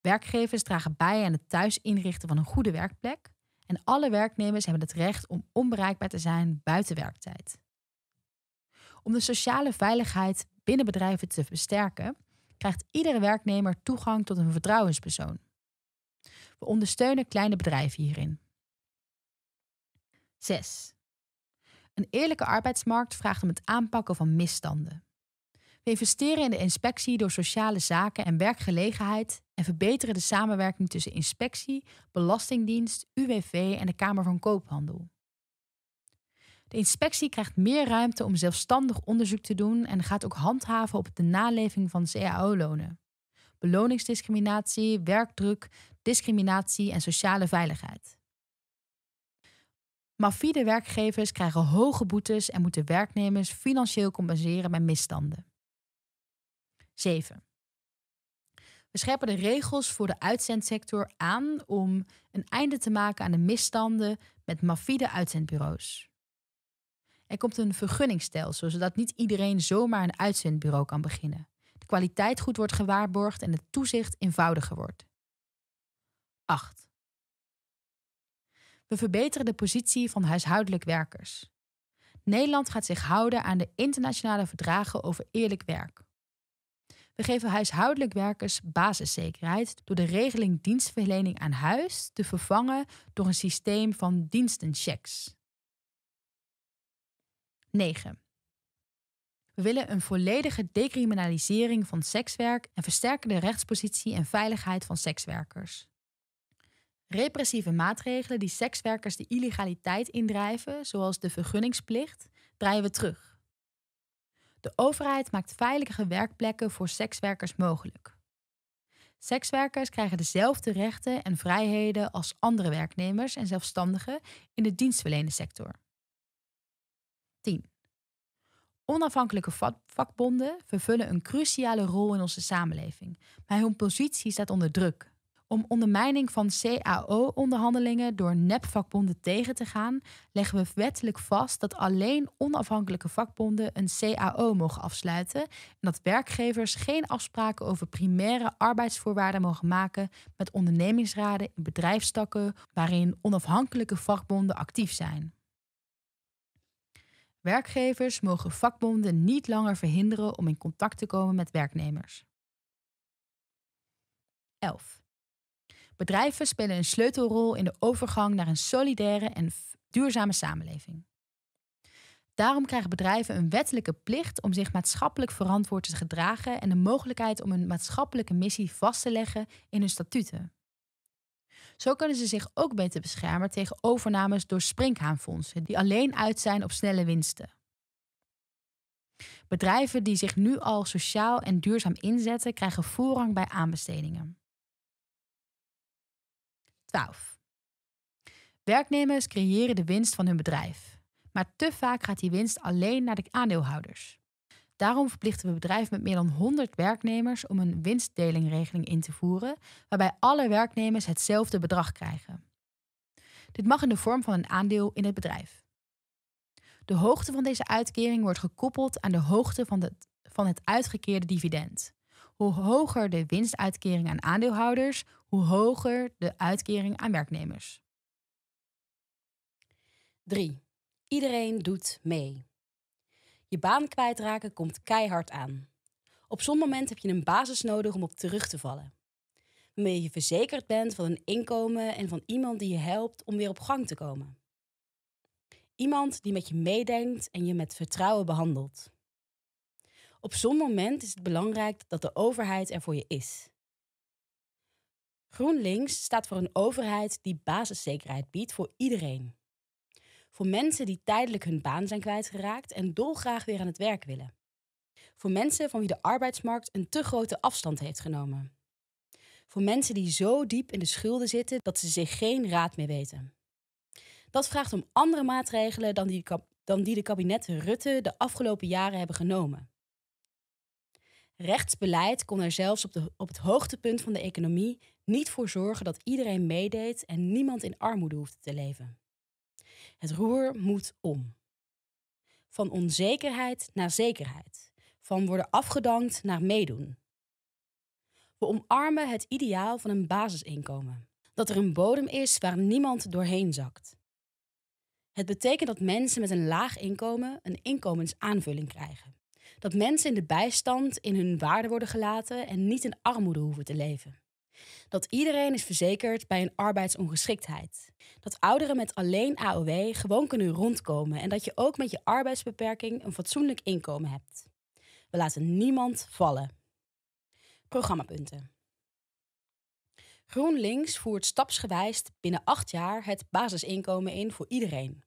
Werkgevers dragen bij aan het thuis inrichten van een goede werkplek en alle werknemers hebben het recht om onbereikbaar te zijn buiten werktijd. Om de sociale veiligheid binnen bedrijven te versterken, krijgt iedere werknemer toegang tot een vertrouwenspersoon. We ondersteunen kleine bedrijven hierin. 6. Een eerlijke arbeidsmarkt vraagt om het aanpakken van misstanden. We investeren in de inspectie door sociale zaken en werkgelegenheid en verbeteren de samenwerking tussen inspectie, Belastingdienst, UWV en de Kamer van Koophandel. De inspectie krijgt meer ruimte om zelfstandig onderzoek te doen en gaat ook handhaven op de naleving van CAO-lonen. Beloningsdiscriminatie, werkdruk, discriminatie en sociale veiligheid. Mafide werkgevers krijgen hoge boetes en moeten werknemers financieel compenseren bij misstanden. 7. We scherpen de regels voor de uitzendsector aan om een einde te maken aan de misstanden met mafide uitzendbureaus. Er komt een vergunningstelsel, zodat niet iedereen zomaar een uitzendbureau kan beginnen. De kwaliteit goed wordt gewaarborgd en het toezicht eenvoudiger wordt. 8. We verbeteren de positie van huishoudelijk werkers. Nederland gaat zich houden aan de internationale verdragen over eerlijk werk. We geven huishoudelijk werkers basiszekerheid door de regeling dienstverlening aan huis te vervangen door een systeem van dienstenchecks. 9. We willen een volledige decriminalisering van sekswerk en versterken de rechtspositie en veiligheid van sekswerkers. Repressieve maatregelen die sekswerkers de illegaliteit indrijven, zoals de vergunningsplicht, draaien we terug. De overheid maakt veilige werkplekken voor sekswerkers mogelijk. Sekswerkers krijgen dezelfde rechten en vrijheden als andere werknemers en zelfstandigen in de dienstverlenende sector. Onafhankelijke vakbonden vervullen een cruciale rol in onze samenleving, maar hun positie staat onder druk. Om ondermijning van CAO-onderhandelingen door nepvakbonden tegen te gaan, leggen we wettelijk vast dat alleen onafhankelijke vakbonden een CAO mogen afsluiten en dat werkgevers geen afspraken over primaire arbeidsvoorwaarden mogen maken met ondernemingsraden in bedrijfstakken waarin onafhankelijke vakbonden actief zijn. Werkgevers mogen vakbonden niet langer verhinderen om in contact te komen met werknemers. 11. Bedrijven spelen een sleutelrol in de overgang naar een solidaire en duurzame samenleving. Daarom krijgen bedrijven een wettelijke plicht om zich maatschappelijk verantwoord te gedragen en de mogelijkheid om een maatschappelijke missie vast te leggen in hun statuten. Zo kunnen ze zich ook beter beschermen tegen overnames door sprinkhaanfondsen, die alleen uit zijn op snelle winsten. Bedrijven die zich nu al sociaal en duurzaam inzetten, krijgen voorrang bij aanbestedingen. 12. Werknemers creëren de winst van hun bedrijf, maar te vaak gaat die winst alleen naar de aandeelhouders. Daarom verplichten we bedrijven met meer dan 100 werknemers om een winstdelingregeling in te voeren, waarbij alle werknemers hetzelfde bedrag krijgen. Dit mag in de vorm van een aandeel in het bedrijf. De hoogte van deze uitkering wordt gekoppeld aan de hoogte van, van het uitgekeerde dividend. Hoe hoger de winstuitkering aan aandeelhouders, hoe hoger de uitkering aan werknemers. 3. Iedereen doet mee. Je baan kwijtraken komt keihard aan. Op zo'n moment heb je een basis nodig om op terug te vallen. Waarmee je verzekerd bent van een inkomen en van iemand die je helpt om weer op gang te komen. Iemand die met je meedenkt en je met vertrouwen behandelt. Op zo'n moment is het belangrijk dat de overheid er voor je is. GroenLinks staat voor een overheid die basiszekerheid biedt voor iedereen. Voor mensen die tijdelijk hun baan zijn kwijtgeraakt en dolgraag weer aan het werk willen. Voor mensen van wie de arbeidsmarkt een te grote afstand heeft genomen. Voor mensen die zo diep in de schulden zitten dat ze zich geen raad meer weten. Dat vraagt om andere maatregelen dan die, dan die de kabinetten Rutte de afgelopen jaren hebben genomen. Rechtsbeleid kon er zelfs op, de, op het hoogtepunt van de economie niet voor zorgen dat iedereen meedeed en niemand in armoede hoefde te leven. Het roer moet om. Van onzekerheid naar zekerheid. Van worden afgedankt naar meedoen. We omarmen het ideaal van een basisinkomen. Dat er een bodem is waar niemand doorheen zakt. Het betekent dat mensen met een laag inkomen een inkomensaanvulling krijgen. Dat mensen in de bijstand in hun waarde worden gelaten en niet in armoede hoeven te leven dat iedereen is verzekerd bij een arbeidsongeschiktheid. Dat ouderen met alleen AOW gewoon kunnen rondkomen en dat je ook met je arbeidsbeperking een fatsoenlijk inkomen hebt. We laten niemand vallen. Programmapunten. GroenLinks voert stapsgewijs binnen acht jaar het basisinkomen in voor iedereen.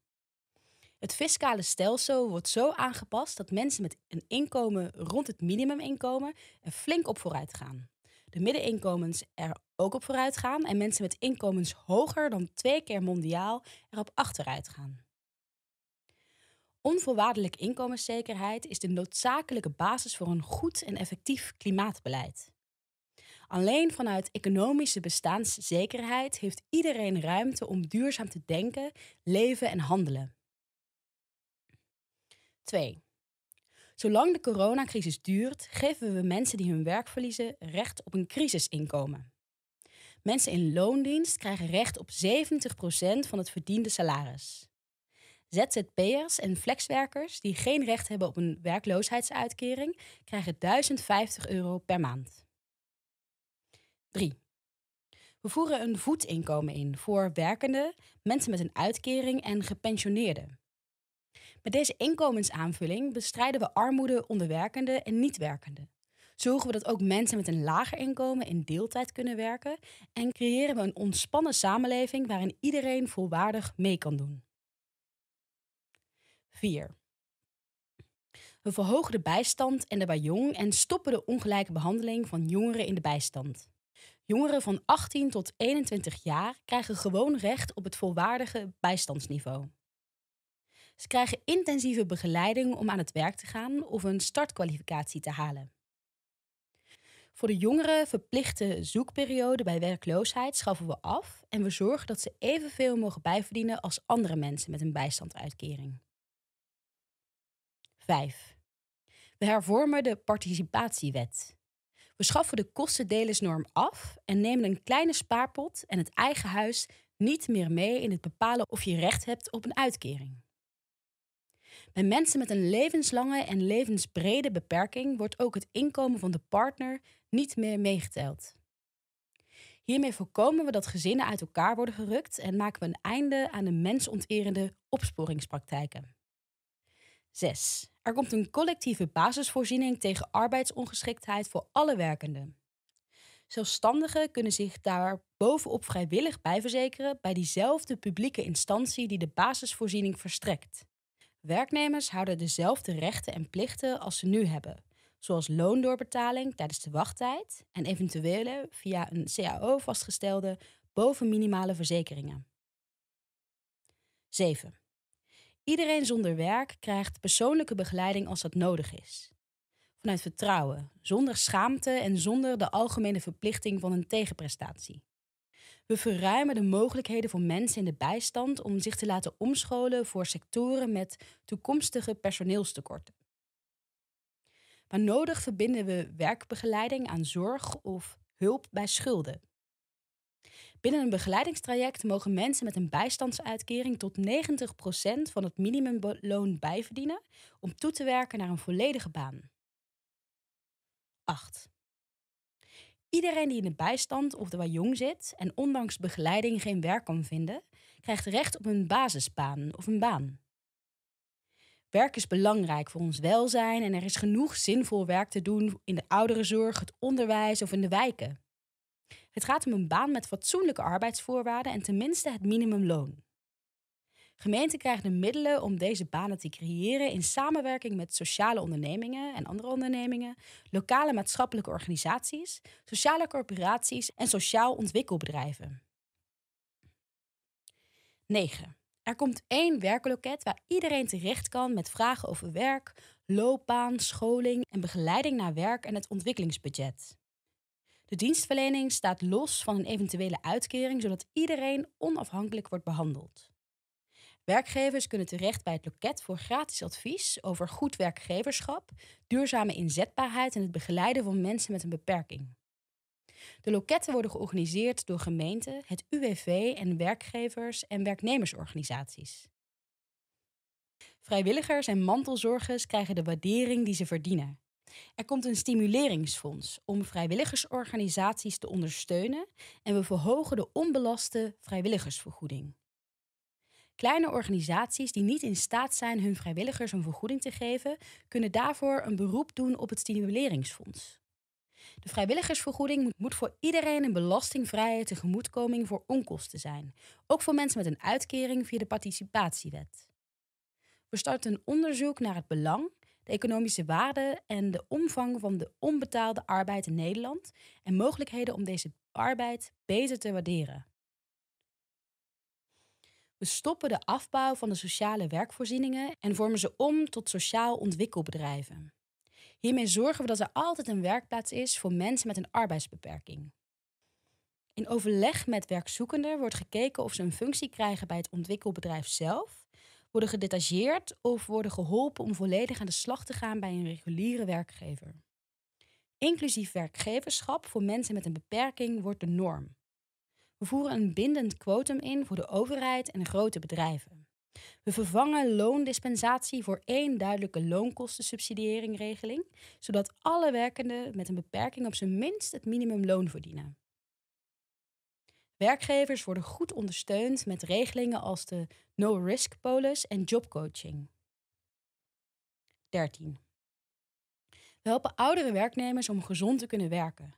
Het fiscale stelsel wordt zo aangepast dat mensen met een inkomen rond het minimuminkomen er flink op vooruit gaan de middeninkomens er ook op vooruit gaan en mensen met inkomens hoger dan twee keer mondiaal erop achteruit gaan. Onvoorwaardelijke inkomenszekerheid is de noodzakelijke basis voor een goed en effectief klimaatbeleid. Alleen vanuit economische bestaanszekerheid heeft iedereen ruimte om duurzaam te denken, leven en handelen. 2. Zolang de coronacrisis duurt, geven we mensen die hun werk verliezen recht op een crisisinkomen. Mensen in loondienst krijgen recht op 70% van het verdiende salaris. ZZP'ers en flexwerkers die geen recht hebben op een werkloosheidsuitkering krijgen 1050 euro per maand. 3. We voeren een voedinkomen in voor werkenden, mensen met een uitkering en gepensioneerden. Met deze inkomensaanvulling bestrijden we armoede onder werkenden en niet-werkenden. Zorgen we dat ook mensen met een lager inkomen in deeltijd kunnen werken en creëren we een ontspannen samenleving waarin iedereen volwaardig mee kan doen. 4. We verhogen de bijstand en de bajong en stoppen de ongelijke behandeling van jongeren in de bijstand. Jongeren van 18 tot 21 jaar krijgen gewoon recht op het volwaardige bijstandsniveau. Ze krijgen intensieve begeleiding om aan het werk te gaan of een startkwalificatie te halen. Voor de jongeren verplichte zoekperiode bij werkloosheid schaffen we af en we zorgen dat ze evenveel mogen bijverdienen als andere mensen met een bijstandsuitkering. 5. We hervormen de participatiewet. We schaffen de kostendelersnorm af en nemen een kleine spaarpot en het eigen huis niet meer mee in het bepalen of je recht hebt op een uitkering. Bij mensen met een levenslange en levensbrede beperking wordt ook het inkomen van de partner niet meer meegeteld. Hiermee voorkomen we dat gezinnen uit elkaar worden gerukt en maken we een einde aan de mensonterende opsporingspraktijken. 6. Er komt een collectieve basisvoorziening tegen arbeidsongeschiktheid voor alle werkenden. Zelfstandigen kunnen zich daar bovenop vrijwillig bij verzekeren bij diezelfde publieke instantie die de basisvoorziening verstrekt. Werknemers houden dezelfde rechten en plichten als ze nu hebben, zoals loondoorbetaling tijdens de wachttijd en eventuele via een CAO vastgestelde bovenminimale verzekeringen. 7. Iedereen zonder werk krijgt persoonlijke begeleiding als dat nodig is. Vanuit vertrouwen, zonder schaamte en zonder de algemene verplichting van een tegenprestatie. We verruimen de mogelijkheden voor mensen in de bijstand om zich te laten omscholen voor sectoren met toekomstige personeelstekorten. Maar nodig verbinden we werkbegeleiding aan zorg of hulp bij schulden. Binnen een begeleidingstraject mogen mensen met een bijstandsuitkering tot 90% van het minimumloon bijverdienen om toe te werken naar een volledige baan. 8. Iedereen die in de bijstand of de jong zit en ondanks begeleiding geen werk kan vinden, krijgt recht op een basisbaan of een baan. Werk is belangrijk voor ons welzijn en er is genoeg zinvol werk te doen in de ouderenzorg, het onderwijs of in de wijken. Het gaat om een baan met fatsoenlijke arbeidsvoorwaarden en tenminste het minimumloon. Gemeenten krijgen de middelen om deze banen te creëren in samenwerking met sociale ondernemingen en andere ondernemingen, lokale maatschappelijke organisaties, sociale corporaties en sociaal ontwikkelbedrijven. 9. Er komt één werkloket waar iedereen terecht kan met vragen over werk, loopbaan, scholing en begeleiding naar werk en het ontwikkelingsbudget. De dienstverlening staat los van een eventuele uitkering, zodat iedereen onafhankelijk wordt behandeld. Werkgevers kunnen terecht bij het loket voor gratis advies over goed werkgeverschap, duurzame inzetbaarheid en het begeleiden van mensen met een beperking. De loketten worden georganiseerd door gemeenten, het UWV en werkgevers- en werknemersorganisaties. Vrijwilligers en mantelzorgers krijgen de waardering die ze verdienen. Er komt een stimuleringsfonds om vrijwilligersorganisaties te ondersteunen en we verhogen de onbelaste vrijwilligersvergoeding. Kleine organisaties die niet in staat zijn hun vrijwilligers een vergoeding te geven, kunnen daarvoor een beroep doen op het stimuleringsfonds. De vrijwilligersvergoeding moet voor iedereen een belastingvrije tegemoetkoming voor onkosten zijn, ook voor mensen met een uitkering via de participatiewet. We starten een onderzoek naar het belang, de economische waarde en de omvang van de onbetaalde arbeid in Nederland en mogelijkheden om deze arbeid beter te waarderen. We stoppen de afbouw van de sociale werkvoorzieningen en vormen ze om tot sociaal ontwikkelbedrijven. Hiermee zorgen we dat er altijd een werkplaats is voor mensen met een arbeidsbeperking. In overleg met werkzoekenden wordt gekeken of ze een functie krijgen bij het ontwikkelbedrijf zelf, worden gedetacheerd of worden geholpen om volledig aan de slag te gaan bij een reguliere werkgever. Inclusief werkgeverschap voor mensen met een beperking wordt de norm. We voeren een bindend quotum in voor de overheid en grote bedrijven. We vervangen loondispensatie voor één duidelijke loonkostensubsidieringregeling, zodat alle werkenden met een beperking op zijn minst het minimumloon verdienen. Werkgevers worden goed ondersteund met regelingen als de no-risk polis en jobcoaching. 13. We helpen oudere werknemers om gezond te kunnen werken.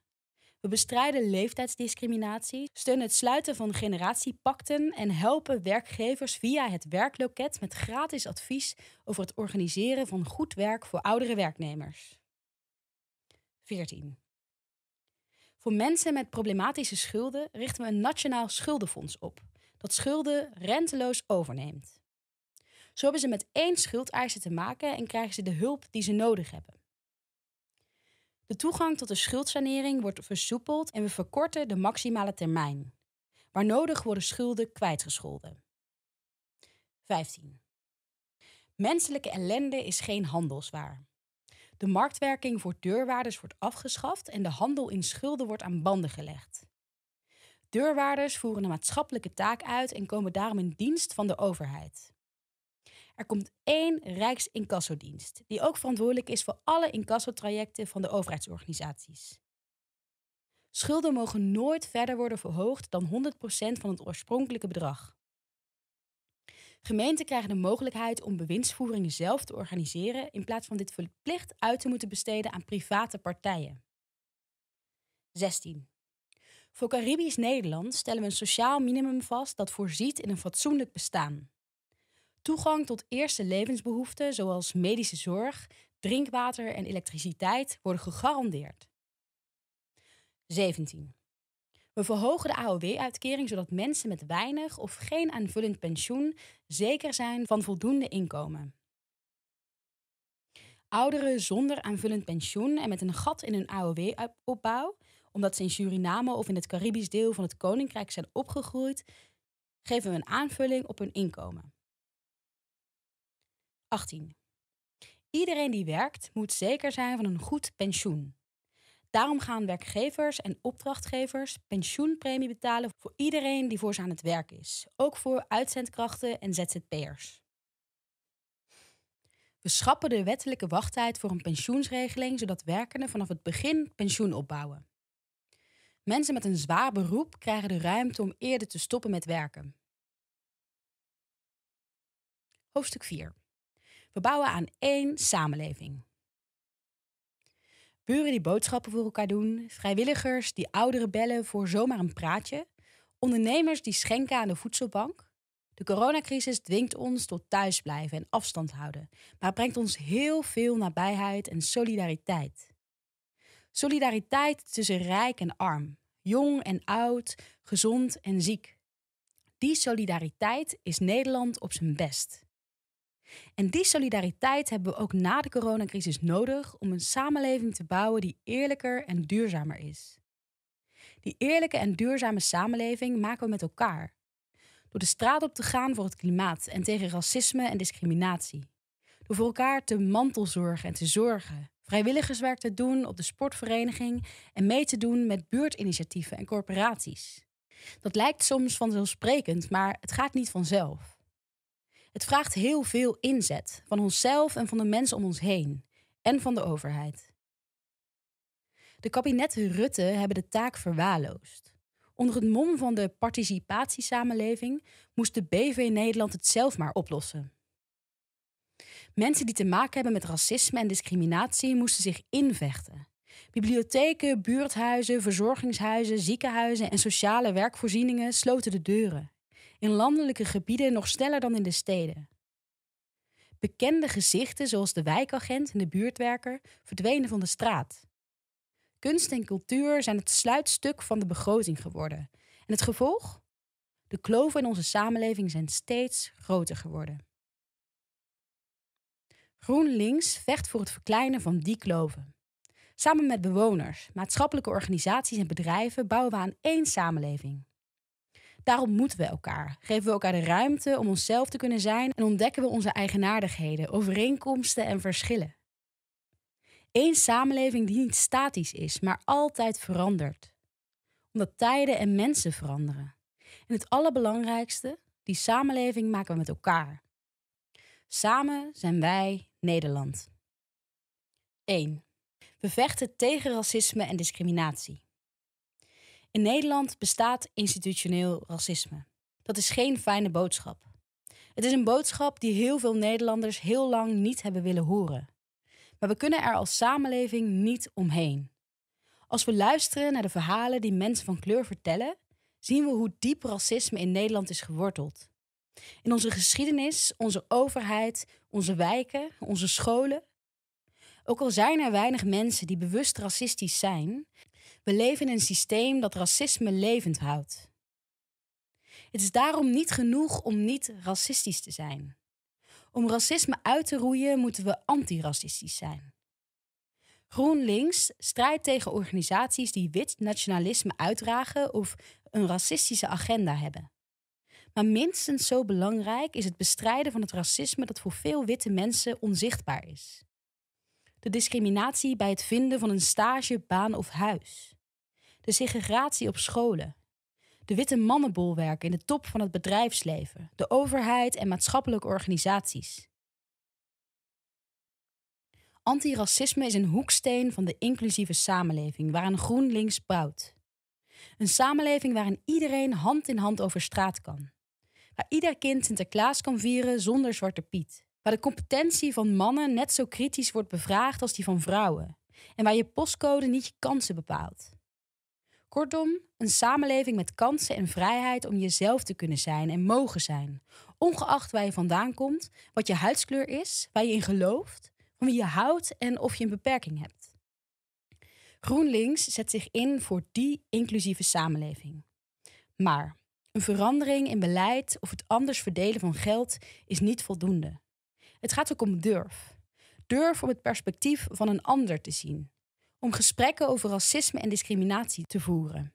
We bestrijden leeftijdsdiscriminatie, steunen het sluiten van generatiepacten en helpen werkgevers via het werkloket met gratis advies over het organiseren van goed werk voor oudere werknemers. 14. Voor mensen met problematische schulden richten we een nationaal schuldenfonds op, dat schulden renteloos overneemt. Zo hebben ze met één schuldeiser te maken en krijgen ze de hulp die ze nodig hebben. De toegang tot de schuldsanering wordt versoepeld en we verkorten de maximale termijn. Waar nodig worden schulden kwijtgescholden. 15. Menselijke ellende is geen handelswaar. De marktwerking voor deurwaarders wordt afgeschaft en de handel in schulden wordt aan banden gelegd. Deurwaarders voeren een maatschappelijke taak uit en komen daarom in dienst van de overheid. Er komt één incassodienst die ook verantwoordelijk is voor alle incassotrajecten van de overheidsorganisaties. Schulden mogen nooit verder worden verhoogd dan 100% van het oorspronkelijke bedrag. Gemeenten krijgen de mogelijkheid om bewindsvoeringen zelf te organiseren in plaats van dit verplicht uit te moeten besteden aan private partijen. 16. Voor Caribisch Nederland stellen we een sociaal minimum vast dat voorziet in een fatsoenlijk bestaan. Toegang tot eerste levensbehoeften zoals medische zorg, drinkwater en elektriciteit worden gegarandeerd. 17. We verhogen de AOW-uitkering zodat mensen met weinig of geen aanvullend pensioen zeker zijn van voldoende inkomen. Ouderen zonder aanvullend pensioen en met een gat in hun AOW-opbouw, omdat ze in Suriname of in het Caribisch deel van het Koninkrijk zijn opgegroeid, geven we een aanvulling op hun inkomen. 18. Iedereen die werkt moet zeker zijn van een goed pensioen. Daarom gaan werkgevers en opdrachtgevers pensioenpremie betalen voor iedereen die voor ze aan het werk is, ook voor uitzendkrachten en ZZP'ers. We schrappen de wettelijke wachttijd voor een pensioensregeling zodat werkenden vanaf het begin pensioen opbouwen. Mensen met een zwaar beroep krijgen de ruimte om eerder te stoppen met werken. Hoofdstuk 4. We bouwen aan één samenleving. Buren die boodschappen voor elkaar doen, vrijwilligers die ouderen bellen voor zomaar een praatje, ondernemers die schenken aan de voedselbank. De coronacrisis dwingt ons tot thuisblijven en afstand houden, maar brengt ons heel veel nabijheid en solidariteit. Solidariteit tussen rijk en arm, jong en oud, gezond en ziek. Die solidariteit is Nederland op zijn best. En die solidariteit hebben we ook na de coronacrisis nodig om een samenleving te bouwen die eerlijker en duurzamer is. Die eerlijke en duurzame samenleving maken we met elkaar. Door de straat op te gaan voor het klimaat en tegen racisme en discriminatie. Door voor elkaar te mantelzorgen en te zorgen. Vrijwilligerswerk te doen op de sportvereniging en mee te doen met buurtinitiatieven en corporaties. Dat lijkt soms vanzelfsprekend, maar het gaat niet vanzelf. Het vraagt heel veel inzet van onszelf en van de mensen om ons heen en van de overheid. De kabinetten Rutte hebben de taak verwaarloosd. Onder het mom van de participatiesamenleving moest de BV Nederland het zelf maar oplossen. Mensen die te maken hebben met racisme en discriminatie moesten zich invechten. Bibliotheken, buurthuizen, verzorgingshuizen, ziekenhuizen en sociale werkvoorzieningen sloten de deuren in landelijke gebieden nog sneller dan in de steden. Bekende gezichten zoals de wijkagent en de buurtwerker verdwenen van de straat. Kunst en cultuur zijn het sluitstuk van de begroting geworden. En het gevolg? De kloven in onze samenleving zijn steeds groter geworden. GroenLinks vecht voor het verkleinen van die kloven. Samen met bewoners, maatschappelijke organisaties en bedrijven bouwen we aan één samenleving. Daarom moeten we elkaar. Geven we elkaar de ruimte om onszelf te kunnen zijn en ontdekken we onze eigenaardigheden, overeenkomsten en verschillen. Eén samenleving die niet statisch is, maar altijd verandert. Omdat tijden en mensen veranderen. En het allerbelangrijkste, die samenleving maken we met elkaar. Samen zijn wij Nederland. 1. We vechten tegen racisme en discriminatie. In Nederland bestaat institutioneel racisme. Dat is geen fijne boodschap. Het is een boodschap die heel veel Nederlanders heel lang niet hebben willen horen. Maar we kunnen er als samenleving niet omheen. Als we luisteren naar de verhalen die mensen van kleur vertellen, zien we hoe diep racisme in Nederland is geworteld. In onze geschiedenis, onze overheid, onze wijken, onze scholen. Ook al zijn er weinig mensen die bewust racistisch zijn, we leven in een systeem dat racisme levend houdt. Het is daarom niet genoeg om niet racistisch te zijn. Om racisme uit te roeien moeten we antiracistisch zijn. GroenLinks strijdt tegen organisaties die wit nationalisme uitdragen of een racistische agenda hebben. Maar minstens zo belangrijk is het bestrijden van het racisme dat voor veel witte mensen onzichtbaar is. De discriminatie bij het vinden van een stage, baan of huis de segregatie op scholen, de witte mannenbolwerken in de top van het bedrijfsleven, de overheid en maatschappelijke organisaties. Antiracisme is een hoeksteen van de inclusieve samenleving waaraan GroenLinks bouwt. Een samenleving waarin iedereen hand in hand over straat kan. Waar ieder kind Sinterklaas kan vieren zonder Zwarte Piet. Waar de competentie van mannen net zo kritisch wordt bevraagd als die van vrouwen. En waar je postcode niet je kansen bepaalt. Kortom, een samenleving met kansen en vrijheid om jezelf te kunnen zijn en mogen zijn. Ongeacht waar je vandaan komt, wat je huidskleur is, waar je in gelooft, van wie je houdt en of je een beperking hebt. GroenLinks zet zich in voor die inclusieve samenleving. Maar een verandering in beleid of het anders verdelen van geld is niet voldoende. Het gaat ook om durf. Durf om het perspectief van een ander te zien om gesprekken over racisme en discriminatie te voeren.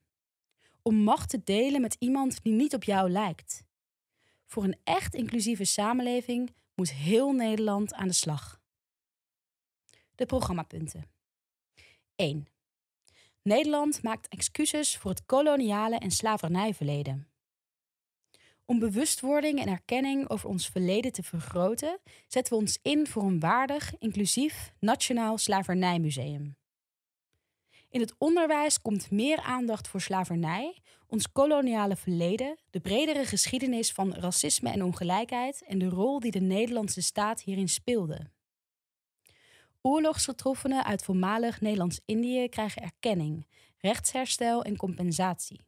Om macht te delen met iemand die niet op jou lijkt. Voor een echt inclusieve samenleving moet heel Nederland aan de slag. De programmapunten. 1. Nederland maakt excuses voor het koloniale en slavernijverleden. Om bewustwording en erkenning over ons verleden te vergroten, zetten we ons in voor een waardig, inclusief Nationaal Slavernijmuseum. In het onderwijs komt meer aandacht voor slavernij, ons koloniale verleden, de bredere geschiedenis van racisme en ongelijkheid en de rol die de Nederlandse staat hierin speelde. Oorlogsgetroffenen uit voormalig Nederlands-Indië krijgen erkenning, rechtsherstel en compensatie.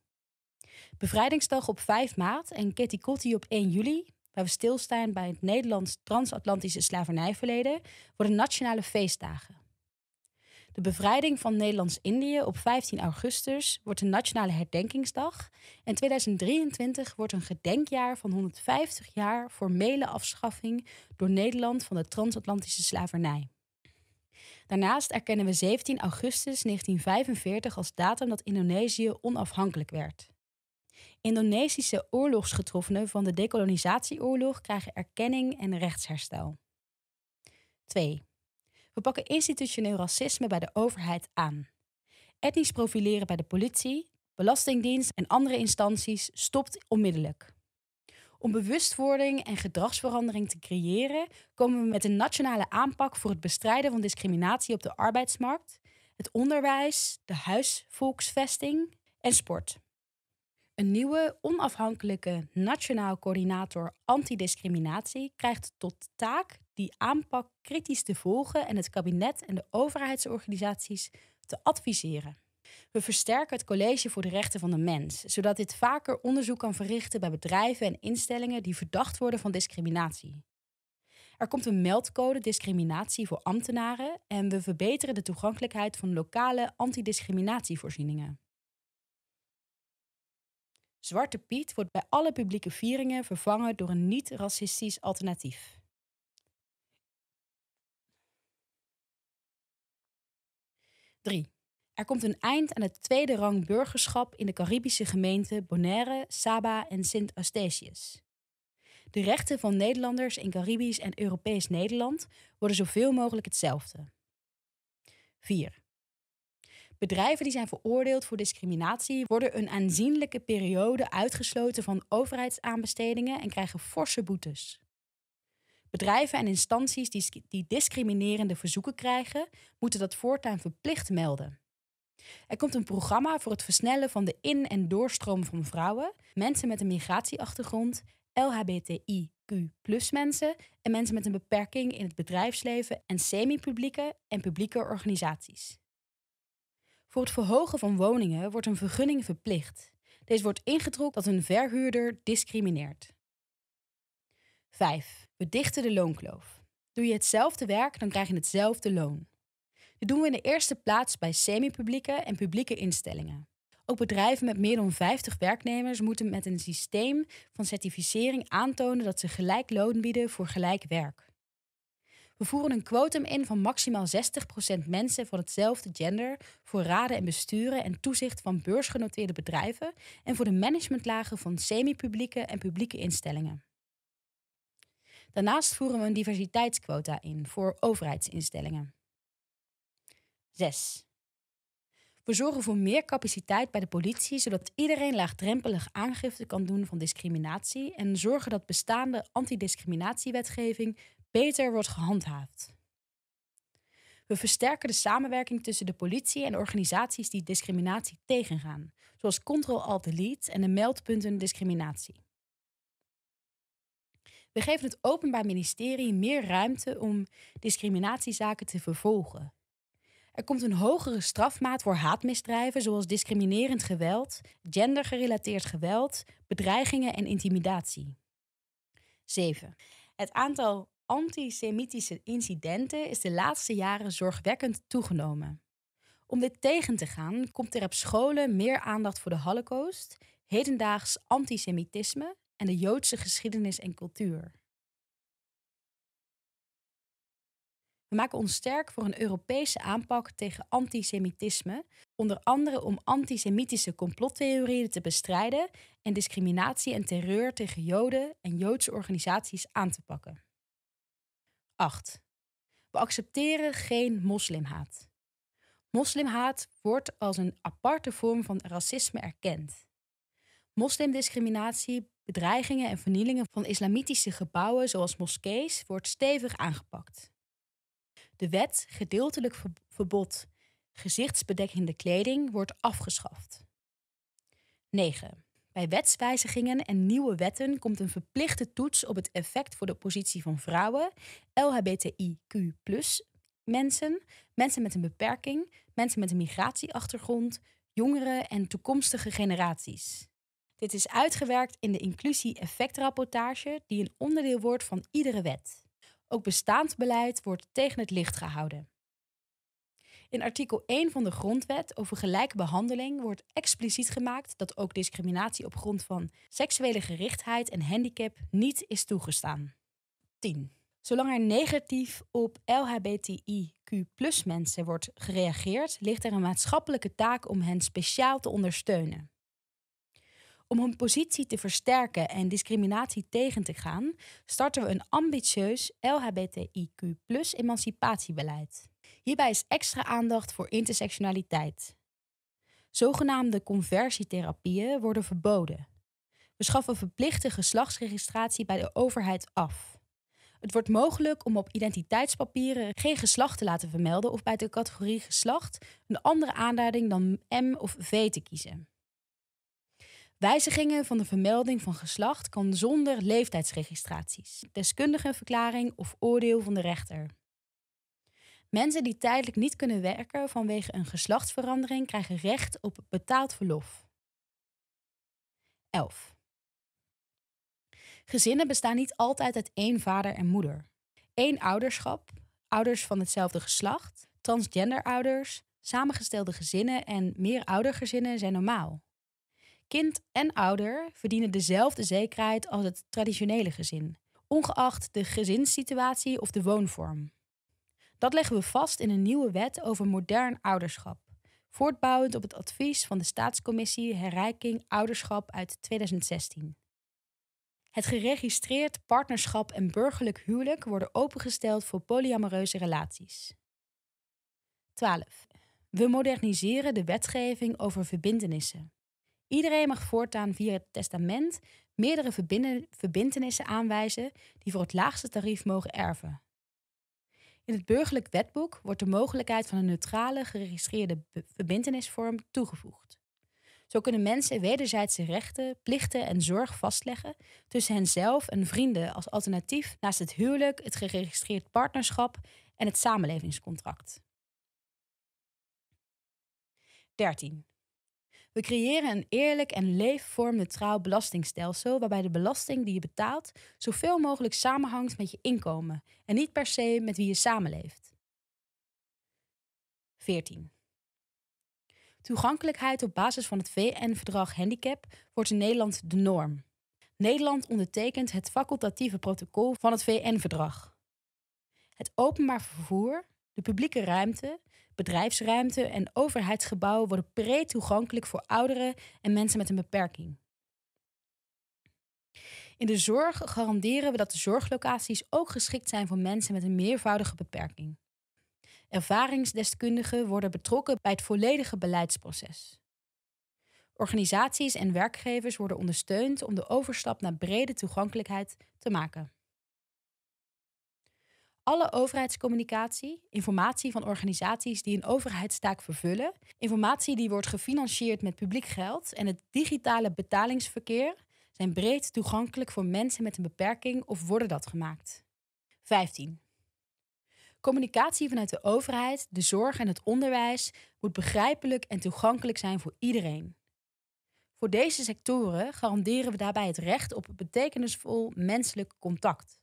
Bevrijdingsdag op 5 maart en Ketty op 1 juli, waar we stilstaan bij het Nederlands transatlantische slavernijverleden, worden nationale feestdagen. De bevrijding van Nederlands-Indië op 15 augustus wordt een nationale herdenkingsdag. En 2023 wordt een gedenkjaar van 150 jaar formele afschaffing door Nederland van de transatlantische slavernij. Daarnaast erkennen we 17 augustus 1945 als datum dat Indonesië onafhankelijk werd. Indonesische oorlogsgetroffenen van de dekolonisatieoorlog krijgen erkenning en rechtsherstel. 2. We pakken institutioneel racisme bij de overheid aan. Etnisch profileren bij de politie, belastingdienst en andere instanties stopt onmiddellijk. Om bewustwording en gedragsverandering te creëren, komen we met een nationale aanpak voor het bestrijden van discriminatie op de arbeidsmarkt, het onderwijs, de huisvolksvesting en sport. Een nieuwe onafhankelijke Nationaal Coördinator Antidiscriminatie krijgt tot taak die aanpak kritisch te volgen en het kabinet en de overheidsorganisaties te adviseren. We versterken het College voor de Rechten van de Mens, zodat dit vaker onderzoek kan verrichten bij bedrijven en instellingen die verdacht worden van discriminatie. Er komt een meldcode discriminatie voor ambtenaren en we verbeteren de toegankelijkheid van lokale antidiscriminatievoorzieningen. Zwarte Piet wordt bij alle publieke vieringen vervangen door een niet-racistisch alternatief. Drie. Er komt een eind aan het tweede rang burgerschap in de Caribische gemeenten Bonaire, Saba en Sint Eustatius. De rechten van Nederlanders in Caribisch en Europees Nederland worden zoveel mogelijk hetzelfde. 4. Bedrijven die zijn veroordeeld voor discriminatie worden een aanzienlijke periode uitgesloten van overheidsaanbestedingen en krijgen forse boetes. Bedrijven en instanties die, die discriminerende verzoeken krijgen, moeten dat voortaan verplicht melden. Er komt een programma voor het versnellen van de in- en doorstroom van vrouwen, mensen met een migratieachtergrond, LHBTIQ mensen en mensen met een beperking in het bedrijfsleven en semi-publieke en publieke organisaties. Voor het verhogen van woningen wordt een vergunning verplicht. Deze wordt ingetrokken dat een verhuurder discrimineert. 5. We dichten de loonkloof. Doe je hetzelfde werk, dan krijg je hetzelfde loon. Dit doen we in de eerste plaats bij semi-publieke en publieke instellingen. Ook bedrijven met meer dan 50 werknemers moeten met een systeem van certificering aantonen dat ze gelijk loon bieden voor gelijk werk. We voeren een quotum in van maximaal 60% mensen van hetzelfde gender voor raden en besturen en toezicht van beursgenoteerde bedrijven en voor de managementlagen van semi-publieke en publieke instellingen. Daarnaast voeren we een diversiteitsquota in voor overheidsinstellingen. 6. We zorgen voor meer capaciteit bij de politie, zodat iedereen laagdrempelig aangifte kan doen van discriminatie en zorgen dat bestaande antidiscriminatiewetgeving beter wordt gehandhaafd. We versterken de samenwerking tussen de politie en organisaties die discriminatie tegengaan, zoals Control-Alt-Delete en de meldpunten discriminatie. We geven het Openbaar Ministerie meer ruimte om discriminatiezaken te vervolgen. Er komt een hogere strafmaat voor haatmisdrijven zoals discriminerend geweld, gendergerelateerd geweld, bedreigingen en intimidatie. 7. Het aantal antisemitische incidenten is de laatste jaren zorgwekkend toegenomen. Om dit tegen te gaan komt er op scholen meer aandacht voor de Holocaust, hedendaags antisemitisme en de Joodse geschiedenis en cultuur. We maken ons sterk voor een Europese aanpak tegen antisemitisme, onder andere om antisemitische complottheorieën te bestrijden en discriminatie en terreur tegen Joden en Joodse organisaties aan te pakken. 8. We accepteren geen moslimhaat. Moslimhaat wordt als een aparte vorm van racisme erkend. Moslimdiscriminatie, bedreigingen en vernielingen van islamitische gebouwen zoals moskees wordt stevig aangepakt. De wet gedeeltelijk verbod gezichtsbedekkende kleding wordt afgeschaft. 9. Bij wetswijzigingen en nieuwe wetten komt een verplichte toets op het effect voor de positie van vrouwen, LHBTIQ mensen, mensen met een beperking, mensen met een migratieachtergrond, jongeren en toekomstige generaties. Dit is uitgewerkt in de inclusie-effectrapportage, die een onderdeel wordt van iedere wet. Ook bestaand beleid wordt tegen het licht gehouden. In artikel 1 van de Grondwet over gelijke behandeling wordt expliciet gemaakt dat ook discriminatie op grond van seksuele gerichtheid en handicap niet is toegestaan. 10. Zolang er negatief op LHBTIQ mensen wordt gereageerd, ligt er een maatschappelijke taak om hen speciaal te ondersteunen. Om hun positie te versterken en discriminatie tegen te gaan, starten we een ambitieus LHBTIQ emancipatiebeleid. Hierbij is extra aandacht voor intersectionaliteit. Zogenaamde conversietherapieën worden verboden. We schaffen verplichte geslachtsregistratie bij de overheid af. Het wordt mogelijk om op identiteitspapieren geen geslacht te laten vermelden of bij de categorie geslacht een andere aanduiding dan M of V te kiezen. Wijzigingen van de vermelding van geslacht kan zonder leeftijdsregistraties, deskundigenverklaring of oordeel van de rechter. Mensen die tijdelijk niet kunnen werken vanwege een geslachtsverandering krijgen recht op betaald verlof. 11. Gezinnen bestaan niet altijd uit één vader en moeder. Eén ouderschap, ouders van hetzelfde geslacht, transgenderouders, samengestelde gezinnen en meeroudergezinnen zijn normaal. Kind en ouder verdienen dezelfde zekerheid als het traditionele gezin, ongeacht de gezinssituatie of de woonvorm. Dat leggen we vast in een nieuwe wet over modern ouderschap. Voortbouwend op het advies van de Staatscommissie Herrijking Ouderschap uit 2016. Het geregistreerd partnerschap en burgerlijk huwelijk worden opengesteld voor polyamoreuze relaties. 12. We moderniseren de wetgeving over verbindenissen. Iedereen mag voortaan via het testament meerdere verbindenissen aanwijzen die voor het laagste tarief mogen erven. In het burgerlijk wetboek wordt de mogelijkheid van een neutrale geregistreerde verbindenisvorm toegevoegd. Zo kunnen mensen wederzijdse rechten, plichten en zorg vastleggen tussen henzelf en vrienden als alternatief naast het huwelijk, het geregistreerd partnerschap en het samenlevingscontract. 13. We creëren een eerlijk en neutraal belastingstelsel waarbij de belasting die je betaalt zoveel mogelijk samenhangt met je inkomen en niet per se met wie je samenleeft. 14. Toegankelijkheid op basis van het VN-verdrag Handicap wordt in Nederland de norm. Nederland ondertekent het facultatieve protocol van het VN-verdrag. Het openbaar vervoer, de publieke ruimte bedrijfsruimte en overheidsgebouwen worden breed toegankelijk voor ouderen en mensen met een beperking. In de zorg garanderen we dat de zorglocaties ook geschikt zijn voor mensen met een meervoudige beperking. Ervaringsdeskundigen worden betrokken bij het volledige beleidsproces. Organisaties en werkgevers worden ondersteund om de overstap naar brede toegankelijkheid te maken alle overheidscommunicatie, informatie van organisaties die een overheidstaak vervullen, informatie die wordt gefinancierd met publiek geld en het digitale betalingsverkeer zijn breed toegankelijk voor mensen met een beperking of worden dat gemaakt. 15. Communicatie vanuit de overheid, de zorg en het onderwijs moet begrijpelijk en toegankelijk zijn voor iedereen. Voor deze sectoren garanderen we daarbij het recht op betekenisvol menselijk contact.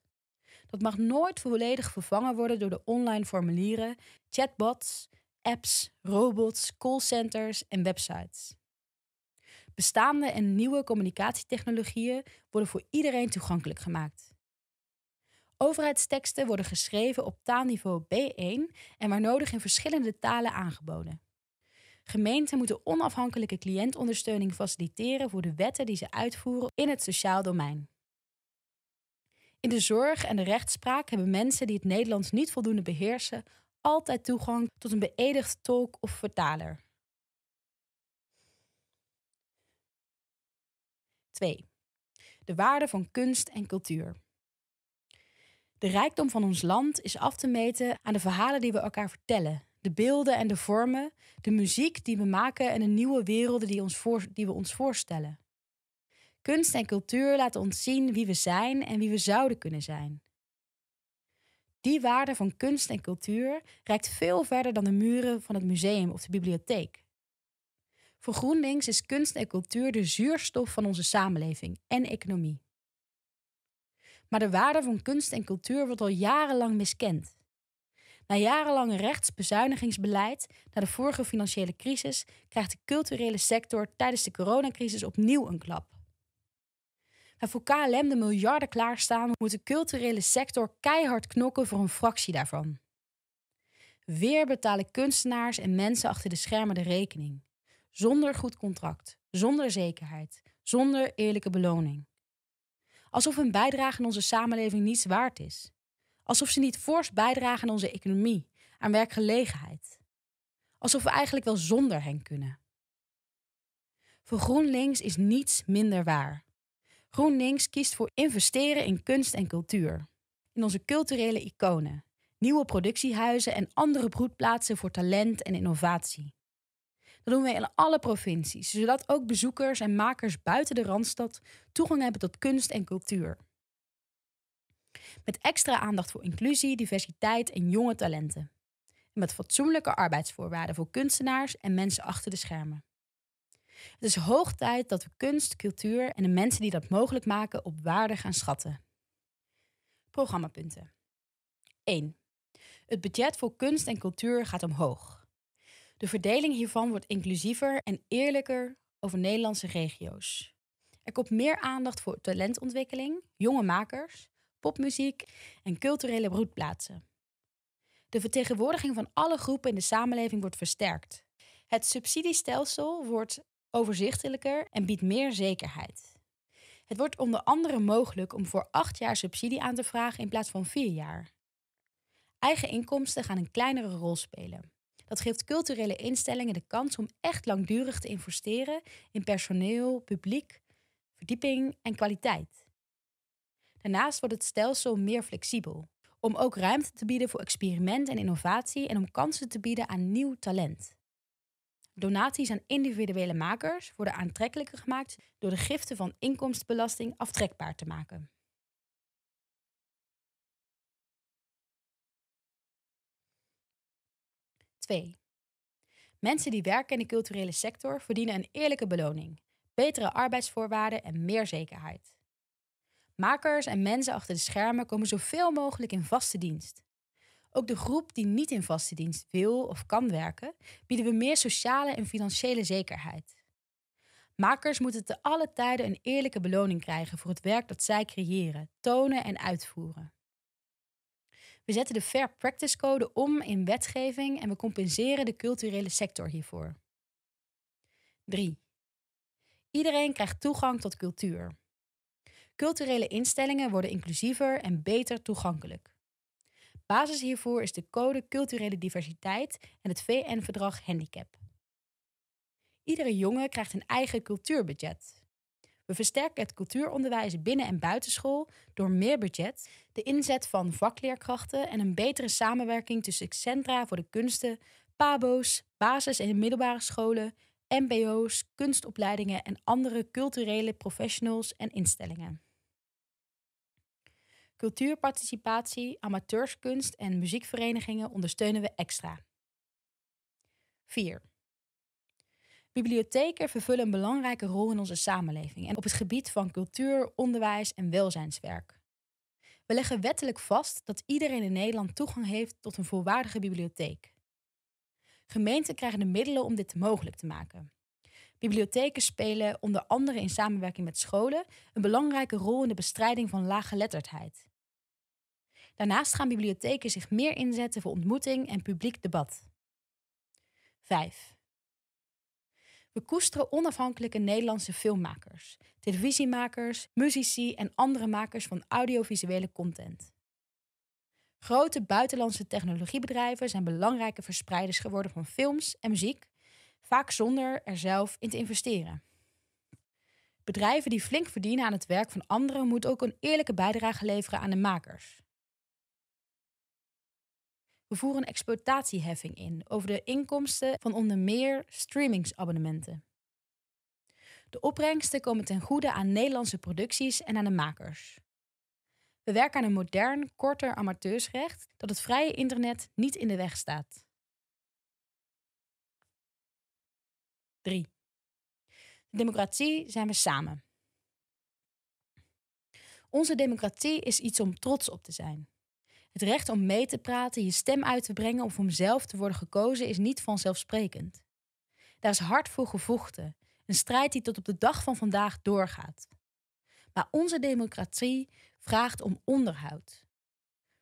Dat mag nooit volledig vervangen worden door de online formulieren, chatbots, apps, robots, callcenters en websites. Bestaande en nieuwe communicatietechnologieën worden voor iedereen toegankelijk gemaakt. Overheidsteksten worden geschreven op taalniveau B1 en waar nodig in verschillende talen aangeboden. Gemeenten moeten onafhankelijke cliëntondersteuning faciliteren voor de wetten die ze uitvoeren in het sociaal domein. In de zorg en de rechtspraak hebben mensen die het Nederlands niet voldoende beheersen altijd toegang tot een beëdigd tolk of vertaler. 2. De waarde van kunst en cultuur. De rijkdom van ons land is af te meten aan de verhalen die we elkaar vertellen, de beelden en de vormen, de muziek die we maken en de nieuwe werelden die, ons die we ons voorstellen. Kunst en cultuur laten ons zien wie we zijn en wie we zouden kunnen zijn. Die waarde van kunst en cultuur reikt veel verder dan de muren van het museum of de bibliotheek. Voor GroenLinks is kunst en cultuur de zuurstof van onze samenleving en economie. Maar de waarde van kunst en cultuur wordt al jarenlang miskend. Na jarenlang rechtsbezuinigingsbeleid, na de vorige financiële crisis, krijgt de culturele sector tijdens de coronacrisis opnieuw een klap. En voor KLM de miljarden klaarstaan, moet de culturele sector keihard knokken voor een fractie daarvan. Weer betalen kunstenaars en mensen achter de schermen de rekening. Zonder goed contract, zonder zekerheid, zonder eerlijke beloning. Alsof hun bijdrage in onze samenleving niets waard is. Alsof ze niet fors bijdragen aan onze economie, aan werkgelegenheid. Alsof we eigenlijk wel zonder hen kunnen. Voor GroenLinks is niets minder waar. GroenLinks kiest voor investeren in kunst en cultuur. In onze culturele iconen, nieuwe productiehuizen en andere broedplaatsen voor talent en innovatie. Dat doen we in alle provincies, zodat ook bezoekers en makers buiten de Randstad toegang hebben tot kunst en cultuur. Met extra aandacht voor inclusie, diversiteit en jonge talenten. En met fatsoenlijke arbeidsvoorwaarden voor kunstenaars en mensen achter de schermen. Het is hoog tijd dat we kunst, cultuur en de mensen die dat mogelijk maken op waarde gaan schatten. Programmapunten. 1. Het budget voor kunst en cultuur gaat omhoog. De verdeling hiervan wordt inclusiever en eerlijker over Nederlandse regio's. Er komt meer aandacht voor talentontwikkeling, jonge makers, popmuziek en culturele broedplaatsen. De vertegenwoordiging van alle groepen in de samenleving wordt versterkt. Het subsidiestelsel wordt overzichtelijker en biedt meer zekerheid. Het wordt onder andere mogelijk om voor acht jaar subsidie aan te vragen in plaats van vier jaar. Eigen inkomsten gaan een kleinere rol spelen. Dat geeft culturele instellingen de kans om echt langdurig te investeren in personeel, publiek, verdieping en kwaliteit. Daarnaast wordt het stelsel meer flexibel, om ook ruimte te bieden voor experiment en innovatie en om kansen te bieden aan nieuw talent. Donaties aan individuele makers worden aantrekkelijker gemaakt door de giften van inkomstenbelasting aftrekbaar te maken. 2. Mensen die werken in de culturele sector verdienen een eerlijke beloning, betere arbeidsvoorwaarden en meer zekerheid. Makers en mensen achter de schermen komen zoveel mogelijk in vaste dienst. Ook de groep die niet in vaste dienst wil of kan werken, bieden we meer sociale en financiële zekerheid. Makers moeten te alle tijden een eerlijke beloning krijgen voor het werk dat zij creëren, tonen en uitvoeren. We zetten de Fair Practice Code om in wetgeving en we compenseren de culturele sector hiervoor. 3. Iedereen krijgt toegang tot cultuur. Culturele instellingen worden inclusiever en beter toegankelijk. Basis hiervoor is de Code Culturele Diversiteit en het VN-verdrag Handicap. Iedere jongen krijgt een eigen cultuurbudget. We versterken het cultuuronderwijs binnen en buitenschool door meer budget, de inzet van vakleerkrachten en een betere samenwerking tussen centra voor de kunsten, PABO's, basis- en middelbare scholen, MBO's, kunstopleidingen en andere culturele professionals en instellingen. Cultuurparticipatie, amateurskunst en muziekverenigingen ondersteunen we extra. 4. Bibliotheken vervullen een belangrijke rol in onze samenleving en op het gebied van cultuur, onderwijs en welzijnswerk. We leggen wettelijk vast dat iedereen in Nederland toegang heeft tot een volwaardige bibliotheek. Gemeenten krijgen de middelen om dit mogelijk te maken. Bibliotheken spelen, onder andere in samenwerking met scholen, een belangrijke rol in de bestrijding van laaggeletterdheid. Daarnaast gaan bibliotheken zich meer inzetten voor ontmoeting en publiek debat. 5. We koesteren onafhankelijke Nederlandse filmmakers, televisiemakers, muzici en andere makers van audiovisuele content. Grote buitenlandse technologiebedrijven zijn belangrijke verspreiders geworden van films en muziek, vaak zonder er zelf in te investeren. Bedrijven die flink verdienen aan het werk van anderen moeten ook een eerlijke bijdrage leveren aan de makers. We voeren een exploitatieheffing in over de inkomsten van onder meer streamingsabonnementen. De opbrengsten komen ten goede aan Nederlandse producties en aan de makers. We werken aan een modern, korter amateursrecht dat het vrije internet niet in de weg staat. 3. democratie zijn we samen. Onze democratie is iets om trots op te zijn. Het recht om mee te praten, je stem uit te brengen of om zelf te worden gekozen is niet vanzelfsprekend. Daar is hard voor gevochten, een strijd die tot op de dag van vandaag doorgaat. Maar onze democratie vraagt om onderhoud.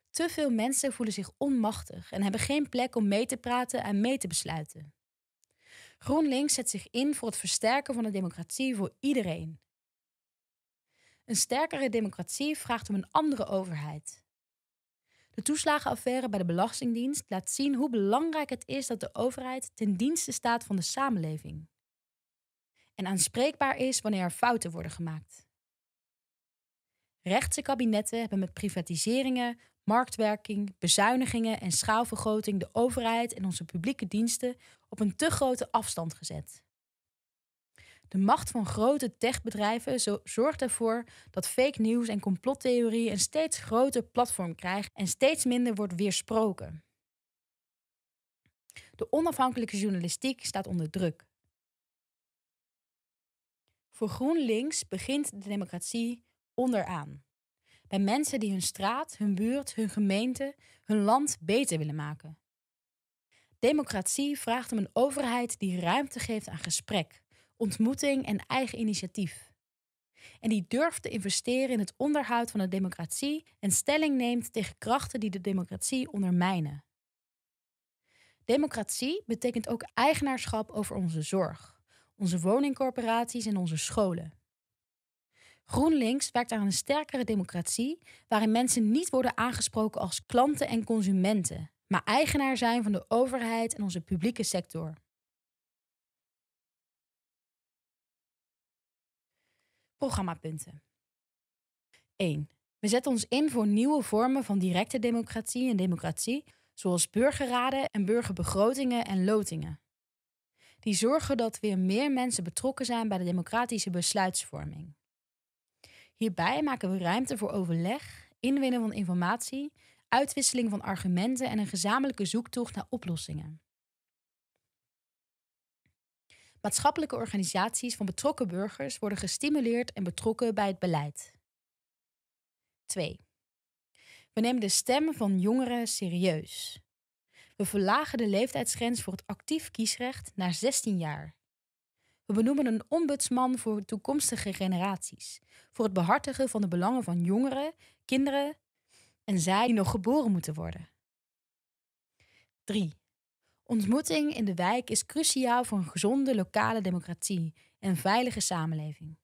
Te veel mensen voelen zich onmachtig en hebben geen plek om mee te praten en mee te besluiten. GroenLinks zet zich in voor het versterken van de democratie voor iedereen. Een sterkere democratie vraagt om een andere overheid. De toeslagenaffaire bij de Belastingdienst laat zien hoe belangrijk het is dat de overheid ten dienste staat van de samenleving. En aanspreekbaar is wanneer er fouten worden gemaakt. Rechtse kabinetten hebben met privatiseringen, marktwerking, bezuinigingen en schaalvergroting de overheid en onze publieke diensten op een te grote afstand gezet. De macht van grote techbedrijven zorgt ervoor dat fake nieuws en complottheorieën een steeds groter platform krijgen en steeds minder wordt weersproken. De onafhankelijke journalistiek staat onder druk. Voor GroenLinks begint de democratie onderaan bij mensen die hun straat, hun buurt, hun gemeente, hun land beter willen maken. Democratie vraagt om een overheid die ruimte geeft aan gesprek, ontmoeting en eigen initiatief. En die durft te investeren in het onderhoud van de democratie en stelling neemt tegen krachten die de democratie ondermijnen. Democratie betekent ook eigenaarschap over onze zorg, onze woningcorporaties en onze scholen. GroenLinks werkt aan een sterkere democratie waarin mensen niet worden aangesproken als klanten en consumenten, maar eigenaar zijn van de overheid en onze publieke sector. Programmapunten. 1. We zetten ons in voor nieuwe vormen van directe democratie en democratie, zoals burgerraden en burgerbegrotingen en lotingen. Die zorgen dat weer meer mensen betrokken zijn bij de democratische besluitvorming. Hierbij maken we ruimte voor overleg, inwinnen van informatie, uitwisseling van argumenten en een gezamenlijke zoektocht naar oplossingen. Maatschappelijke organisaties van betrokken burgers worden gestimuleerd en betrokken bij het beleid. 2. We nemen de stem van jongeren serieus. We verlagen de leeftijdsgrens voor het actief kiesrecht naar 16 jaar. We benoemen een ombudsman voor toekomstige generaties. Voor het behartigen van de belangen van jongeren, kinderen en zij die nog geboren moeten worden. 3. Ontmoeting in de wijk is cruciaal voor een gezonde lokale democratie en veilige samenleving.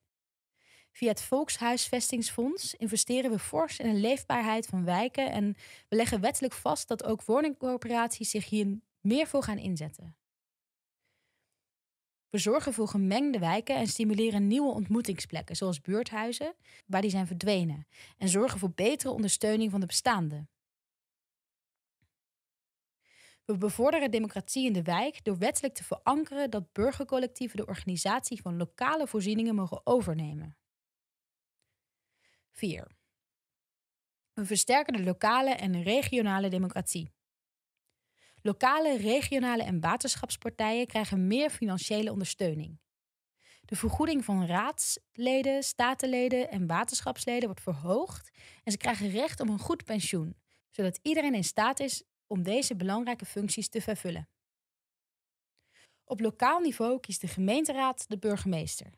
Via het Volkshuisvestingsfonds investeren we fors in de leefbaarheid van wijken en we leggen wettelijk vast dat ook woningcorporaties zich hier meer voor gaan inzetten. We zorgen voor gemengde wijken en stimuleren nieuwe ontmoetingsplekken, zoals buurthuizen, waar die zijn verdwenen, en zorgen voor betere ondersteuning van de bestaande. We bevorderen democratie in de wijk door wettelijk te verankeren dat burgercollectieven de organisatie van lokale voorzieningen mogen overnemen. 4. We versterken de lokale en regionale democratie. Lokale, regionale en waterschapspartijen krijgen meer financiële ondersteuning. De vergoeding van raadsleden, statenleden en waterschapsleden wordt verhoogd en ze krijgen recht op een goed pensioen, zodat iedereen in staat is om deze belangrijke functies te vervullen. Op lokaal niveau kiest de gemeenteraad de burgemeester.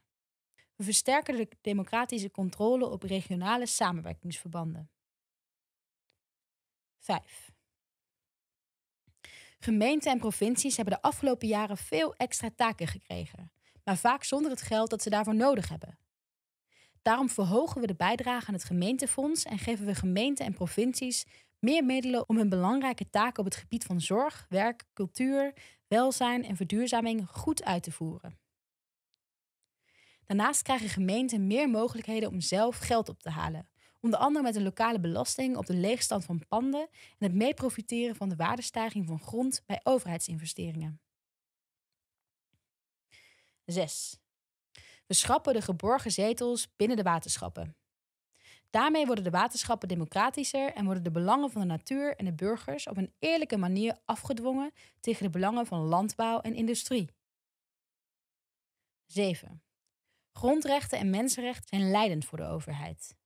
We versterken de democratische controle op regionale samenwerkingsverbanden. 5. Gemeenten en provincies hebben de afgelopen jaren veel extra taken gekregen, maar vaak zonder het geld dat ze daarvoor nodig hebben. Daarom verhogen we de bijdrage aan het gemeentefonds en geven we gemeenten en provincies meer middelen om hun belangrijke taken op het gebied van zorg, werk, cultuur, welzijn en verduurzaming goed uit te voeren. Daarnaast krijgen gemeenten meer mogelijkheden om zelf geld op te halen, Onder andere met een lokale belasting op de leegstand van panden en het meeprofiteren van de waardestijging van grond bij overheidsinvesteringen. 6. We schrappen de geborgen zetels binnen de waterschappen. Daarmee worden de waterschappen democratischer en worden de belangen van de natuur en de burgers op een eerlijke manier afgedwongen tegen de belangen van landbouw en industrie. 7. Grondrechten en mensenrechten zijn leidend voor de overheid.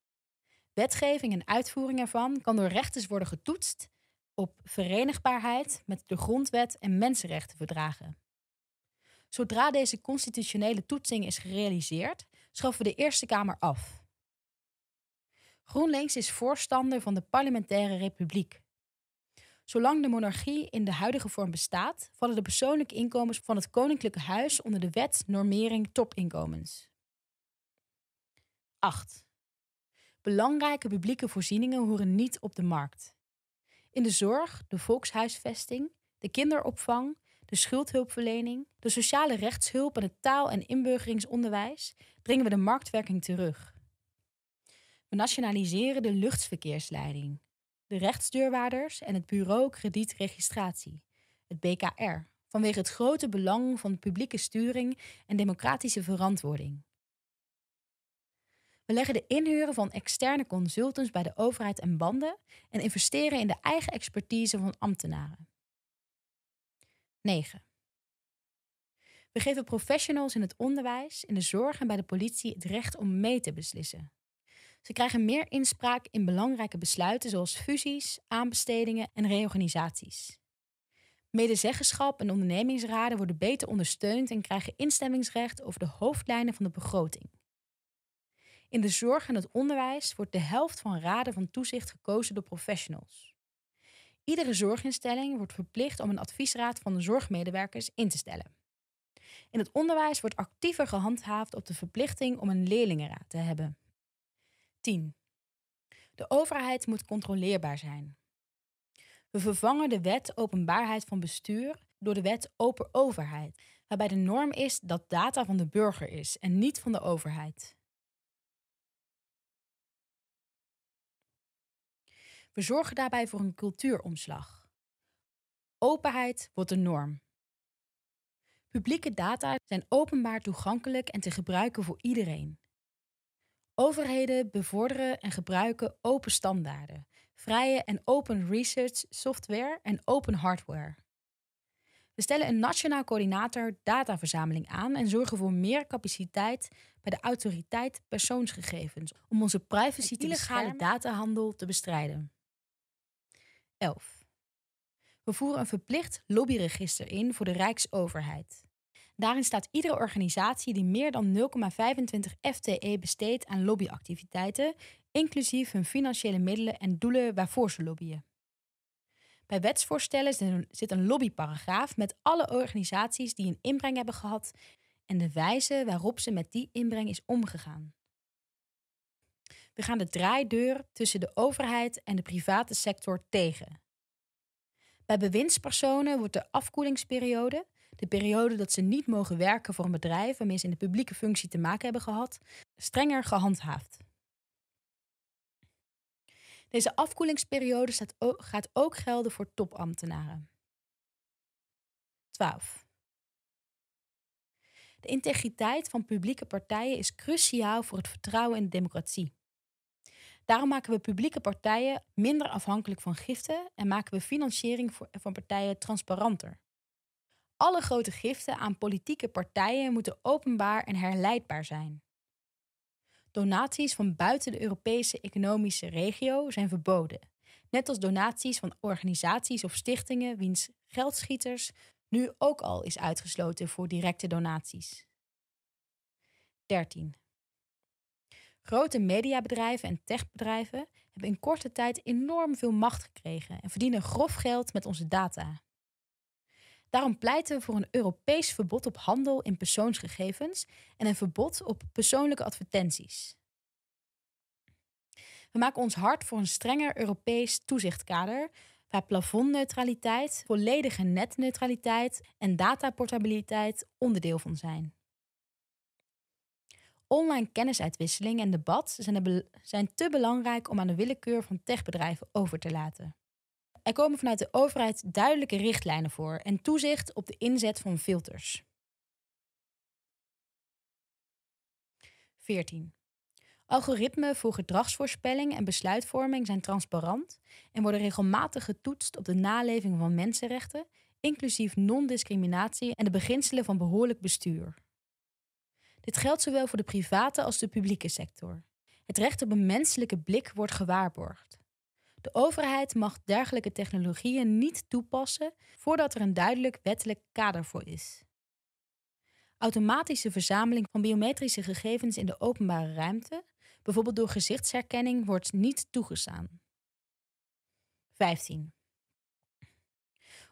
Wetgeving en uitvoering ervan kan door rechters worden getoetst op verenigbaarheid met de grondwet en mensenrechtenverdragen. Zodra deze constitutionele toetsing is gerealiseerd, schaffen we de Eerste Kamer af. GroenLinks is voorstander van de parlementaire republiek. Zolang de monarchie in de huidige vorm bestaat, vallen de persoonlijke inkomens van het Koninklijke Huis onder de wet normering topinkomens. 8. Belangrijke publieke voorzieningen horen niet op de markt. In de zorg, de volkshuisvesting, de kinderopvang, de schuldhulpverlening, de sociale rechtshulp en het taal- en inburgeringsonderwijs dringen we de marktwerking terug. We nationaliseren de luchtverkeersleiding, de rechtsdeurwaarders en het Bureau Kredietregistratie, het BKR, vanwege het grote belang van publieke sturing en democratische verantwoording. We leggen de inhuren van externe consultants bij de overheid en banden en investeren in de eigen expertise van ambtenaren. 9. We geven professionals in het onderwijs, in de zorg en bij de politie het recht om mee te beslissen. Ze krijgen meer inspraak in belangrijke besluiten zoals fusies, aanbestedingen en reorganisaties. Medezeggenschap en ondernemingsraden worden beter ondersteund en krijgen instemmingsrecht over de hoofdlijnen van de begroting. In de zorg en het onderwijs wordt de helft van raden van toezicht gekozen door professionals. Iedere zorginstelling wordt verplicht om een adviesraad van de zorgmedewerkers in te stellen. In het onderwijs wordt actiever gehandhaafd op de verplichting om een leerlingenraad te hebben. 10. De overheid moet controleerbaar zijn. We vervangen de wet openbaarheid van bestuur door de wet open overheid, waarbij de norm is dat data van de burger is en niet van de overheid. We zorgen daarbij voor een cultuuromslag. Openheid wordt de norm. Publieke data zijn openbaar toegankelijk en te gebruiken voor iedereen. Overheden bevorderen en gebruiken open standaarden, vrije en open research software en open hardware. We stellen een nationaal coördinator dataverzameling aan en zorgen voor meer capaciteit bij de autoriteit persoonsgegevens om onze privacy en illegale datahandel te bestrijden. 11. We voeren een verplicht lobbyregister in voor de Rijksoverheid. Daarin staat iedere organisatie die meer dan 0,25 FTE besteedt aan lobbyactiviteiten, inclusief hun financiële middelen en doelen waarvoor ze lobbyen. Bij wetsvoorstellen zit een lobbyparagraaf met alle organisaties die een inbreng hebben gehad en de wijze waarop ze met die inbreng is omgegaan. We gaan de draaideur tussen de overheid en de private sector tegen. Bij bewindspersonen wordt de afkoelingsperiode, de periode dat ze niet mogen werken voor een bedrijf waarmee ze in de publieke functie te maken hebben gehad, strenger gehandhaafd. Deze afkoelingsperiode gaat ook gelden voor topambtenaren. 12. De integriteit van publieke partijen is cruciaal voor het vertrouwen in de democratie. Daarom maken we publieke partijen minder afhankelijk van giften en maken we financiering van partijen transparanter. Alle grote giften aan politieke partijen moeten openbaar en herleidbaar zijn. Donaties van buiten de Europese economische regio zijn verboden, net als donaties van organisaties of stichtingen wiens geldschieters nu ook al is uitgesloten voor directe donaties. 13. Grote mediabedrijven en techbedrijven hebben in korte tijd enorm veel macht gekregen en verdienen grof geld met onze data. Daarom pleiten we voor een Europees verbod op handel in persoonsgegevens en een verbod op persoonlijke advertenties. We maken ons hard voor een strenger Europees toezichtkader waar plafondneutraliteit, volledige netneutraliteit en dataportabiliteit onderdeel van zijn. Online kennisuitwisseling en debat zijn, zijn te belangrijk om aan de willekeur van techbedrijven over te laten. Er komen vanuit de overheid duidelijke richtlijnen voor en toezicht op de inzet van filters. 14. Algoritmen voor gedragsvoorspelling en besluitvorming zijn transparant en worden regelmatig getoetst op de naleving van mensenrechten, inclusief non-discriminatie en de beginselen van behoorlijk bestuur. Dit geldt zowel voor de private als de publieke sector. Het recht op een menselijke blik wordt gewaarborgd. De overheid mag dergelijke technologieën niet toepassen voordat er een duidelijk wettelijk kader voor is. Automatische verzameling van biometrische gegevens in de openbare ruimte, bijvoorbeeld door gezichtsherkenning, wordt niet toegestaan. 15.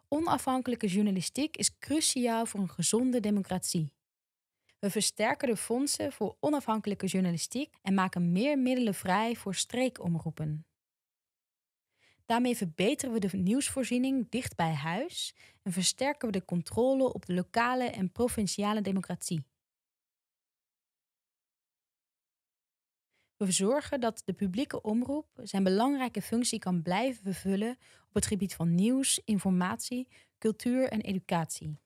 Onafhankelijke journalistiek is cruciaal voor een gezonde democratie. We versterken de fondsen voor onafhankelijke journalistiek en maken meer middelen vrij voor streekomroepen. Daarmee verbeteren we de nieuwsvoorziening dicht bij huis en versterken we de controle op de lokale en provinciale democratie. We zorgen dat de publieke omroep zijn belangrijke functie kan blijven vervullen op het gebied van nieuws, informatie, cultuur en educatie.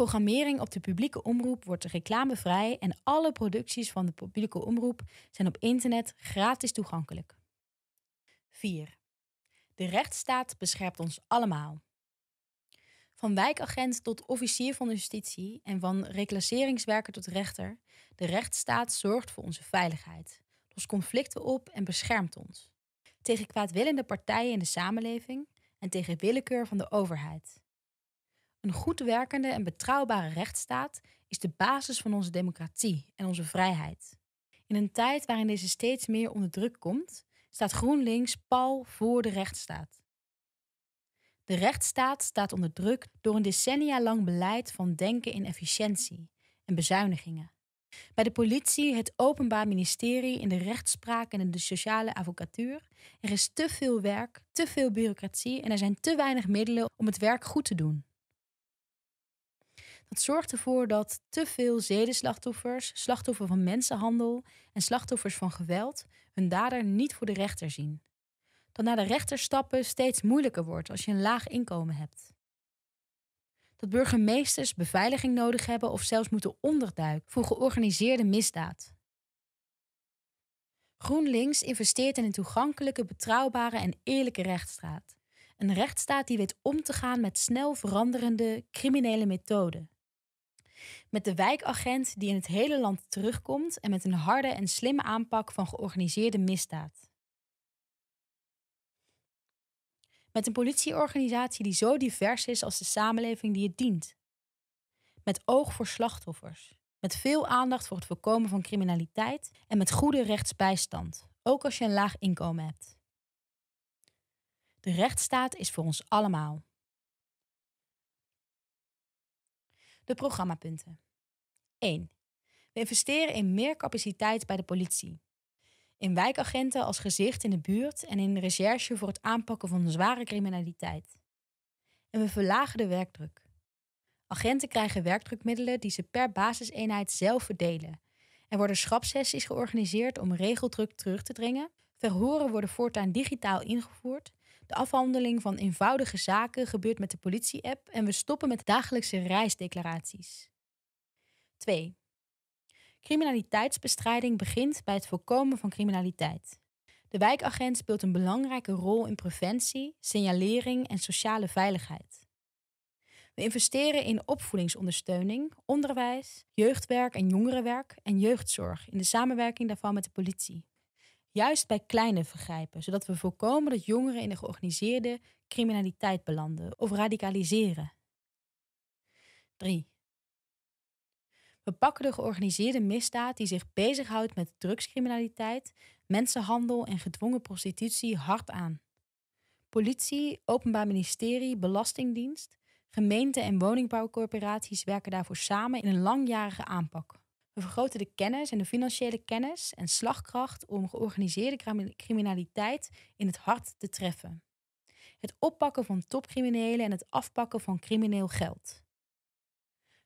Programmering op de publieke omroep wordt reclamevrij en alle producties van de publieke omroep zijn op internet gratis toegankelijk. 4. De rechtsstaat bescherpt ons allemaal. Van wijkagent tot officier van de justitie en van reclasseringswerker tot rechter, de rechtsstaat zorgt voor onze veiligheid, lost conflicten op en beschermt ons. Tegen kwaadwillende partijen in de samenleving en tegen willekeur van de overheid. Een goed werkende en betrouwbare rechtsstaat is de basis van onze democratie en onze vrijheid. In een tijd waarin deze steeds meer onder druk komt, staat GroenLinks pal voor de rechtsstaat. De rechtsstaat staat onder druk door een decennia lang beleid van denken in efficiëntie en bezuinigingen. Bij de politie, het Openbaar Ministerie, in de rechtspraak en in de sociale advocatuur. Er is te veel werk, te veel bureaucratie en er zijn te weinig middelen om het werk goed te doen. Het zorgt ervoor dat te veel zedenslachtoffers, slachtoffers van mensenhandel en slachtoffers van geweld hun dader niet voor de rechter zien. Dat naar de rechter stappen steeds moeilijker wordt als je een laag inkomen hebt. Dat burgemeesters beveiliging nodig hebben of zelfs moeten onderduiken voor georganiseerde misdaad. GroenLinks investeert in een toegankelijke, betrouwbare en eerlijke rechtsstaat. Een rechtsstaat die weet om te gaan met snel veranderende criminele methoden. Met de wijkagent die in het hele land terugkomt en met een harde en slimme aanpak van georganiseerde misdaad. Met een politieorganisatie die zo divers is als de samenleving die het dient. Met oog voor slachtoffers. Met veel aandacht voor het voorkomen van criminaliteit en met goede rechtsbijstand, ook als je een laag inkomen hebt. De rechtsstaat is voor ons allemaal. De programmapunten. 1. We investeren in meer capaciteit bij de politie. In wijkagenten als gezicht in de buurt en in recherche voor het aanpakken van zware criminaliteit. En we verlagen de werkdruk. Agenten krijgen werkdrukmiddelen die ze per basiseenheid zelf verdelen. Er worden schrapsessies georganiseerd om regeldruk terug te dringen. Verhoren worden voortaan digitaal ingevoerd de afhandeling van eenvoudige zaken gebeurt met de politie-app en we stoppen met dagelijkse reisdeclaraties. 2. Criminaliteitsbestrijding begint bij het voorkomen van criminaliteit. De wijkagent speelt een belangrijke rol in preventie, signalering en sociale veiligheid. We investeren in opvoedingsondersteuning, onderwijs, jeugdwerk en jongerenwerk en jeugdzorg in de samenwerking daarvan met de politie. Juist bij kleine vergrijpen, zodat we voorkomen dat jongeren in de georganiseerde criminaliteit belanden of radicaliseren. 3. We pakken de georganiseerde misdaad die zich bezighoudt met drugscriminaliteit, mensenhandel en gedwongen prostitutie hard aan. Politie, Openbaar Ministerie, Belastingdienst, gemeente- en woningbouwcorporaties werken daarvoor samen in een langjarige aanpak. We vergroten de kennis en de financiële kennis en slagkracht om georganiseerde criminaliteit in het hart te treffen. Het oppakken van topcriminelen en het afpakken van crimineel geld.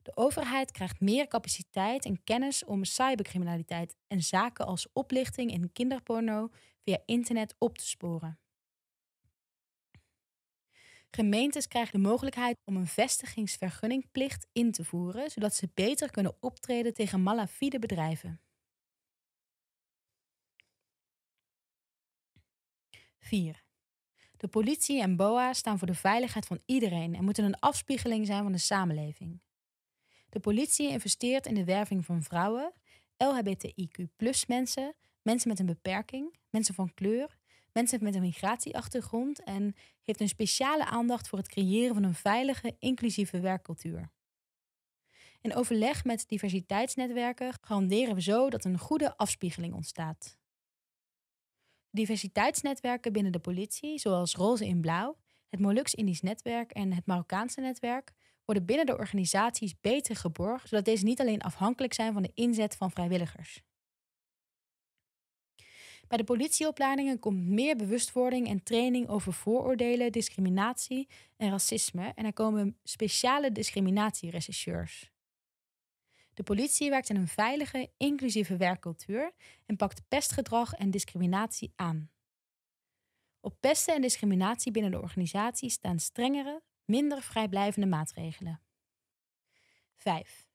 De overheid krijgt meer capaciteit en kennis om cybercriminaliteit en zaken als oplichting en kinderporno via internet op te sporen. Gemeentes krijgen de mogelijkheid om een vestigingsvergunningplicht in te voeren, zodat ze beter kunnen optreden tegen malafide bedrijven. 4. De politie en BOA staan voor de veiligheid van iedereen en moeten een afspiegeling zijn van de samenleving. De politie investeert in de werving van vrouwen, LHBTIQ mensen, mensen met een beperking, mensen van kleur mensen met een migratieachtergrond en heeft een speciale aandacht voor het creëren van een veilige, inclusieve werkcultuur. In overleg met diversiteitsnetwerken garanderen we zo dat een goede afspiegeling ontstaat. Diversiteitsnetwerken binnen de politie, zoals Roze in Blauw, het molux indisch netwerk en het Marokkaanse netwerk, worden binnen de organisaties beter geborgd, zodat deze niet alleen afhankelijk zijn van de inzet van vrijwilligers. Bij de politieopleidingen komt meer bewustwording en training over vooroordelen, discriminatie en racisme. En er komen speciale discriminatierechercheurs. De politie werkt in een veilige, inclusieve werkcultuur en pakt pestgedrag en discriminatie aan. Op pesten en discriminatie binnen de organisatie staan strengere, minder vrijblijvende maatregelen. 5.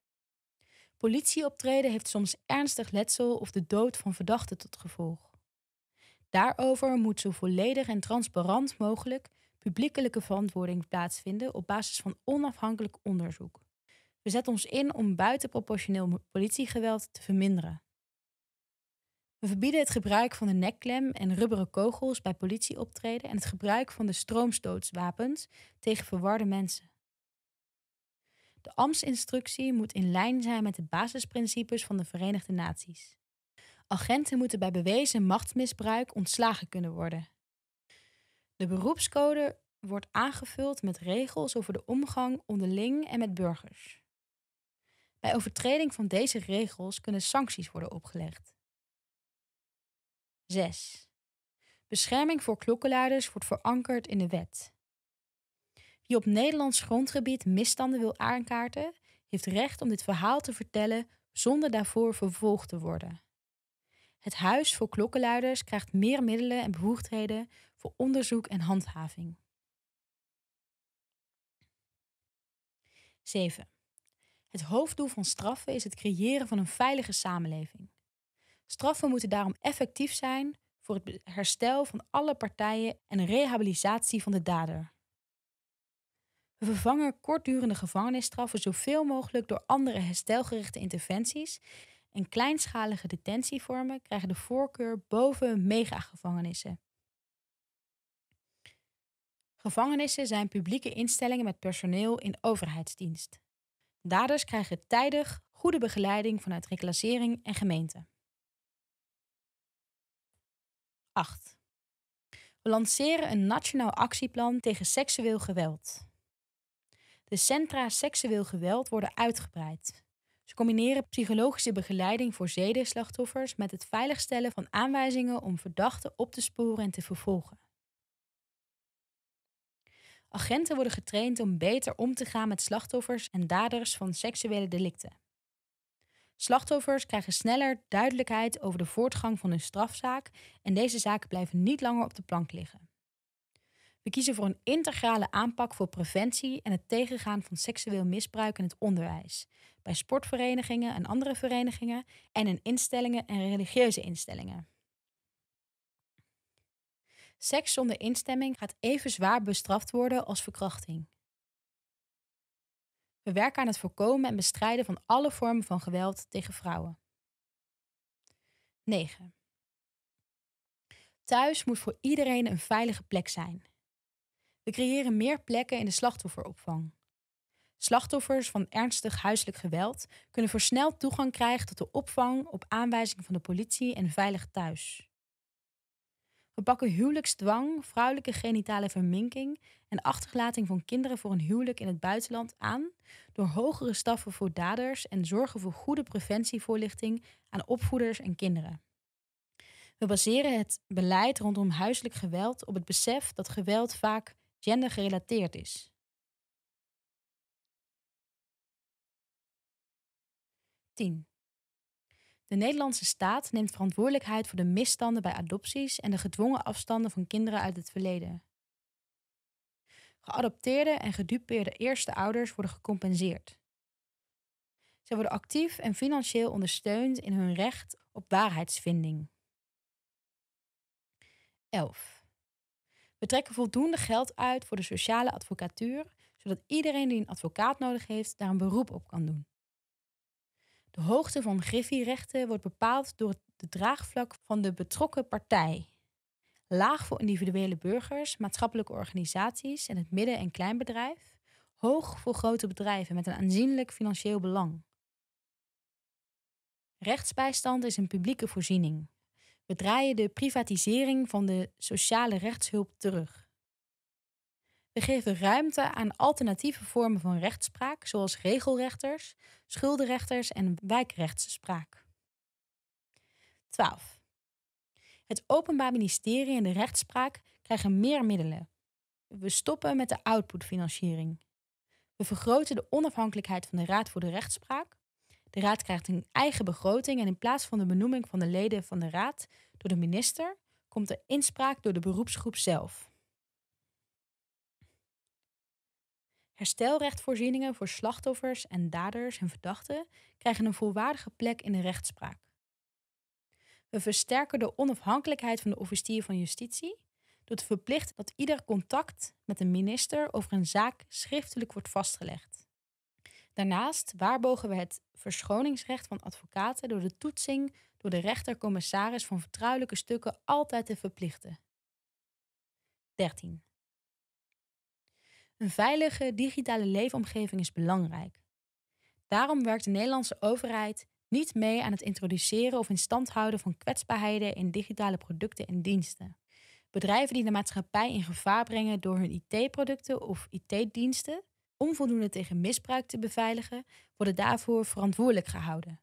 Politieoptreden heeft soms ernstig letsel of de dood van verdachten tot gevolg. Daarover moet zo volledig en transparant mogelijk publiekelijke verantwoording plaatsvinden op basis van onafhankelijk onderzoek. We zetten ons in om buitenproportioneel politiegeweld te verminderen. We verbieden het gebruik van de nekklem en rubberen kogels bij politieoptreden en het gebruik van de stroomstootswapens tegen verwarde mensen. De ambtsinstructie moet in lijn zijn met de basisprincipes van de Verenigde Naties. Agenten moeten bij bewezen machtsmisbruik ontslagen kunnen worden. De beroepscode wordt aangevuld met regels over de omgang onderling en met burgers. Bij overtreding van deze regels kunnen sancties worden opgelegd. 6. Bescherming voor klokkenluiders wordt verankerd in de wet. Wie op Nederlands grondgebied misstanden wil aankaarten, heeft recht om dit verhaal te vertellen zonder daarvoor vervolgd te worden. Het Huis voor Klokkenluiders krijgt meer middelen en bevoegdheden voor onderzoek en handhaving. 7. Het hoofddoel van straffen is het creëren van een veilige samenleving. Straffen moeten daarom effectief zijn voor het herstel van alle partijen en rehabilitatie van de dader. We vervangen kortdurende gevangenisstraffen zoveel mogelijk door andere herstelgerichte interventies en kleinschalige detentievormen krijgen de voorkeur boven megagevangenissen. Gevangenissen zijn publieke instellingen met personeel in overheidsdienst. Daders krijgen tijdig goede begeleiding vanuit reclassering en gemeente. 8. We lanceren een nationaal actieplan tegen seksueel geweld. De centra seksueel geweld worden uitgebreid. Ze combineren psychologische begeleiding voor zedenslachtoffers met het veiligstellen van aanwijzingen om verdachten op te sporen en te vervolgen. Agenten worden getraind om beter om te gaan met slachtoffers en daders van seksuele delicten. Slachtoffers krijgen sneller duidelijkheid over de voortgang van hun strafzaak en deze zaken blijven niet langer op de plank liggen. We kiezen voor een integrale aanpak voor preventie en het tegengaan van seksueel misbruik in het onderwijs. Bij sportverenigingen en andere verenigingen en in instellingen en religieuze instellingen. Seks zonder instemming gaat even zwaar bestraft worden als verkrachting. We werken aan het voorkomen en bestrijden van alle vormen van geweld tegen vrouwen. 9. Thuis moet voor iedereen een veilige plek zijn. We creëren meer plekken in de slachtofferopvang. Slachtoffers van ernstig huiselijk geweld kunnen versneld toegang krijgen tot de opvang op aanwijzing van de politie en veilig thuis. We pakken huwelijksdwang, vrouwelijke genitale verminking en achterlating van kinderen voor een huwelijk in het buitenland aan door hogere staffen voor daders en zorgen voor goede preventievoorlichting aan opvoeders en kinderen. We baseren het beleid rondom huiselijk geweld op het besef dat geweld vaak gendergerelateerd is. Tien. De Nederlandse staat neemt verantwoordelijkheid voor de misstanden bij adopties en de gedwongen afstanden van kinderen uit het verleden. Geadopteerde en gedupeerde eerste ouders worden gecompenseerd. Zij worden actief en financieel ondersteund in hun recht op waarheidsvinding. 11. We trekken voldoende geld uit voor de sociale advocatuur, zodat iedereen die een advocaat nodig heeft daar een beroep op kan doen. De hoogte van griffierechten wordt bepaald door het draagvlak van de betrokken partij. Laag voor individuele burgers, maatschappelijke organisaties en het midden- en kleinbedrijf. Hoog voor grote bedrijven met een aanzienlijk financieel belang. Rechtsbijstand is een publieke voorziening. We draaien de privatisering van de sociale rechtshulp terug. We geven ruimte aan alternatieve vormen van rechtspraak, zoals regelrechters, schuldenrechters en wijkrechtspraak. 12. Het Openbaar Ministerie en de rechtspraak krijgen meer middelen. We stoppen met de outputfinanciering. We vergroten de onafhankelijkheid van de Raad voor de Rechtspraak. De raad krijgt een eigen begroting en in plaats van de benoeming van de leden van de raad door de minister, komt er inspraak door de beroepsgroep zelf. Herstelrechtvoorzieningen voor slachtoffers en daders en verdachten krijgen een volwaardige plek in de rechtspraak. We versterken de onafhankelijkheid van de officier van justitie door te verplichten dat ieder contact met een minister over een zaak schriftelijk wordt vastgelegd. Daarnaast waarborgen we het verschoningsrecht van advocaten door de toetsing door de rechtercommissaris van vertrouwelijke stukken altijd te verplichten. 13. Een veilige digitale leefomgeving is belangrijk. Daarom werkt de Nederlandse overheid niet mee aan het introduceren of in stand houden van kwetsbaarheden in digitale producten en diensten. Bedrijven die de maatschappij in gevaar brengen door hun IT-producten of IT-diensten onvoldoende tegen misbruik te beveiligen, worden daarvoor verantwoordelijk gehouden.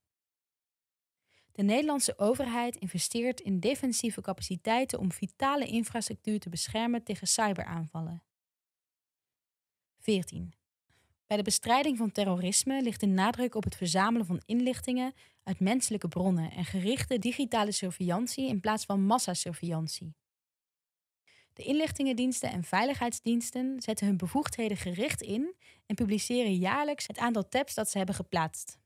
De Nederlandse overheid investeert in defensieve capaciteiten om vitale infrastructuur te beschermen tegen cyberaanvallen. 14. Bij de bestrijding van terrorisme ligt de nadruk op het verzamelen van inlichtingen uit menselijke bronnen en gerichte digitale surveillantie in plaats van massasurveillantie. De inlichtingendiensten en veiligheidsdiensten zetten hun bevoegdheden gericht in en publiceren jaarlijks het aantal tabs dat ze hebben geplaatst.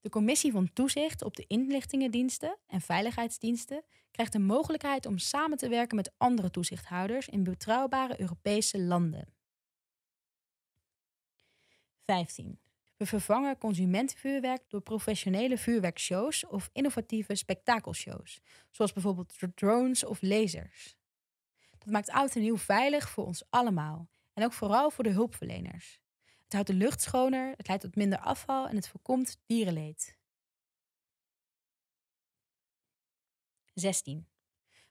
De Commissie van Toezicht op de Inlichtingendiensten en Veiligheidsdiensten krijgt de mogelijkheid om samen te werken met andere toezichthouders in betrouwbare Europese landen. 15. We vervangen consumentenvuurwerk door professionele vuurwerkshows of innovatieve spektakelshows, zoals bijvoorbeeld drones of lasers. Dat maakt oud en nieuw veilig voor ons allemaal. En ook vooral voor de hulpverleners. Het houdt de lucht schoner, het leidt tot minder afval en het voorkomt dierenleed. 16.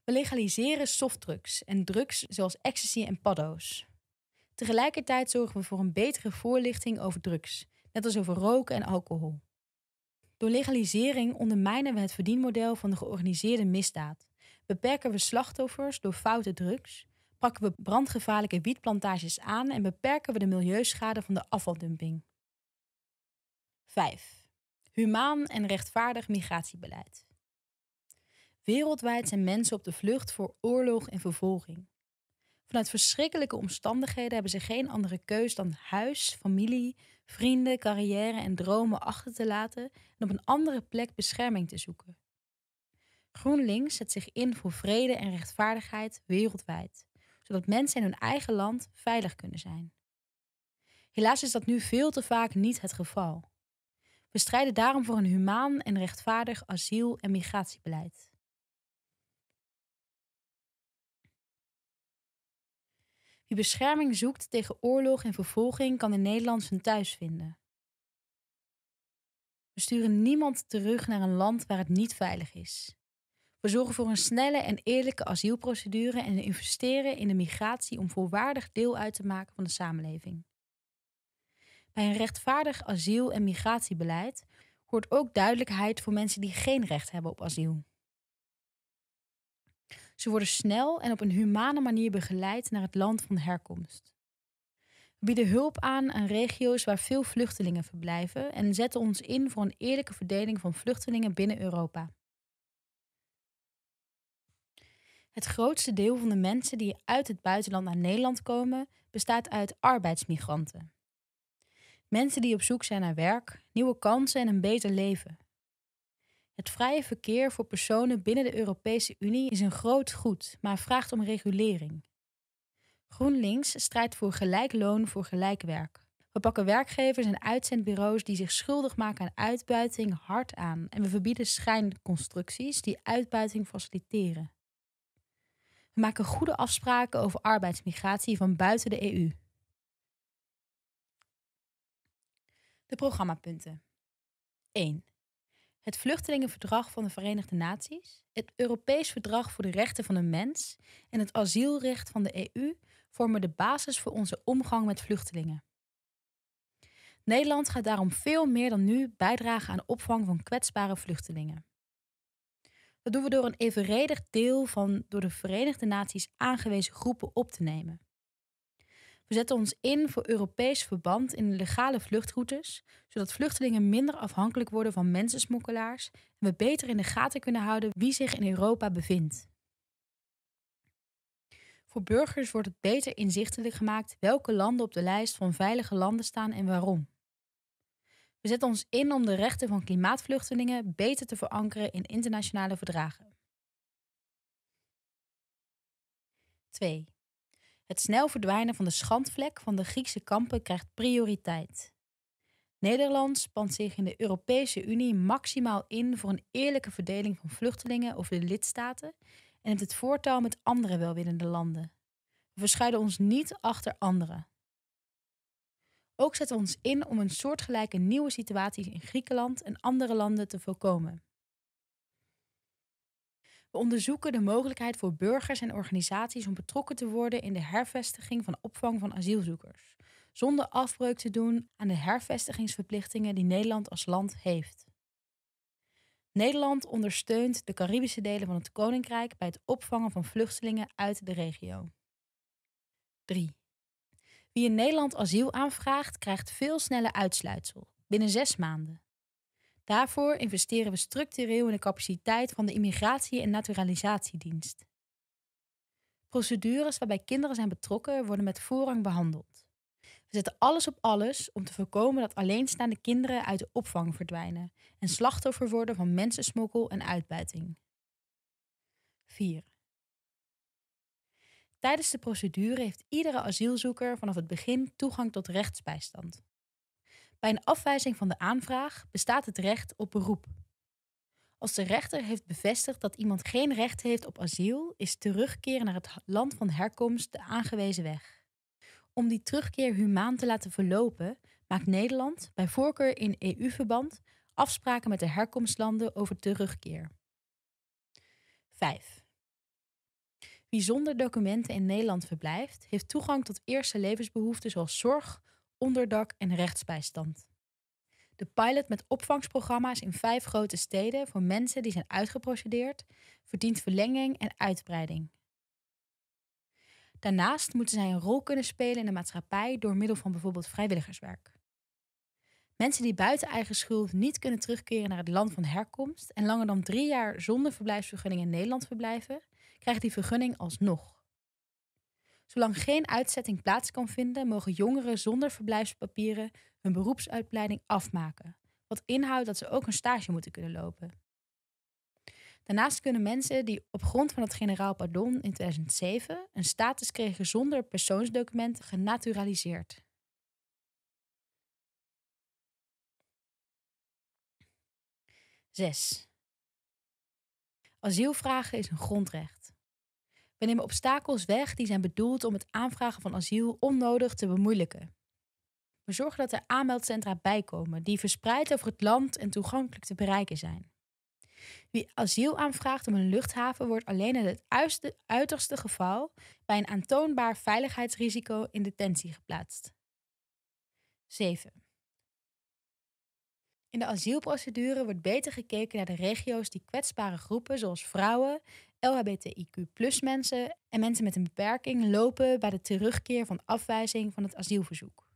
We legaliseren softdrugs en drugs zoals ecstasy en paddo's. Tegelijkertijd zorgen we voor een betere voorlichting over drugs, net als over roken en alcohol. Door legalisering ondermijnen we het verdienmodel van de georganiseerde misdaad beperken we slachtoffers door foute drugs, pakken we brandgevaarlijke wietplantages aan en beperken we de milieuschade van de afvaldumping. 5. Humaan en rechtvaardig migratiebeleid. Wereldwijd zijn mensen op de vlucht voor oorlog en vervolging. Vanuit verschrikkelijke omstandigheden hebben ze geen andere keus dan huis, familie, vrienden, carrière en dromen achter te laten en op een andere plek bescherming te zoeken. GroenLinks zet zich in voor vrede en rechtvaardigheid wereldwijd, zodat mensen in hun eigen land veilig kunnen zijn. Helaas is dat nu veel te vaak niet het geval. We strijden daarom voor een humaan en rechtvaardig asiel- en migratiebeleid. Wie bescherming zoekt tegen oorlog en vervolging kan in Nederland zijn thuis vinden. We sturen niemand terug naar een land waar het niet veilig is. We zorgen voor een snelle en eerlijke asielprocedure en investeren in de migratie om volwaardig deel uit te maken van de samenleving. Bij een rechtvaardig asiel- en migratiebeleid hoort ook duidelijkheid voor mensen die geen recht hebben op asiel. Ze worden snel en op een humane manier begeleid naar het land van herkomst. We bieden hulp aan aan regio's waar veel vluchtelingen verblijven en zetten ons in voor een eerlijke verdeling van vluchtelingen binnen Europa. Het grootste deel van de mensen die uit het buitenland naar Nederland komen, bestaat uit arbeidsmigranten. Mensen die op zoek zijn naar werk, nieuwe kansen en een beter leven. Het vrije verkeer voor personen binnen de Europese Unie is een groot goed, maar vraagt om regulering. GroenLinks strijdt voor gelijk loon voor gelijk werk. We pakken werkgevers en uitzendbureaus die zich schuldig maken aan uitbuiting hard aan en we verbieden schijnconstructies die uitbuiting faciliteren maken goede afspraken over arbeidsmigratie van buiten de EU. De programmapunten. 1. Het Vluchtelingenverdrag van de Verenigde Naties, het Europees Verdrag voor de Rechten van de Mens en het asielrecht van de EU vormen de basis voor onze omgang met vluchtelingen. Nederland gaat daarom veel meer dan nu bijdragen aan de opvang van kwetsbare vluchtelingen. Dat doen we door een evenredig deel van door de Verenigde Naties aangewezen groepen op te nemen. We zetten ons in voor Europees verband in legale vluchtroutes, zodat vluchtelingen minder afhankelijk worden van mensensmokkelaars en we beter in de gaten kunnen houden wie zich in Europa bevindt. Voor burgers wordt het beter inzichtelijk gemaakt welke landen op de lijst van veilige landen staan en waarom. We zetten ons in om de rechten van klimaatvluchtelingen beter te verankeren in internationale verdragen. 2. Het snel verdwijnen van de schandvlek van de Griekse kampen krijgt prioriteit. Nederland spant zich in de Europese Unie maximaal in voor een eerlijke verdeling van vluchtelingen over de lidstaten en heeft het voortouw met andere welwillende landen. We verschuilen ons niet achter anderen. Ook zetten we ons in om een soortgelijke nieuwe situatie in Griekenland en andere landen te voorkomen. We onderzoeken de mogelijkheid voor burgers en organisaties om betrokken te worden in de hervestiging van opvang van asielzoekers, zonder afbreuk te doen aan de hervestigingsverplichtingen die Nederland als land heeft. Nederland ondersteunt de Caribische delen van het Koninkrijk bij het opvangen van vluchtelingen uit de regio. 3. Wie in Nederland asiel aanvraagt, krijgt veel sneller uitsluitsel, binnen zes maanden. Daarvoor investeren we structureel in de capaciteit van de Immigratie- en Naturalisatiedienst. Procedures waarbij kinderen zijn betrokken worden met voorrang behandeld. We zetten alles op alles om te voorkomen dat alleenstaande kinderen uit de opvang verdwijnen en slachtoffer worden van mensensmokkel en uitbuiting. 4. Tijdens de procedure heeft iedere asielzoeker vanaf het begin toegang tot rechtsbijstand. Bij een afwijzing van de aanvraag bestaat het recht op beroep. Als de rechter heeft bevestigd dat iemand geen recht heeft op asiel, is terugkeren naar het land van herkomst de aangewezen weg. Om die terugkeer humaan te laten verlopen, maakt Nederland, bij voorkeur in EU-verband, afspraken met de herkomstlanden over terugkeer. 5. Wie zonder documenten in Nederland verblijft, heeft toegang tot eerste levensbehoeften zoals zorg, onderdak en rechtsbijstand. De pilot met opvangsprogramma's in vijf grote steden voor mensen die zijn uitgeprocedeerd, verdient verlenging en uitbreiding. Daarnaast moeten zij een rol kunnen spelen in de maatschappij door middel van bijvoorbeeld vrijwilligerswerk. Mensen die buiten eigen schuld niet kunnen terugkeren naar het land van herkomst en langer dan drie jaar zonder verblijfsvergunning in Nederland verblijven, krijgen die vergunning alsnog. Zolang geen uitzetting plaats kan vinden, mogen jongeren zonder verblijfspapieren hun beroepsuitpleiding afmaken, wat inhoudt dat ze ook een stage moeten kunnen lopen. Daarnaast kunnen mensen die op grond van het generaal pardon in 2007 een status kregen zonder persoonsdocumenten genaturaliseerd. 6. Asiel is een grondrecht. We nemen obstakels weg die zijn bedoeld om het aanvragen van asiel onnodig te bemoeilijken. We zorgen dat er aanmeldcentra bijkomen die verspreid over het land en toegankelijk te bereiken zijn. Wie asiel aanvraagt om een luchthaven wordt alleen in het uiterste geval bij een aantoonbaar veiligheidsrisico in detentie geplaatst. 7. In de asielprocedure wordt beter gekeken naar de regio's die kwetsbare groepen zoals vrouwen, LHBTIQ mensen en mensen met een beperking lopen bij de terugkeer van afwijzing van het asielverzoek.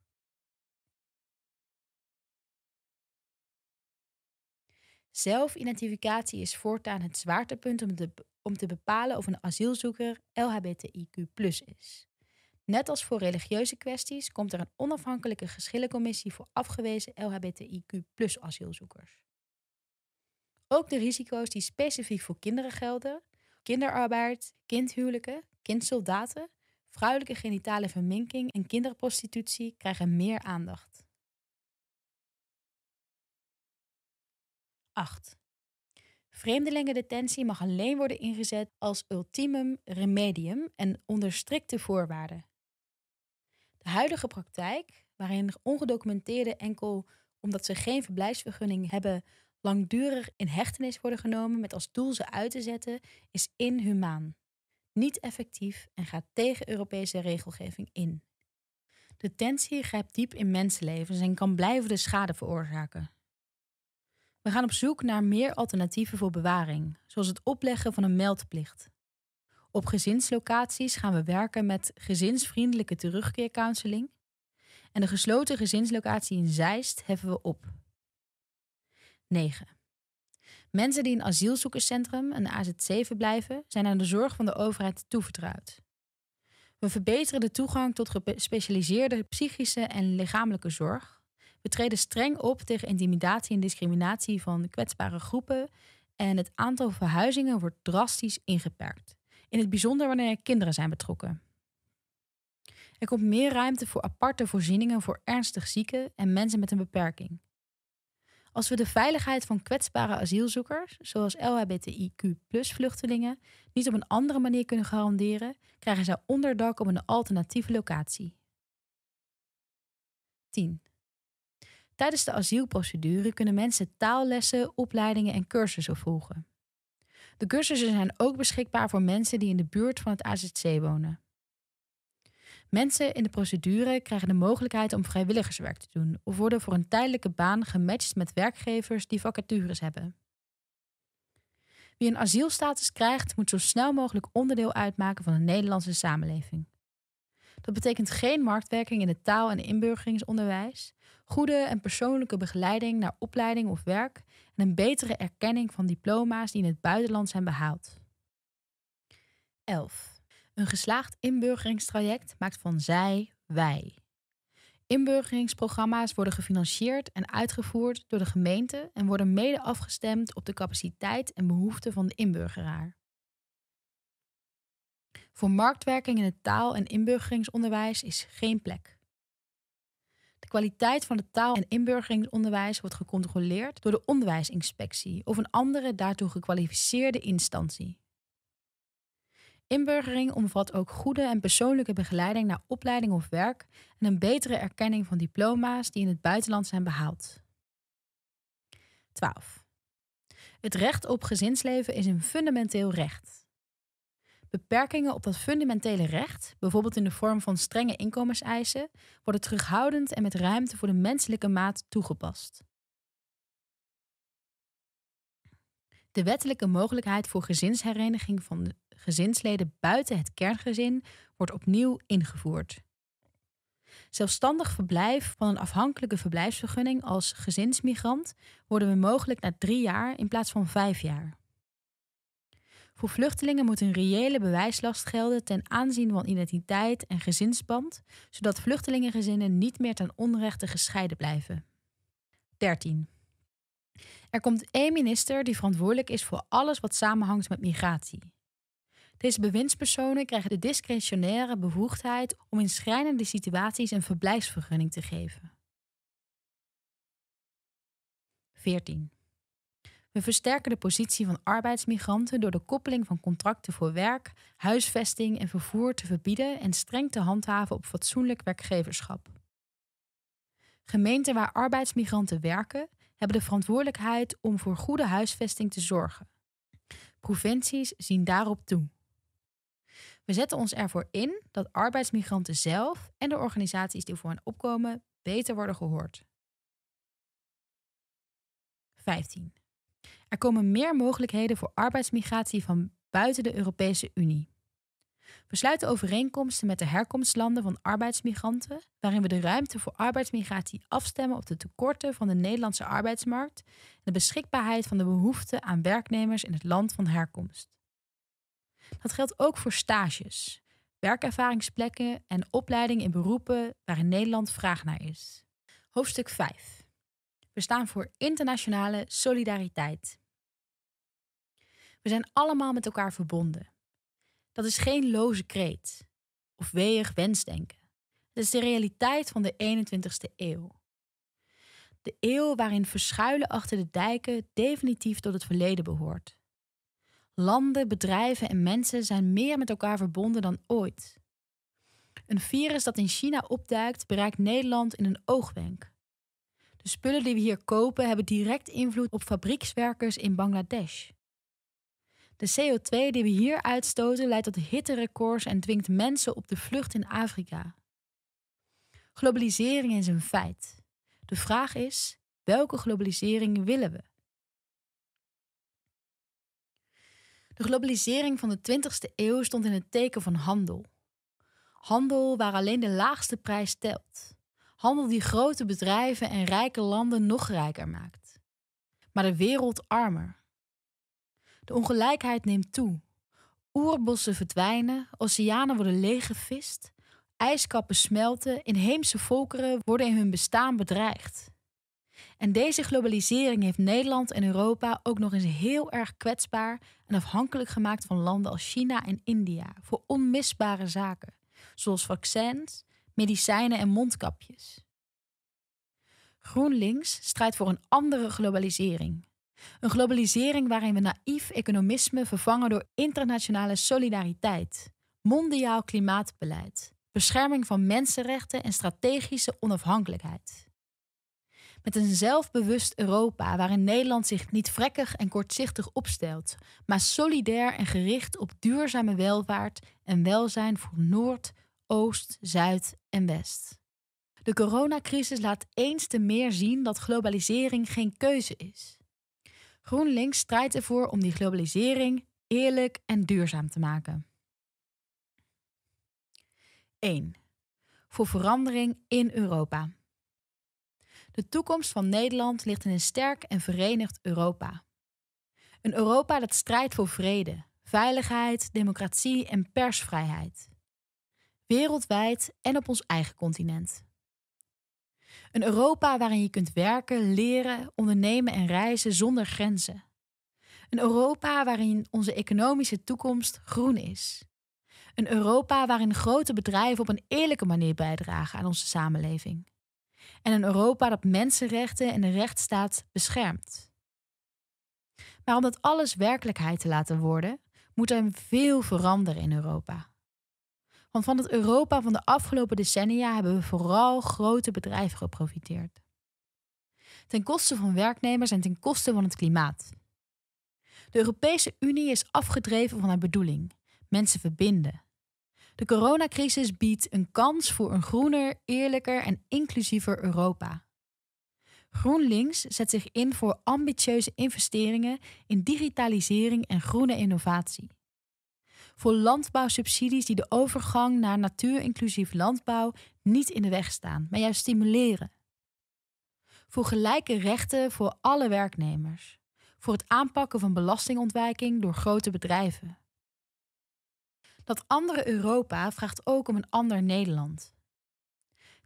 Zelfidentificatie is voortaan het zwaartepunt om te, om te bepalen of een asielzoeker LHBTIQ is. Net als voor religieuze kwesties komt er een onafhankelijke geschillencommissie voor afgewezen LHBTIQ asielzoekers. Ook de risico's die specifiek voor kinderen gelden, kinderarbeid, kindhuwelijken, kindsoldaten, vrouwelijke genitale verminking en kinderprostitutie krijgen meer aandacht. 8. Vreemdelingendetentie mag alleen worden ingezet als ultimum remedium en onder strikte voorwaarden. De huidige praktijk, waarin ongedocumenteerden enkel omdat ze geen verblijfsvergunning hebben, langdurig in hechtenis worden genomen met als doel ze uit te zetten, is inhumaan, niet effectief en gaat tegen Europese regelgeving in. Detentie grijpt diep in mensenlevens en kan blijvende schade veroorzaken. We gaan op zoek naar meer alternatieven voor bewaring, zoals het opleggen van een meldplicht, op gezinslocaties gaan we werken met gezinsvriendelijke terugkeercounseling. En de gesloten gezinslocatie in Zeist heffen we op. 9. Mensen die in asielzoekerscentrum en AZC verblijven, zijn aan de zorg van de overheid toevertrouwd. We verbeteren de toegang tot gespecialiseerde psychische en lichamelijke zorg. We treden streng op tegen intimidatie en discriminatie van kwetsbare groepen en het aantal verhuizingen wordt drastisch ingeperkt in het bijzonder wanneer kinderen zijn betrokken. Er komt meer ruimte voor aparte voorzieningen voor ernstig zieken en mensen met een beperking. Als we de veiligheid van kwetsbare asielzoekers, zoals LHBTIQ-vluchtelingen, niet op een andere manier kunnen garanderen, krijgen zij onderdak op een alternatieve locatie. 10. Tijdens de asielprocedure kunnen mensen taallessen, opleidingen en cursussen volgen. De cursussen zijn ook beschikbaar voor mensen die in de buurt van het AZC wonen. Mensen in de procedure krijgen de mogelijkheid om vrijwilligerswerk te doen of worden voor een tijdelijke baan gematcht met werkgevers die vacatures hebben. Wie een asielstatus krijgt, moet zo snel mogelijk onderdeel uitmaken van de Nederlandse samenleving. Dat betekent geen marktwerking in het taal- en inburgeringsonderwijs, goede en persoonlijke begeleiding naar opleiding of werk en een betere erkenning van diploma's die in het buitenland zijn behaald. 11. Een geslaagd inburgeringstraject maakt van zij wij. Inburgeringsprogramma's worden gefinancierd en uitgevoerd door de gemeente en worden mede afgestemd op de capaciteit en behoeften van de inburgeraar. Voor marktwerking in het taal- en inburgeringsonderwijs is geen plek. De kwaliteit van het taal- en inburgeringsonderwijs wordt gecontroleerd door de onderwijsinspectie of een andere daartoe gekwalificeerde instantie. Inburgering omvat ook goede en persoonlijke begeleiding naar opleiding of werk en een betere erkenning van diploma's die in het buitenland zijn behaald. 12. Het recht op gezinsleven is een fundamenteel recht. Beperkingen op dat fundamentele recht, bijvoorbeeld in de vorm van strenge inkomenseisen, worden terughoudend en met ruimte voor de menselijke maat toegepast. De wettelijke mogelijkheid voor gezinshereniging van gezinsleden buiten het kerngezin wordt opnieuw ingevoerd. Zelfstandig verblijf van een afhankelijke verblijfsvergunning als gezinsmigrant worden we mogelijk na drie jaar in plaats van vijf jaar. Voor vluchtelingen moet een reële bewijslast gelden ten aanzien van identiteit en gezinsband, zodat vluchtelingengezinnen niet meer ten onrechte gescheiden blijven. 13. Er komt één minister die verantwoordelijk is voor alles wat samenhangt met migratie. Deze bewindspersonen krijgen de discretionaire bevoegdheid om in schrijnende situaties een verblijfsvergunning te geven. 14. We versterken de positie van arbeidsmigranten door de koppeling van contracten voor werk, huisvesting en vervoer te verbieden en streng te handhaven op fatsoenlijk werkgeverschap. Gemeenten waar arbeidsmigranten werken, hebben de verantwoordelijkheid om voor goede huisvesting te zorgen. Provincies zien daarop toe. We zetten ons ervoor in dat arbeidsmigranten zelf en de organisaties die voor hen opkomen beter worden gehoord. 15. Er komen meer mogelijkheden voor arbeidsmigratie van buiten de Europese Unie. We sluiten overeenkomsten met de herkomstlanden van arbeidsmigranten, waarin we de ruimte voor arbeidsmigratie afstemmen op de tekorten van de Nederlandse arbeidsmarkt en de beschikbaarheid van de behoeften aan werknemers in het land van herkomst. Dat geldt ook voor stages, werkervaringsplekken en opleidingen in beroepen waar in Nederland vraag naar is. Hoofdstuk 5. We staan voor internationale solidariteit. We zijn allemaal met elkaar verbonden. Dat is geen loze kreet of weeg wensdenken. Het is de realiteit van de 21ste eeuw. De eeuw waarin verschuilen achter de dijken definitief tot het verleden behoort. Landen, bedrijven en mensen zijn meer met elkaar verbonden dan ooit. Een virus dat in China opduikt bereikt Nederland in een oogwenk. De spullen die we hier kopen hebben direct invloed op fabriekswerkers in Bangladesh. De CO2 die we hier uitstoten leidt tot hitterecords en dwingt mensen op de vlucht in Afrika. Globalisering is een feit. De vraag is: welke globalisering willen we? De globalisering van de 20e eeuw stond in het teken van handel. Handel waar alleen de laagste prijs telt. Handel die grote bedrijven en rijke landen nog rijker maakt. Maar de wereld armer. De ongelijkheid neemt toe. Oerbossen verdwijnen, oceanen worden leeggevist, ijskappen smelten, inheemse volkeren worden in hun bestaan bedreigd. En deze globalisering heeft Nederland en Europa ook nog eens heel erg kwetsbaar en afhankelijk gemaakt van landen als China en India voor onmisbare zaken, zoals vaccins, medicijnen en mondkapjes. GroenLinks strijdt voor een andere globalisering, een globalisering waarin we naïef economisme vervangen door internationale solidariteit, mondiaal klimaatbeleid, bescherming van mensenrechten en strategische onafhankelijkheid. Met een zelfbewust Europa waarin Nederland zich niet vrekkig en kortzichtig opstelt, maar solidair en gericht op duurzame welvaart en welzijn voor Noord, Oost, Zuid en West. De coronacrisis laat eens te meer zien dat globalisering geen keuze is. GroenLinks strijdt ervoor om die globalisering eerlijk en duurzaam te maken. 1. Voor verandering in Europa. De toekomst van Nederland ligt in een sterk en verenigd Europa. Een Europa dat strijdt voor vrede, veiligheid, democratie en persvrijheid. Wereldwijd en op ons eigen continent. Een Europa waarin je kunt werken, leren, ondernemen en reizen zonder grenzen. Een Europa waarin onze economische toekomst groen is. Een Europa waarin grote bedrijven op een eerlijke manier bijdragen aan onze samenleving. En een Europa dat mensenrechten en de rechtsstaat beschermt. Maar om dat alles werkelijkheid te laten worden, moet er veel veranderen in Europa. Want van het Europa van de afgelopen decennia hebben we vooral grote bedrijven geprofiteerd. Ten koste van werknemers en ten koste van het klimaat. De Europese Unie is afgedreven van haar bedoeling: mensen verbinden. De coronacrisis biedt een kans voor een groener, eerlijker en inclusiever Europa. GroenLinks zet zich in voor ambitieuze investeringen in digitalisering en groene innovatie voor landbouwsubsidies die de overgang naar natuurinclusief landbouw niet in de weg staan, maar juist stimuleren. Voor gelijke rechten voor alle werknemers. Voor het aanpakken van belastingontwijking door grote bedrijven. Dat andere Europa vraagt ook om een ander Nederland.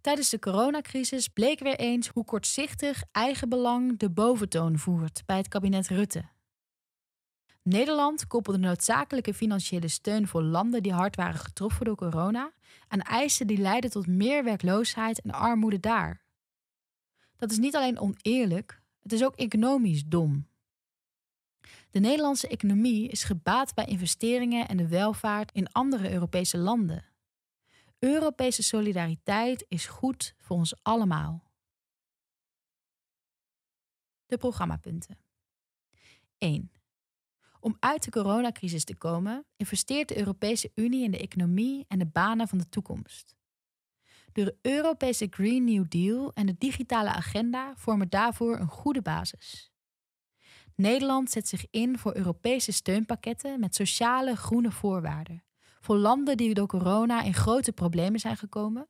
Tijdens de coronacrisis bleek weer eens hoe kortzichtig eigenbelang de boventoon voert bij het kabinet Rutte. Nederland koppelde noodzakelijke financiële steun voor landen die hard waren getroffen door corona aan eisen die leiden tot meer werkloosheid en armoede daar. Dat is niet alleen oneerlijk, het is ook economisch dom. De Nederlandse economie is gebaat bij investeringen en de welvaart in andere Europese landen. Europese solidariteit is goed voor ons allemaal. De programmapunten. 1. Om uit de coronacrisis te komen, investeert de Europese Unie in de economie en de banen van de toekomst. De Europese Green New Deal en de digitale agenda vormen daarvoor een goede basis. Nederland zet zich in voor Europese steunpakketten met sociale groene voorwaarden. Voor landen die door corona in grote problemen zijn gekomen,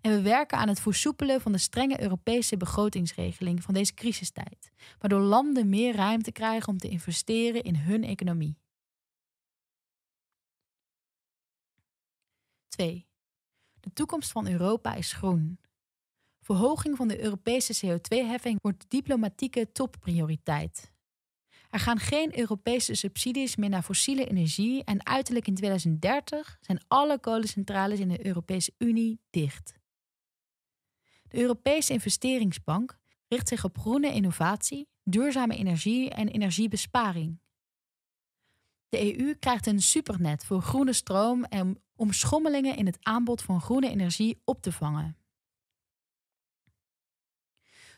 en we werken aan het versoepelen van de strenge Europese begrotingsregeling van deze crisistijd, waardoor landen meer ruimte krijgen om te investeren in hun economie. 2. De toekomst van Europa is groen. Verhoging van de Europese CO2-heffing wordt diplomatieke topprioriteit. Er gaan geen Europese subsidies meer naar fossiele energie en uiterlijk in 2030 zijn alle kolencentrales in de Europese Unie dicht. De Europese Investeringsbank richt zich op groene innovatie, duurzame energie en energiebesparing. De EU krijgt een supernet voor groene stroom en om schommelingen in het aanbod van groene energie op te vangen.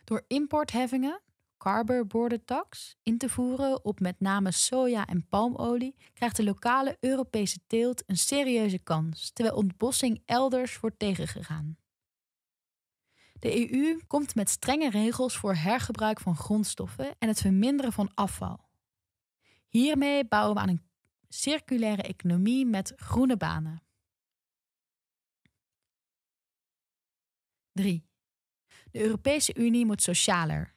Door importheffingen tax in te voeren op met name soja en palmolie, krijgt de lokale Europese teelt een serieuze kans, terwijl ontbossing elders wordt tegengegaan. De EU komt met strenge regels voor hergebruik van grondstoffen en het verminderen van afval. Hiermee bouwen we aan een circulaire economie met groene banen. 3. De Europese Unie moet socialer,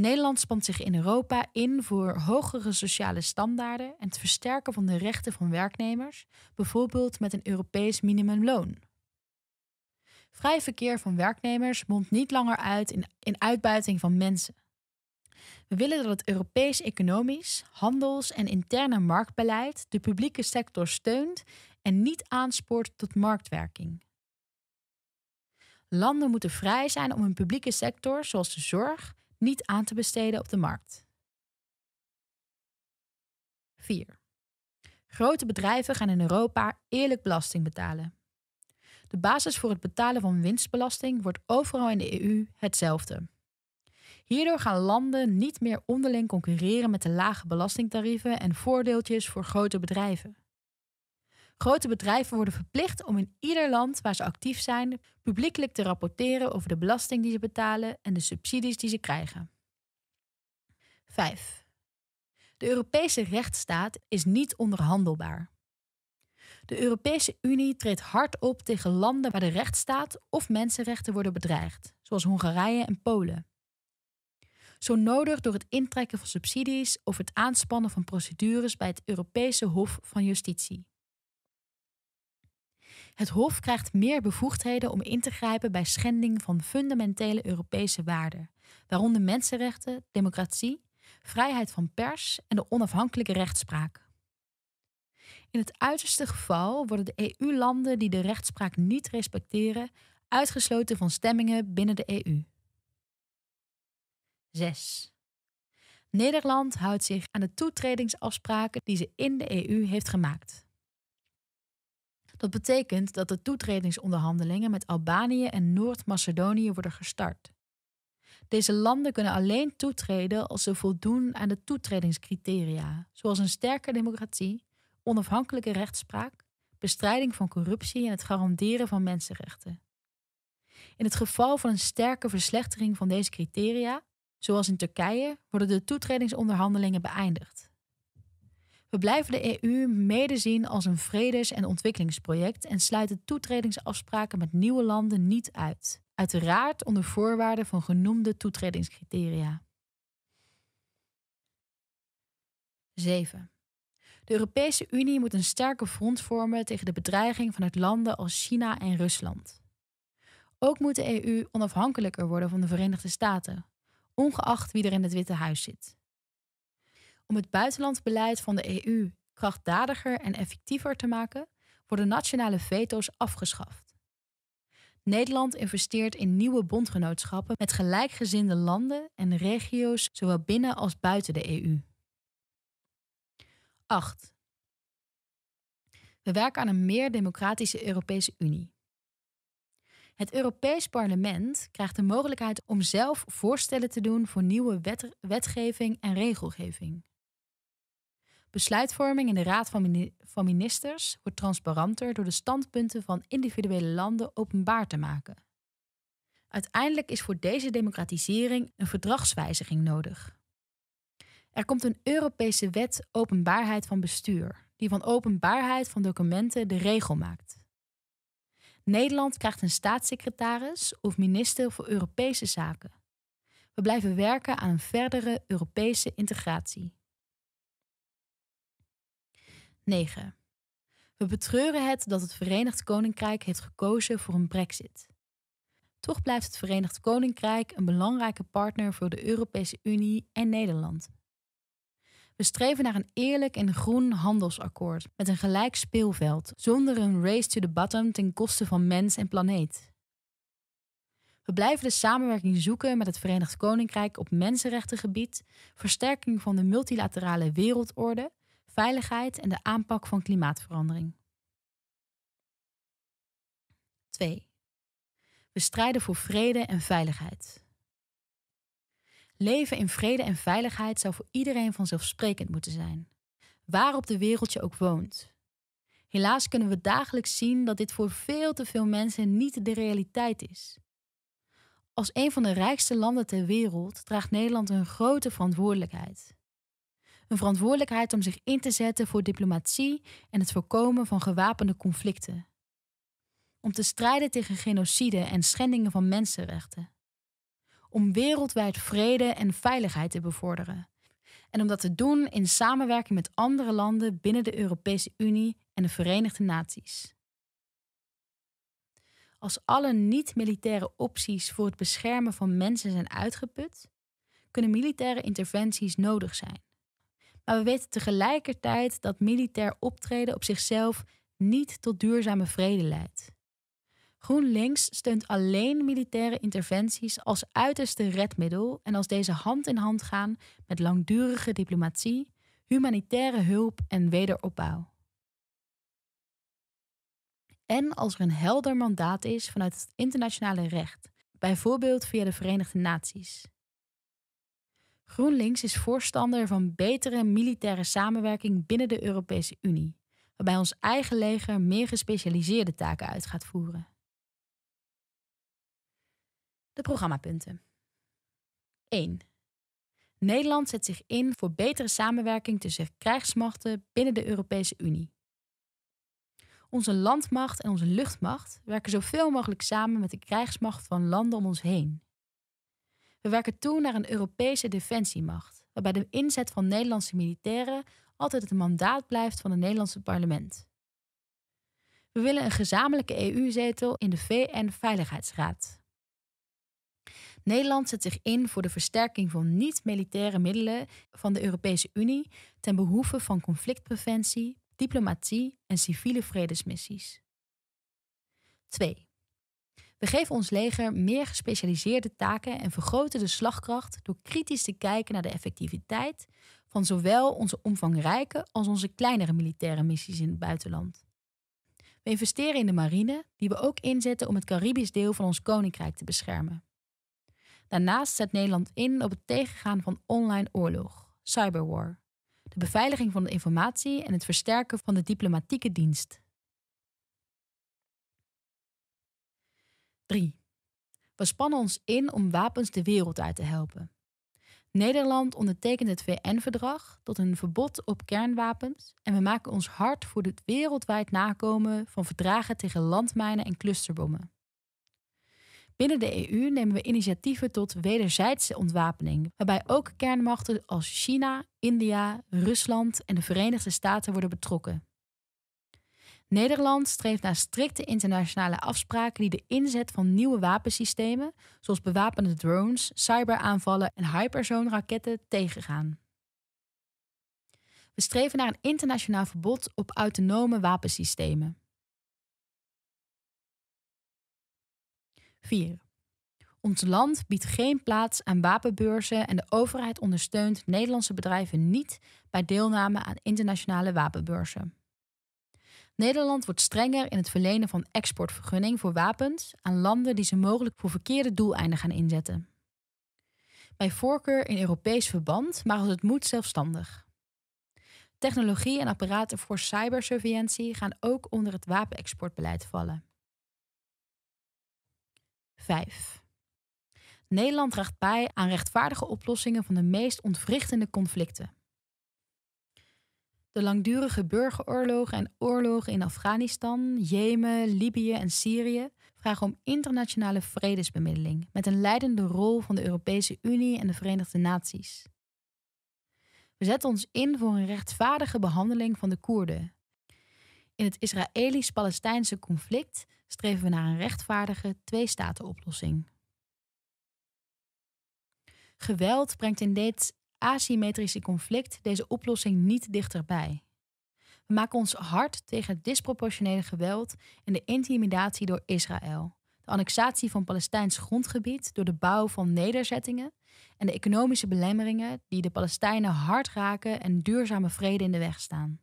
Nederland spant zich in Europa in voor hogere sociale standaarden en het versterken van de rechten van werknemers, bijvoorbeeld met een Europees minimumloon. Vrij verkeer van werknemers mondt niet langer uit in, in uitbuiting van mensen. We willen dat het Europees economisch, handels- en interne marktbeleid de publieke sector steunt en niet aanspoort tot marktwerking. Landen moeten vrij zijn om hun publieke sector, zoals de zorg, niet aan te besteden op de markt. 4. Grote bedrijven gaan in Europa eerlijk belasting betalen. De basis voor het betalen van winstbelasting wordt overal in de EU hetzelfde. Hierdoor gaan landen niet meer onderling concurreren met de lage belastingtarieven en voordeeltjes voor grote bedrijven. Grote bedrijven worden verplicht om in ieder land waar ze actief zijn publiekelijk te rapporteren over de belasting die ze betalen en de subsidies die ze krijgen. 5. De Europese rechtsstaat is niet onderhandelbaar. De Europese Unie treedt hard op tegen landen waar de rechtsstaat of mensenrechten worden bedreigd, zoals Hongarije en Polen. Zo nodig door het intrekken van subsidies of het aanspannen van procedures bij het Europese Hof van Justitie. Het Hof krijgt meer bevoegdheden om in te grijpen bij schending van fundamentele Europese waarden, waaronder mensenrechten, democratie, vrijheid van pers en de onafhankelijke rechtspraak. In het uiterste geval worden de EU-landen die de rechtspraak niet respecteren uitgesloten van stemmingen binnen de EU. 6. Nederland houdt zich aan de toetredingsafspraken die ze in de EU heeft gemaakt. Dat betekent dat de toetredingsonderhandelingen met Albanië en Noord-Macedonië worden gestart. Deze landen kunnen alleen toetreden als ze voldoen aan de toetredingscriteria, zoals een sterke democratie, onafhankelijke rechtspraak, bestrijding van corruptie en het garanderen van mensenrechten. In het geval van een sterke verslechtering van deze criteria, zoals in Turkije, worden de toetredingsonderhandelingen beëindigd. We blijven de EU mede zien als een vredes- en ontwikkelingsproject en sluiten toetredingsafspraken met nieuwe landen niet uit. Uiteraard onder voorwaarden van genoemde toetredingscriteria. 7. De Europese Unie moet een sterke front vormen tegen de bedreiging vanuit landen als China en Rusland. Ook moet de EU onafhankelijker worden van de Verenigde Staten, ongeacht wie er in het Witte Huis zit. Om het buitenlandbeleid van de EU krachtdadiger en effectiever te maken, worden nationale veto's afgeschaft. Nederland investeert in nieuwe bondgenootschappen met gelijkgezinde landen en regio's, zowel binnen als buiten de EU. 8. We werken aan een meer democratische Europese Unie. Het Europees Parlement krijgt de mogelijkheid om zelf voorstellen te doen voor nieuwe wetgeving en regelgeving. Besluitvorming in de Raad van, Ministers wordt transparanter door de standpunten van individuele landen openbaar te maken. Uiteindelijk is voor deze democratisering een verdragswijziging nodig. Er komt een Europese wet openbaarheid van bestuur, die van openbaarheid van documenten de regel maakt. Nederland krijgt een staatssecretaris of minister voor Europese zaken. We blijven werken aan verdere Europese integratie. 9. We betreuren het dat het Verenigd Koninkrijk heeft gekozen voor een brexit. Toch blijft het Verenigd Koninkrijk een belangrijke partner voor de Europese Unie en Nederland. We streven naar een eerlijk en groen handelsakkoord met een gelijk speelveld, zonder een race to the bottom ten koste van mens en planeet. We blijven de samenwerking zoeken met het Verenigd Koninkrijk op mensenrechtengebied, versterking van de multilaterale wereldorde veiligheid en de aanpak van klimaatverandering. 2. We strijden voor vrede en veiligheid. Leven in vrede en veiligheid zou voor iedereen vanzelfsprekend moeten zijn, waar op de wereld je ook woont. Helaas kunnen we dagelijks zien dat dit voor veel te veel mensen niet de realiteit is. Als een van de rijkste landen ter wereld draagt Nederland een grote verantwoordelijkheid een verantwoordelijkheid om zich in te zetten voor diplomatie en het voorkomen van gewapende conflicten. Om te strijden tegen genocide en schendingen van mensenrechten. Om wereldwijd vrede en veiligheid te bevorderen. En om dat te doen in samenwerking met andere landen binnen de Europese Unie en de Verenigde Naties. Als alle niet-militaire opties voor het beschermen van mensen zijn uitgeput, kunnen militaire interventies nodig zijn. Maar we weten tegelijkertijd dat militair optreden op zichzelf niet tot duurzame vrede leidt. GroenLinks steunt alleen militaire interventies als uiterste redmiddel en als deze hand in hand gaan met langdurige diplomatie, humanitaire hulp en wederopbouw. En als er een helder mandaat is vanuit het internationale recht, bijvoorbeeld via de Verenigde Naties. GroenLinks is voorstander van betere militaire samenwerking binnen de Europese Unie, waarbij ons eigen leger meer gespecialiseerde taken uit gaat voeren. De programmapunten. 1. Nederland zet zich in voor betere samenwerking tussen krijgsmachten binnen de Europese Unie. Onze landmacht en onze luchtmacht werken zoveel mogelijk samen met de krijgsmacht van landen om ons heen. We werken toe naar een Europese defensiemacht, waarbij de inzet van Nederlandse militairen altijd het mandaat blijft van het Nederlandse parlement. We willen een gezamenlijke EU-zetel in de VN-veiligheidsraad. Nederland zet zich in voor de versterking van niet-militaire middelen van de Europese Unie ten behoeve van conflictpreventie, diplomatie en civiele vredesmissies. 2. We geven ons leger meer gespecialiseerde taken en vergroten de slagkracht door kritisch te kijken naar de effectiviteit van zowel onze omvangrijke als onze kleinere militaire missies in het buitenland. We investeren in de marine, die we ook inzetten om het Caribisch deel van ons koninkrijk te beschermen. Daarnaast zet Nederland in op het tegengaan van online oorlog, cyberwar, de beveiliging van de informatie en het versterken van de diplomatieke dienst, 3. We spannen ons in om wapens de wereld uit te helpen. Nederland ondertekent het VN-verdrag tot een verbod op kernwapens en we maken ons hard voor het wereldwijd nakomen van verdragen tegen landmijnen en clusterbommen. Binnen de EU nemen we initiatieven tot wederzijdse ontwapening, waarbij ook kernmachten als China, India, Rusland en de Verenigde Staten worden betrokken. Nederland streeft naar strikte internationale afspraken die de inzet van nieuwe wapensystemen, zoals bewapende drones, cyberaanvallen en hyperzoonraketten, tegengaan. We streven naar een internationaal verbod op autonome wapensystemen. 4. Ons land biedt geen plaats aan wapenbeurzen en de overheid ondersteunt Nederlandse bedrijven niet bij deelname aan internationale wapenbeurzen. Nederland wordt strenger in het verlenen van exportvergunning voor wapens aan landen die ze mogelijk voor verkeerde doeleinden gaan inzetten. Bij voorkeur in Europees verband, maar als het moet zelfstandig. Technologie en apparaten voor cybersurveillantie gaan ook onder het wapenexportbeleid vallen. 5. Nederland draagt bij aan rechtvaardige oplossingen van de meest ontwrichtende conflicten. De langdurige burgeroorlogen en oorlogen in Afghanistan, Jemen, Libië en Syrië vragen om internationale vredesbemiddeling met een leidende rol van de Europese Unie en de Verenigde Naties. We zetten ons in voor een rechtvaardige behandeling van de Koerden. In het Israëlisch-Palestijnse conflict streven we naar een rechtvaardige twee oplossing Geweld brengt in dit asymmetrische conflict deze oplossing niet dichterbij. We maken ons hard tegen het disproportionele geweld en de intimidatie door Israël, de annexatie van Palestijns grondgebied door de bouw van nederzettingen en de economische belemmeringen die de Palestijnen hard raken en duurzame vrede in de weg staan.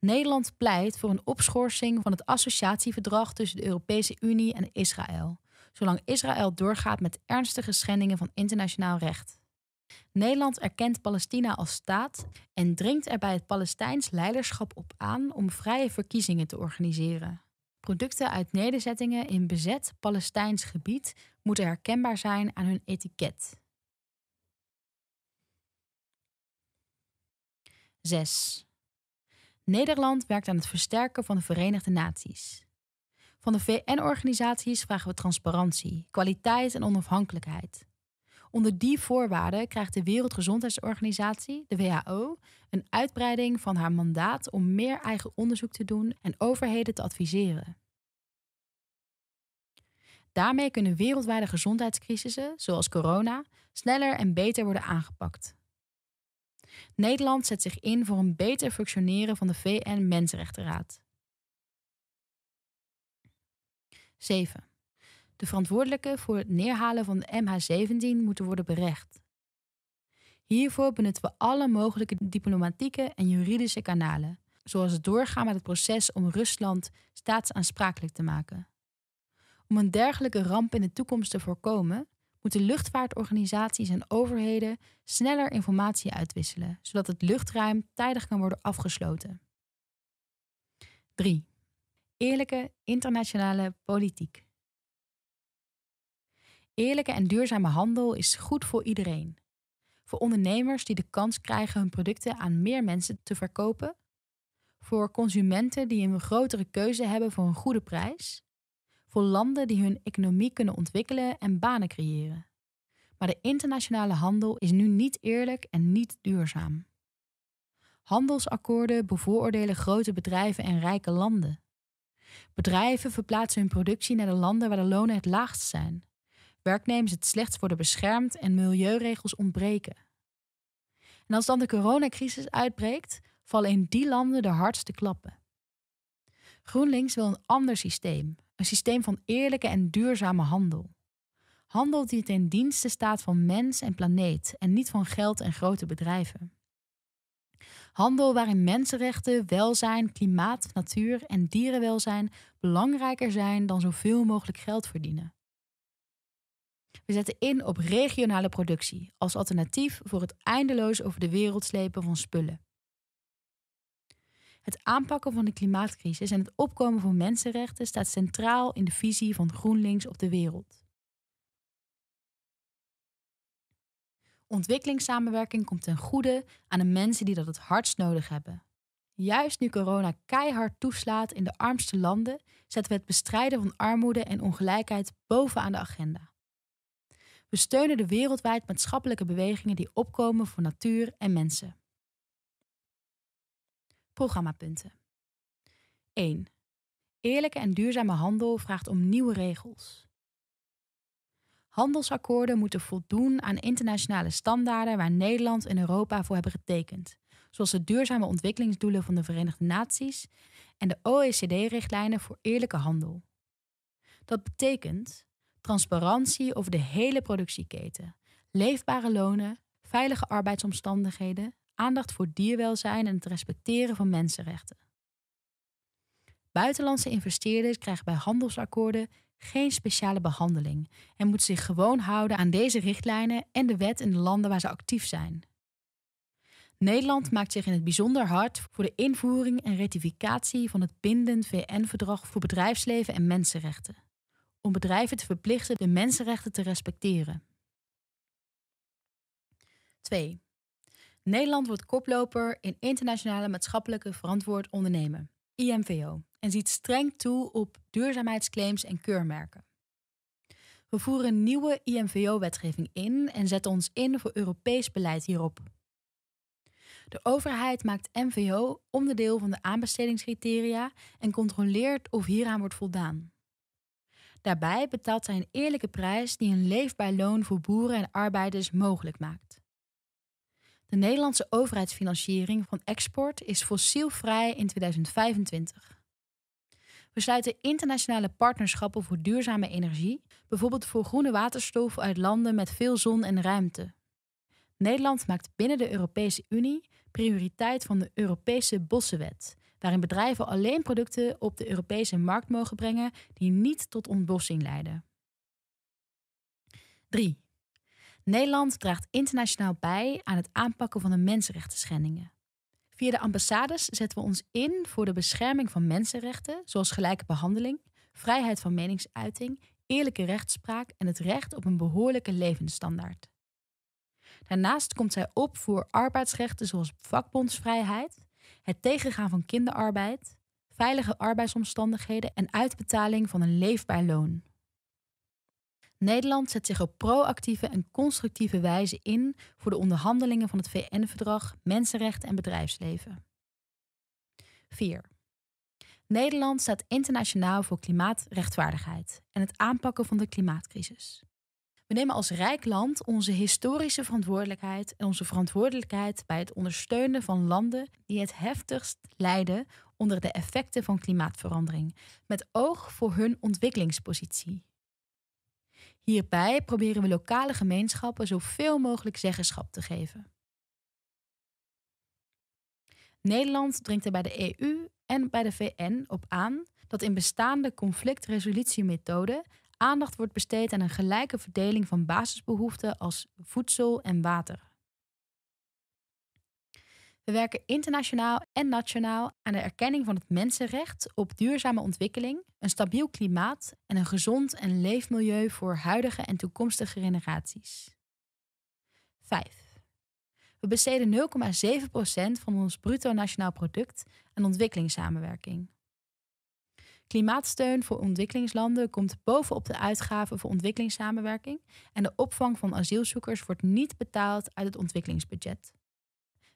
Nederland pleit voor een opschorsing van het associatieverdrag tussen de Europese Unie en Israël, zolang Israël doorgaat met ernstige schendingen van internationaal recht. Nederland erkent Palestina als staat en dringt er bij het Palestijns leiderschap op aan om vrije verkiezingen te organiseren. Producten uit nederzettingen in bezet Palestijns gebied moeten herkenbaar zijn aan hun etiket. 6. Nederland werkt aan het versterken van de Verenigde Naties. Van de VN-organisaties vragen we transparantie, kwaliteit en onafhankelijkheid. Onder die voorwaarden krijgt de Wereldgezondheidsorganisatie, de WHO, een uitbreiding van haar mandaat om meer eigen onderzoek te doen en overheden te adviseren. Daarmee kunnen wereldwijde gezondheidscrisissen, zoals corona, sneller en beter worden aangepakt. Nederland zet zich in voor een beter functioneren van de VN Mensenrechtenraad. 7. De verantwoordelijken voor het neerhalen van de MH17 moeten worden berecht. Hiervoor benutten we alle mogelijke diplomatieke en juridische kanalen, zoals het doorgaan met het proces om Rusland staatsaansprakelijk te maken. Om een dergelijke ramp in de toekomst te voorkomen, moeten luchtvaartorganisaties en overheden sneller informatie uitwisselen, zodat het luchtruim tijdig kan worden afgesloten. 3. Eerlijke internationale politiek. Eerlijke en duurzame handel is goed voor iedereen. Voor ondernemers die de kans krijgen hun producten aan meer mensen te verkopen. Voor consumenten die een grotere keuze hebben voor een goede prijs. Voor landen die hun economie kunnen ontwikkelen en banen creëren. Maar de internationale handel is nu niet eerlijk en niet duurzaam. Handelsakkoorden bevooroordelen grote bedrijven en rijke landen. Bedrijven verplaatsen hun productie naar de landen waar de lonen het laagst zijn werknemers het slechts worden beschermd en milieuregels ontbreken. En als dan de coronacrisis uitbreekt, vallen in die landen de hardste klappen. GroenLinks wil een ander systeem, een systeem van eerlijke en duurzame handel. Handel die ten dienste staat van mens en planeet en niet van geld en grote bedrijven. Handel waarin mensenrechten, welzijn, klimaat, natuur en dierenwelzijn belangrijker zijn dan zoveel mogelijk geld verdienen. We zetten in op regionale productie als alternatief voor het eindeloos over de wereld slepen van spullen. Het aanpakken van de klimaatcrisis en het opkomen voor mensenrechten staat centraal in de visie van GroenLinks op de wereld. Ontwikkelingssamenwerking komt ten goede aan de mensen die dat het hardst nodig hebben. Juist nu corona keihard toeslaat in de armste landen, zetten we het bestrijden van armoede en ongelijkheid bovenaan de agenda. We steunen de wereldwijd maatschappelijke bewegingen die opkomen voor natuur en mensen. Programmapunten 1. Eerlijke en duurzame handel vraagt om nieuwe regels. Handelsakkoorden moeten voldoen aan internationale standaarden waar Nederland en Europa voor hebben getekend, zoals de duurzame ontwikkelingsdoelen van de Verenigde Naties en de OECD-richtlijnen voor eerlijke handel. Dat betekent transparantie over de hele productieketen, leefbare lonen, veilige arbeidsomstandigheden, aandacht voor dierwelzijn en het respecteren van mensenrechten. Buitenlandse investeerders krijgen bij handelsakkoorden geen speciale behandeling en moeten zich gewoon houden aan deze richtlijnen en de wet in de landen waar ze actief zijn. Nederland maakt zich in het bijzonder hard voor de invoering en ratificatie van het bindend VN-verdrag voor bedrijfsleven en mensenrechten om bedrijven te verplichten de mensenrechten te respecteren. 2. Nederland wordt koploper in internationale maatschappelijke verantwoord ondernemen, IMVO, en ziet streng toe op duurzaamheidsclaims en keurmerken. We voeren nieuwe IMVO-wetgeving in en zetten ons in voor Europees beleid hierop. De overheid maakt MVO onderdeel van de aanbestedingscriteria en controleert of hieraan wordt voldaan. Daarbij betaalt zij een eerlijke prijs die een leefbaar loon voor boeren en arbeiders mogelijk maakt. De Nederlandse overheidsfinanciering van export is fossielvrij in 2025. We sluiten internationale partnerschappen voor duurzame energie, bijvoorbeeld voor groene waterstof uit landen met veel zon en ruimte. Nederland maakt binnen de Europese Unie prioriteit van de Europese Bossenwet, waarin bedrijven alleen producten op de Europese markt mogen brengen die niet tot ontbossing leiden. 3. Nederland draagt internationaal bij aan het aanpakken van de mensenrechten Via de ambassades zetten we ons in voor de bescherming van mensenrechten, zoals gelijke behandeling, vrijheid van meningsuiting, eerlijke rechtspraak en het recht op een behoorlijke levensstandaard. Daarnaast komt zij op voor arbeidsrechten zoals vakbondsvrijheid, het tegengaan van kinderarbeid, veilige arbeidsomstandigheden en uitbetaling van een leefbaar loon. Nederland zet zich op proactieve en constructieve wijze in voor de onderhandelingen van het VN-verdrag Mensenrechten en Bedrijfsleven. 4. Nederland staat internationaal voor klimaatrechtvaardigheid en het aanpakken van de klimaatcrisis. We nemen als rijk land onze historische verantwoordelijkheid en onze verantwoordelijkheid bij het ondersteunen van landen die het heftigst lijden onder de effecten van klimaatverandering, met oog voor hun ontwikkelingspositie. Hierbij proberen we lokale gemeenschappen zoveel mogelijk zeggenschap te geven. Nederland dringt er bij de EU en bij de VN op aan dat in bestaande conflictresolutiemethoden Aandacht wordt besteed aan een gelijke verdeling van basisbehoeften als voedsel en water. We werken internationaal en nationaal aan de erkenning van het mensenrecht op duurzame ontwikkeling, een stabiel klimaat en een gezond en leefmilieu voor huidige en toekomstige generaties. 5. We besteden 0,7% van ons bruto nationaal product aan ontwikkelingssamenwerking. Klimaatsteun voor ontwikkelingslanden komt bovenop de uitgaven voor ontwikkelingssamenwerking en de opvang van asielzoekers wordt niet betaald uit het ontwikkelingsbudget.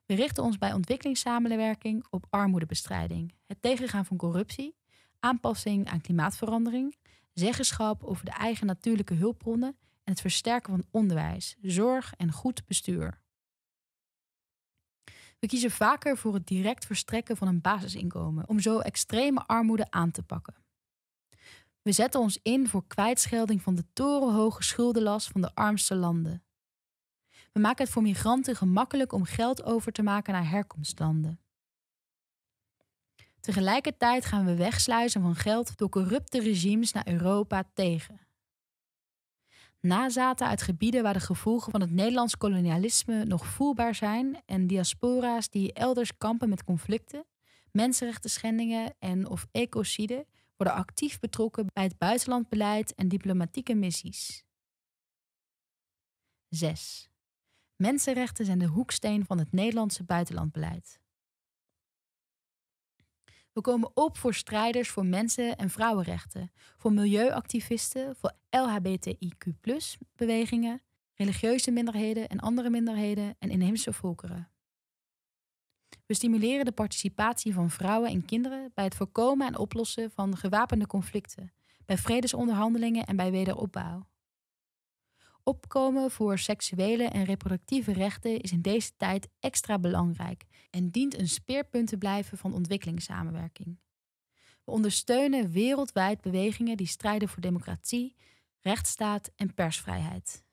We richten ons bij ontwikkelingssamenwerking op armoedebestrijding, het tegengaan van corruptie, aanpassing aan klimaatverandering, zeggenschap over de eigen natuurlijke hulpbronnen en het versterken van onderwijs, zorg en goed bestuur. We kiezen vaker voor het direct verstrekken van een basisinkomen om zo extreme armoede aan te pakken. We zetten ons in voor kwijtschelding van de torenhoge schuldenlast van de armste landen. We maken het voor migranten gemakkelijk om geld over te maken naar herkomstlanden. Tegelijkertijd gaan we wegsluizen van geld door corrupte regimes naar Europa tegen nazaten uit gebieden waar de gevolgen van het Nederlands kolonialisme nog voelbaar zijn en diaspora's die elders kampen met conflicten, mensenrechtenschendingen en of ecocide worden actief betrokken bij het buitenlandbeleid en diplomatieke missies. 6. Mensenrechten zijn de hoeksteen van het Nederlandse buitenlandbeleid. We komen op voor strijders voor mensen- en vrouwenrechten, voor milieuactivisten, voor LHBTIQ-bewegingen, religieuze minderheden en andere minderheden en inheemse volkeren. We stimuleren de participatie van vrouwen en kinderen bij het voorkomen en oplossen van gewapende conflicten, bij vredesonderhandelingen en bij wederopbouw opkomen voor seksuele en reproductieve rechten is in deze tijd extra belangrijk en dient een speerpunt te blijven van ontwikkelingssamenwerking. We ondersteunen wereldwijd bewegingen die strijden voor democratie, rechtsstaat en persvrijheid.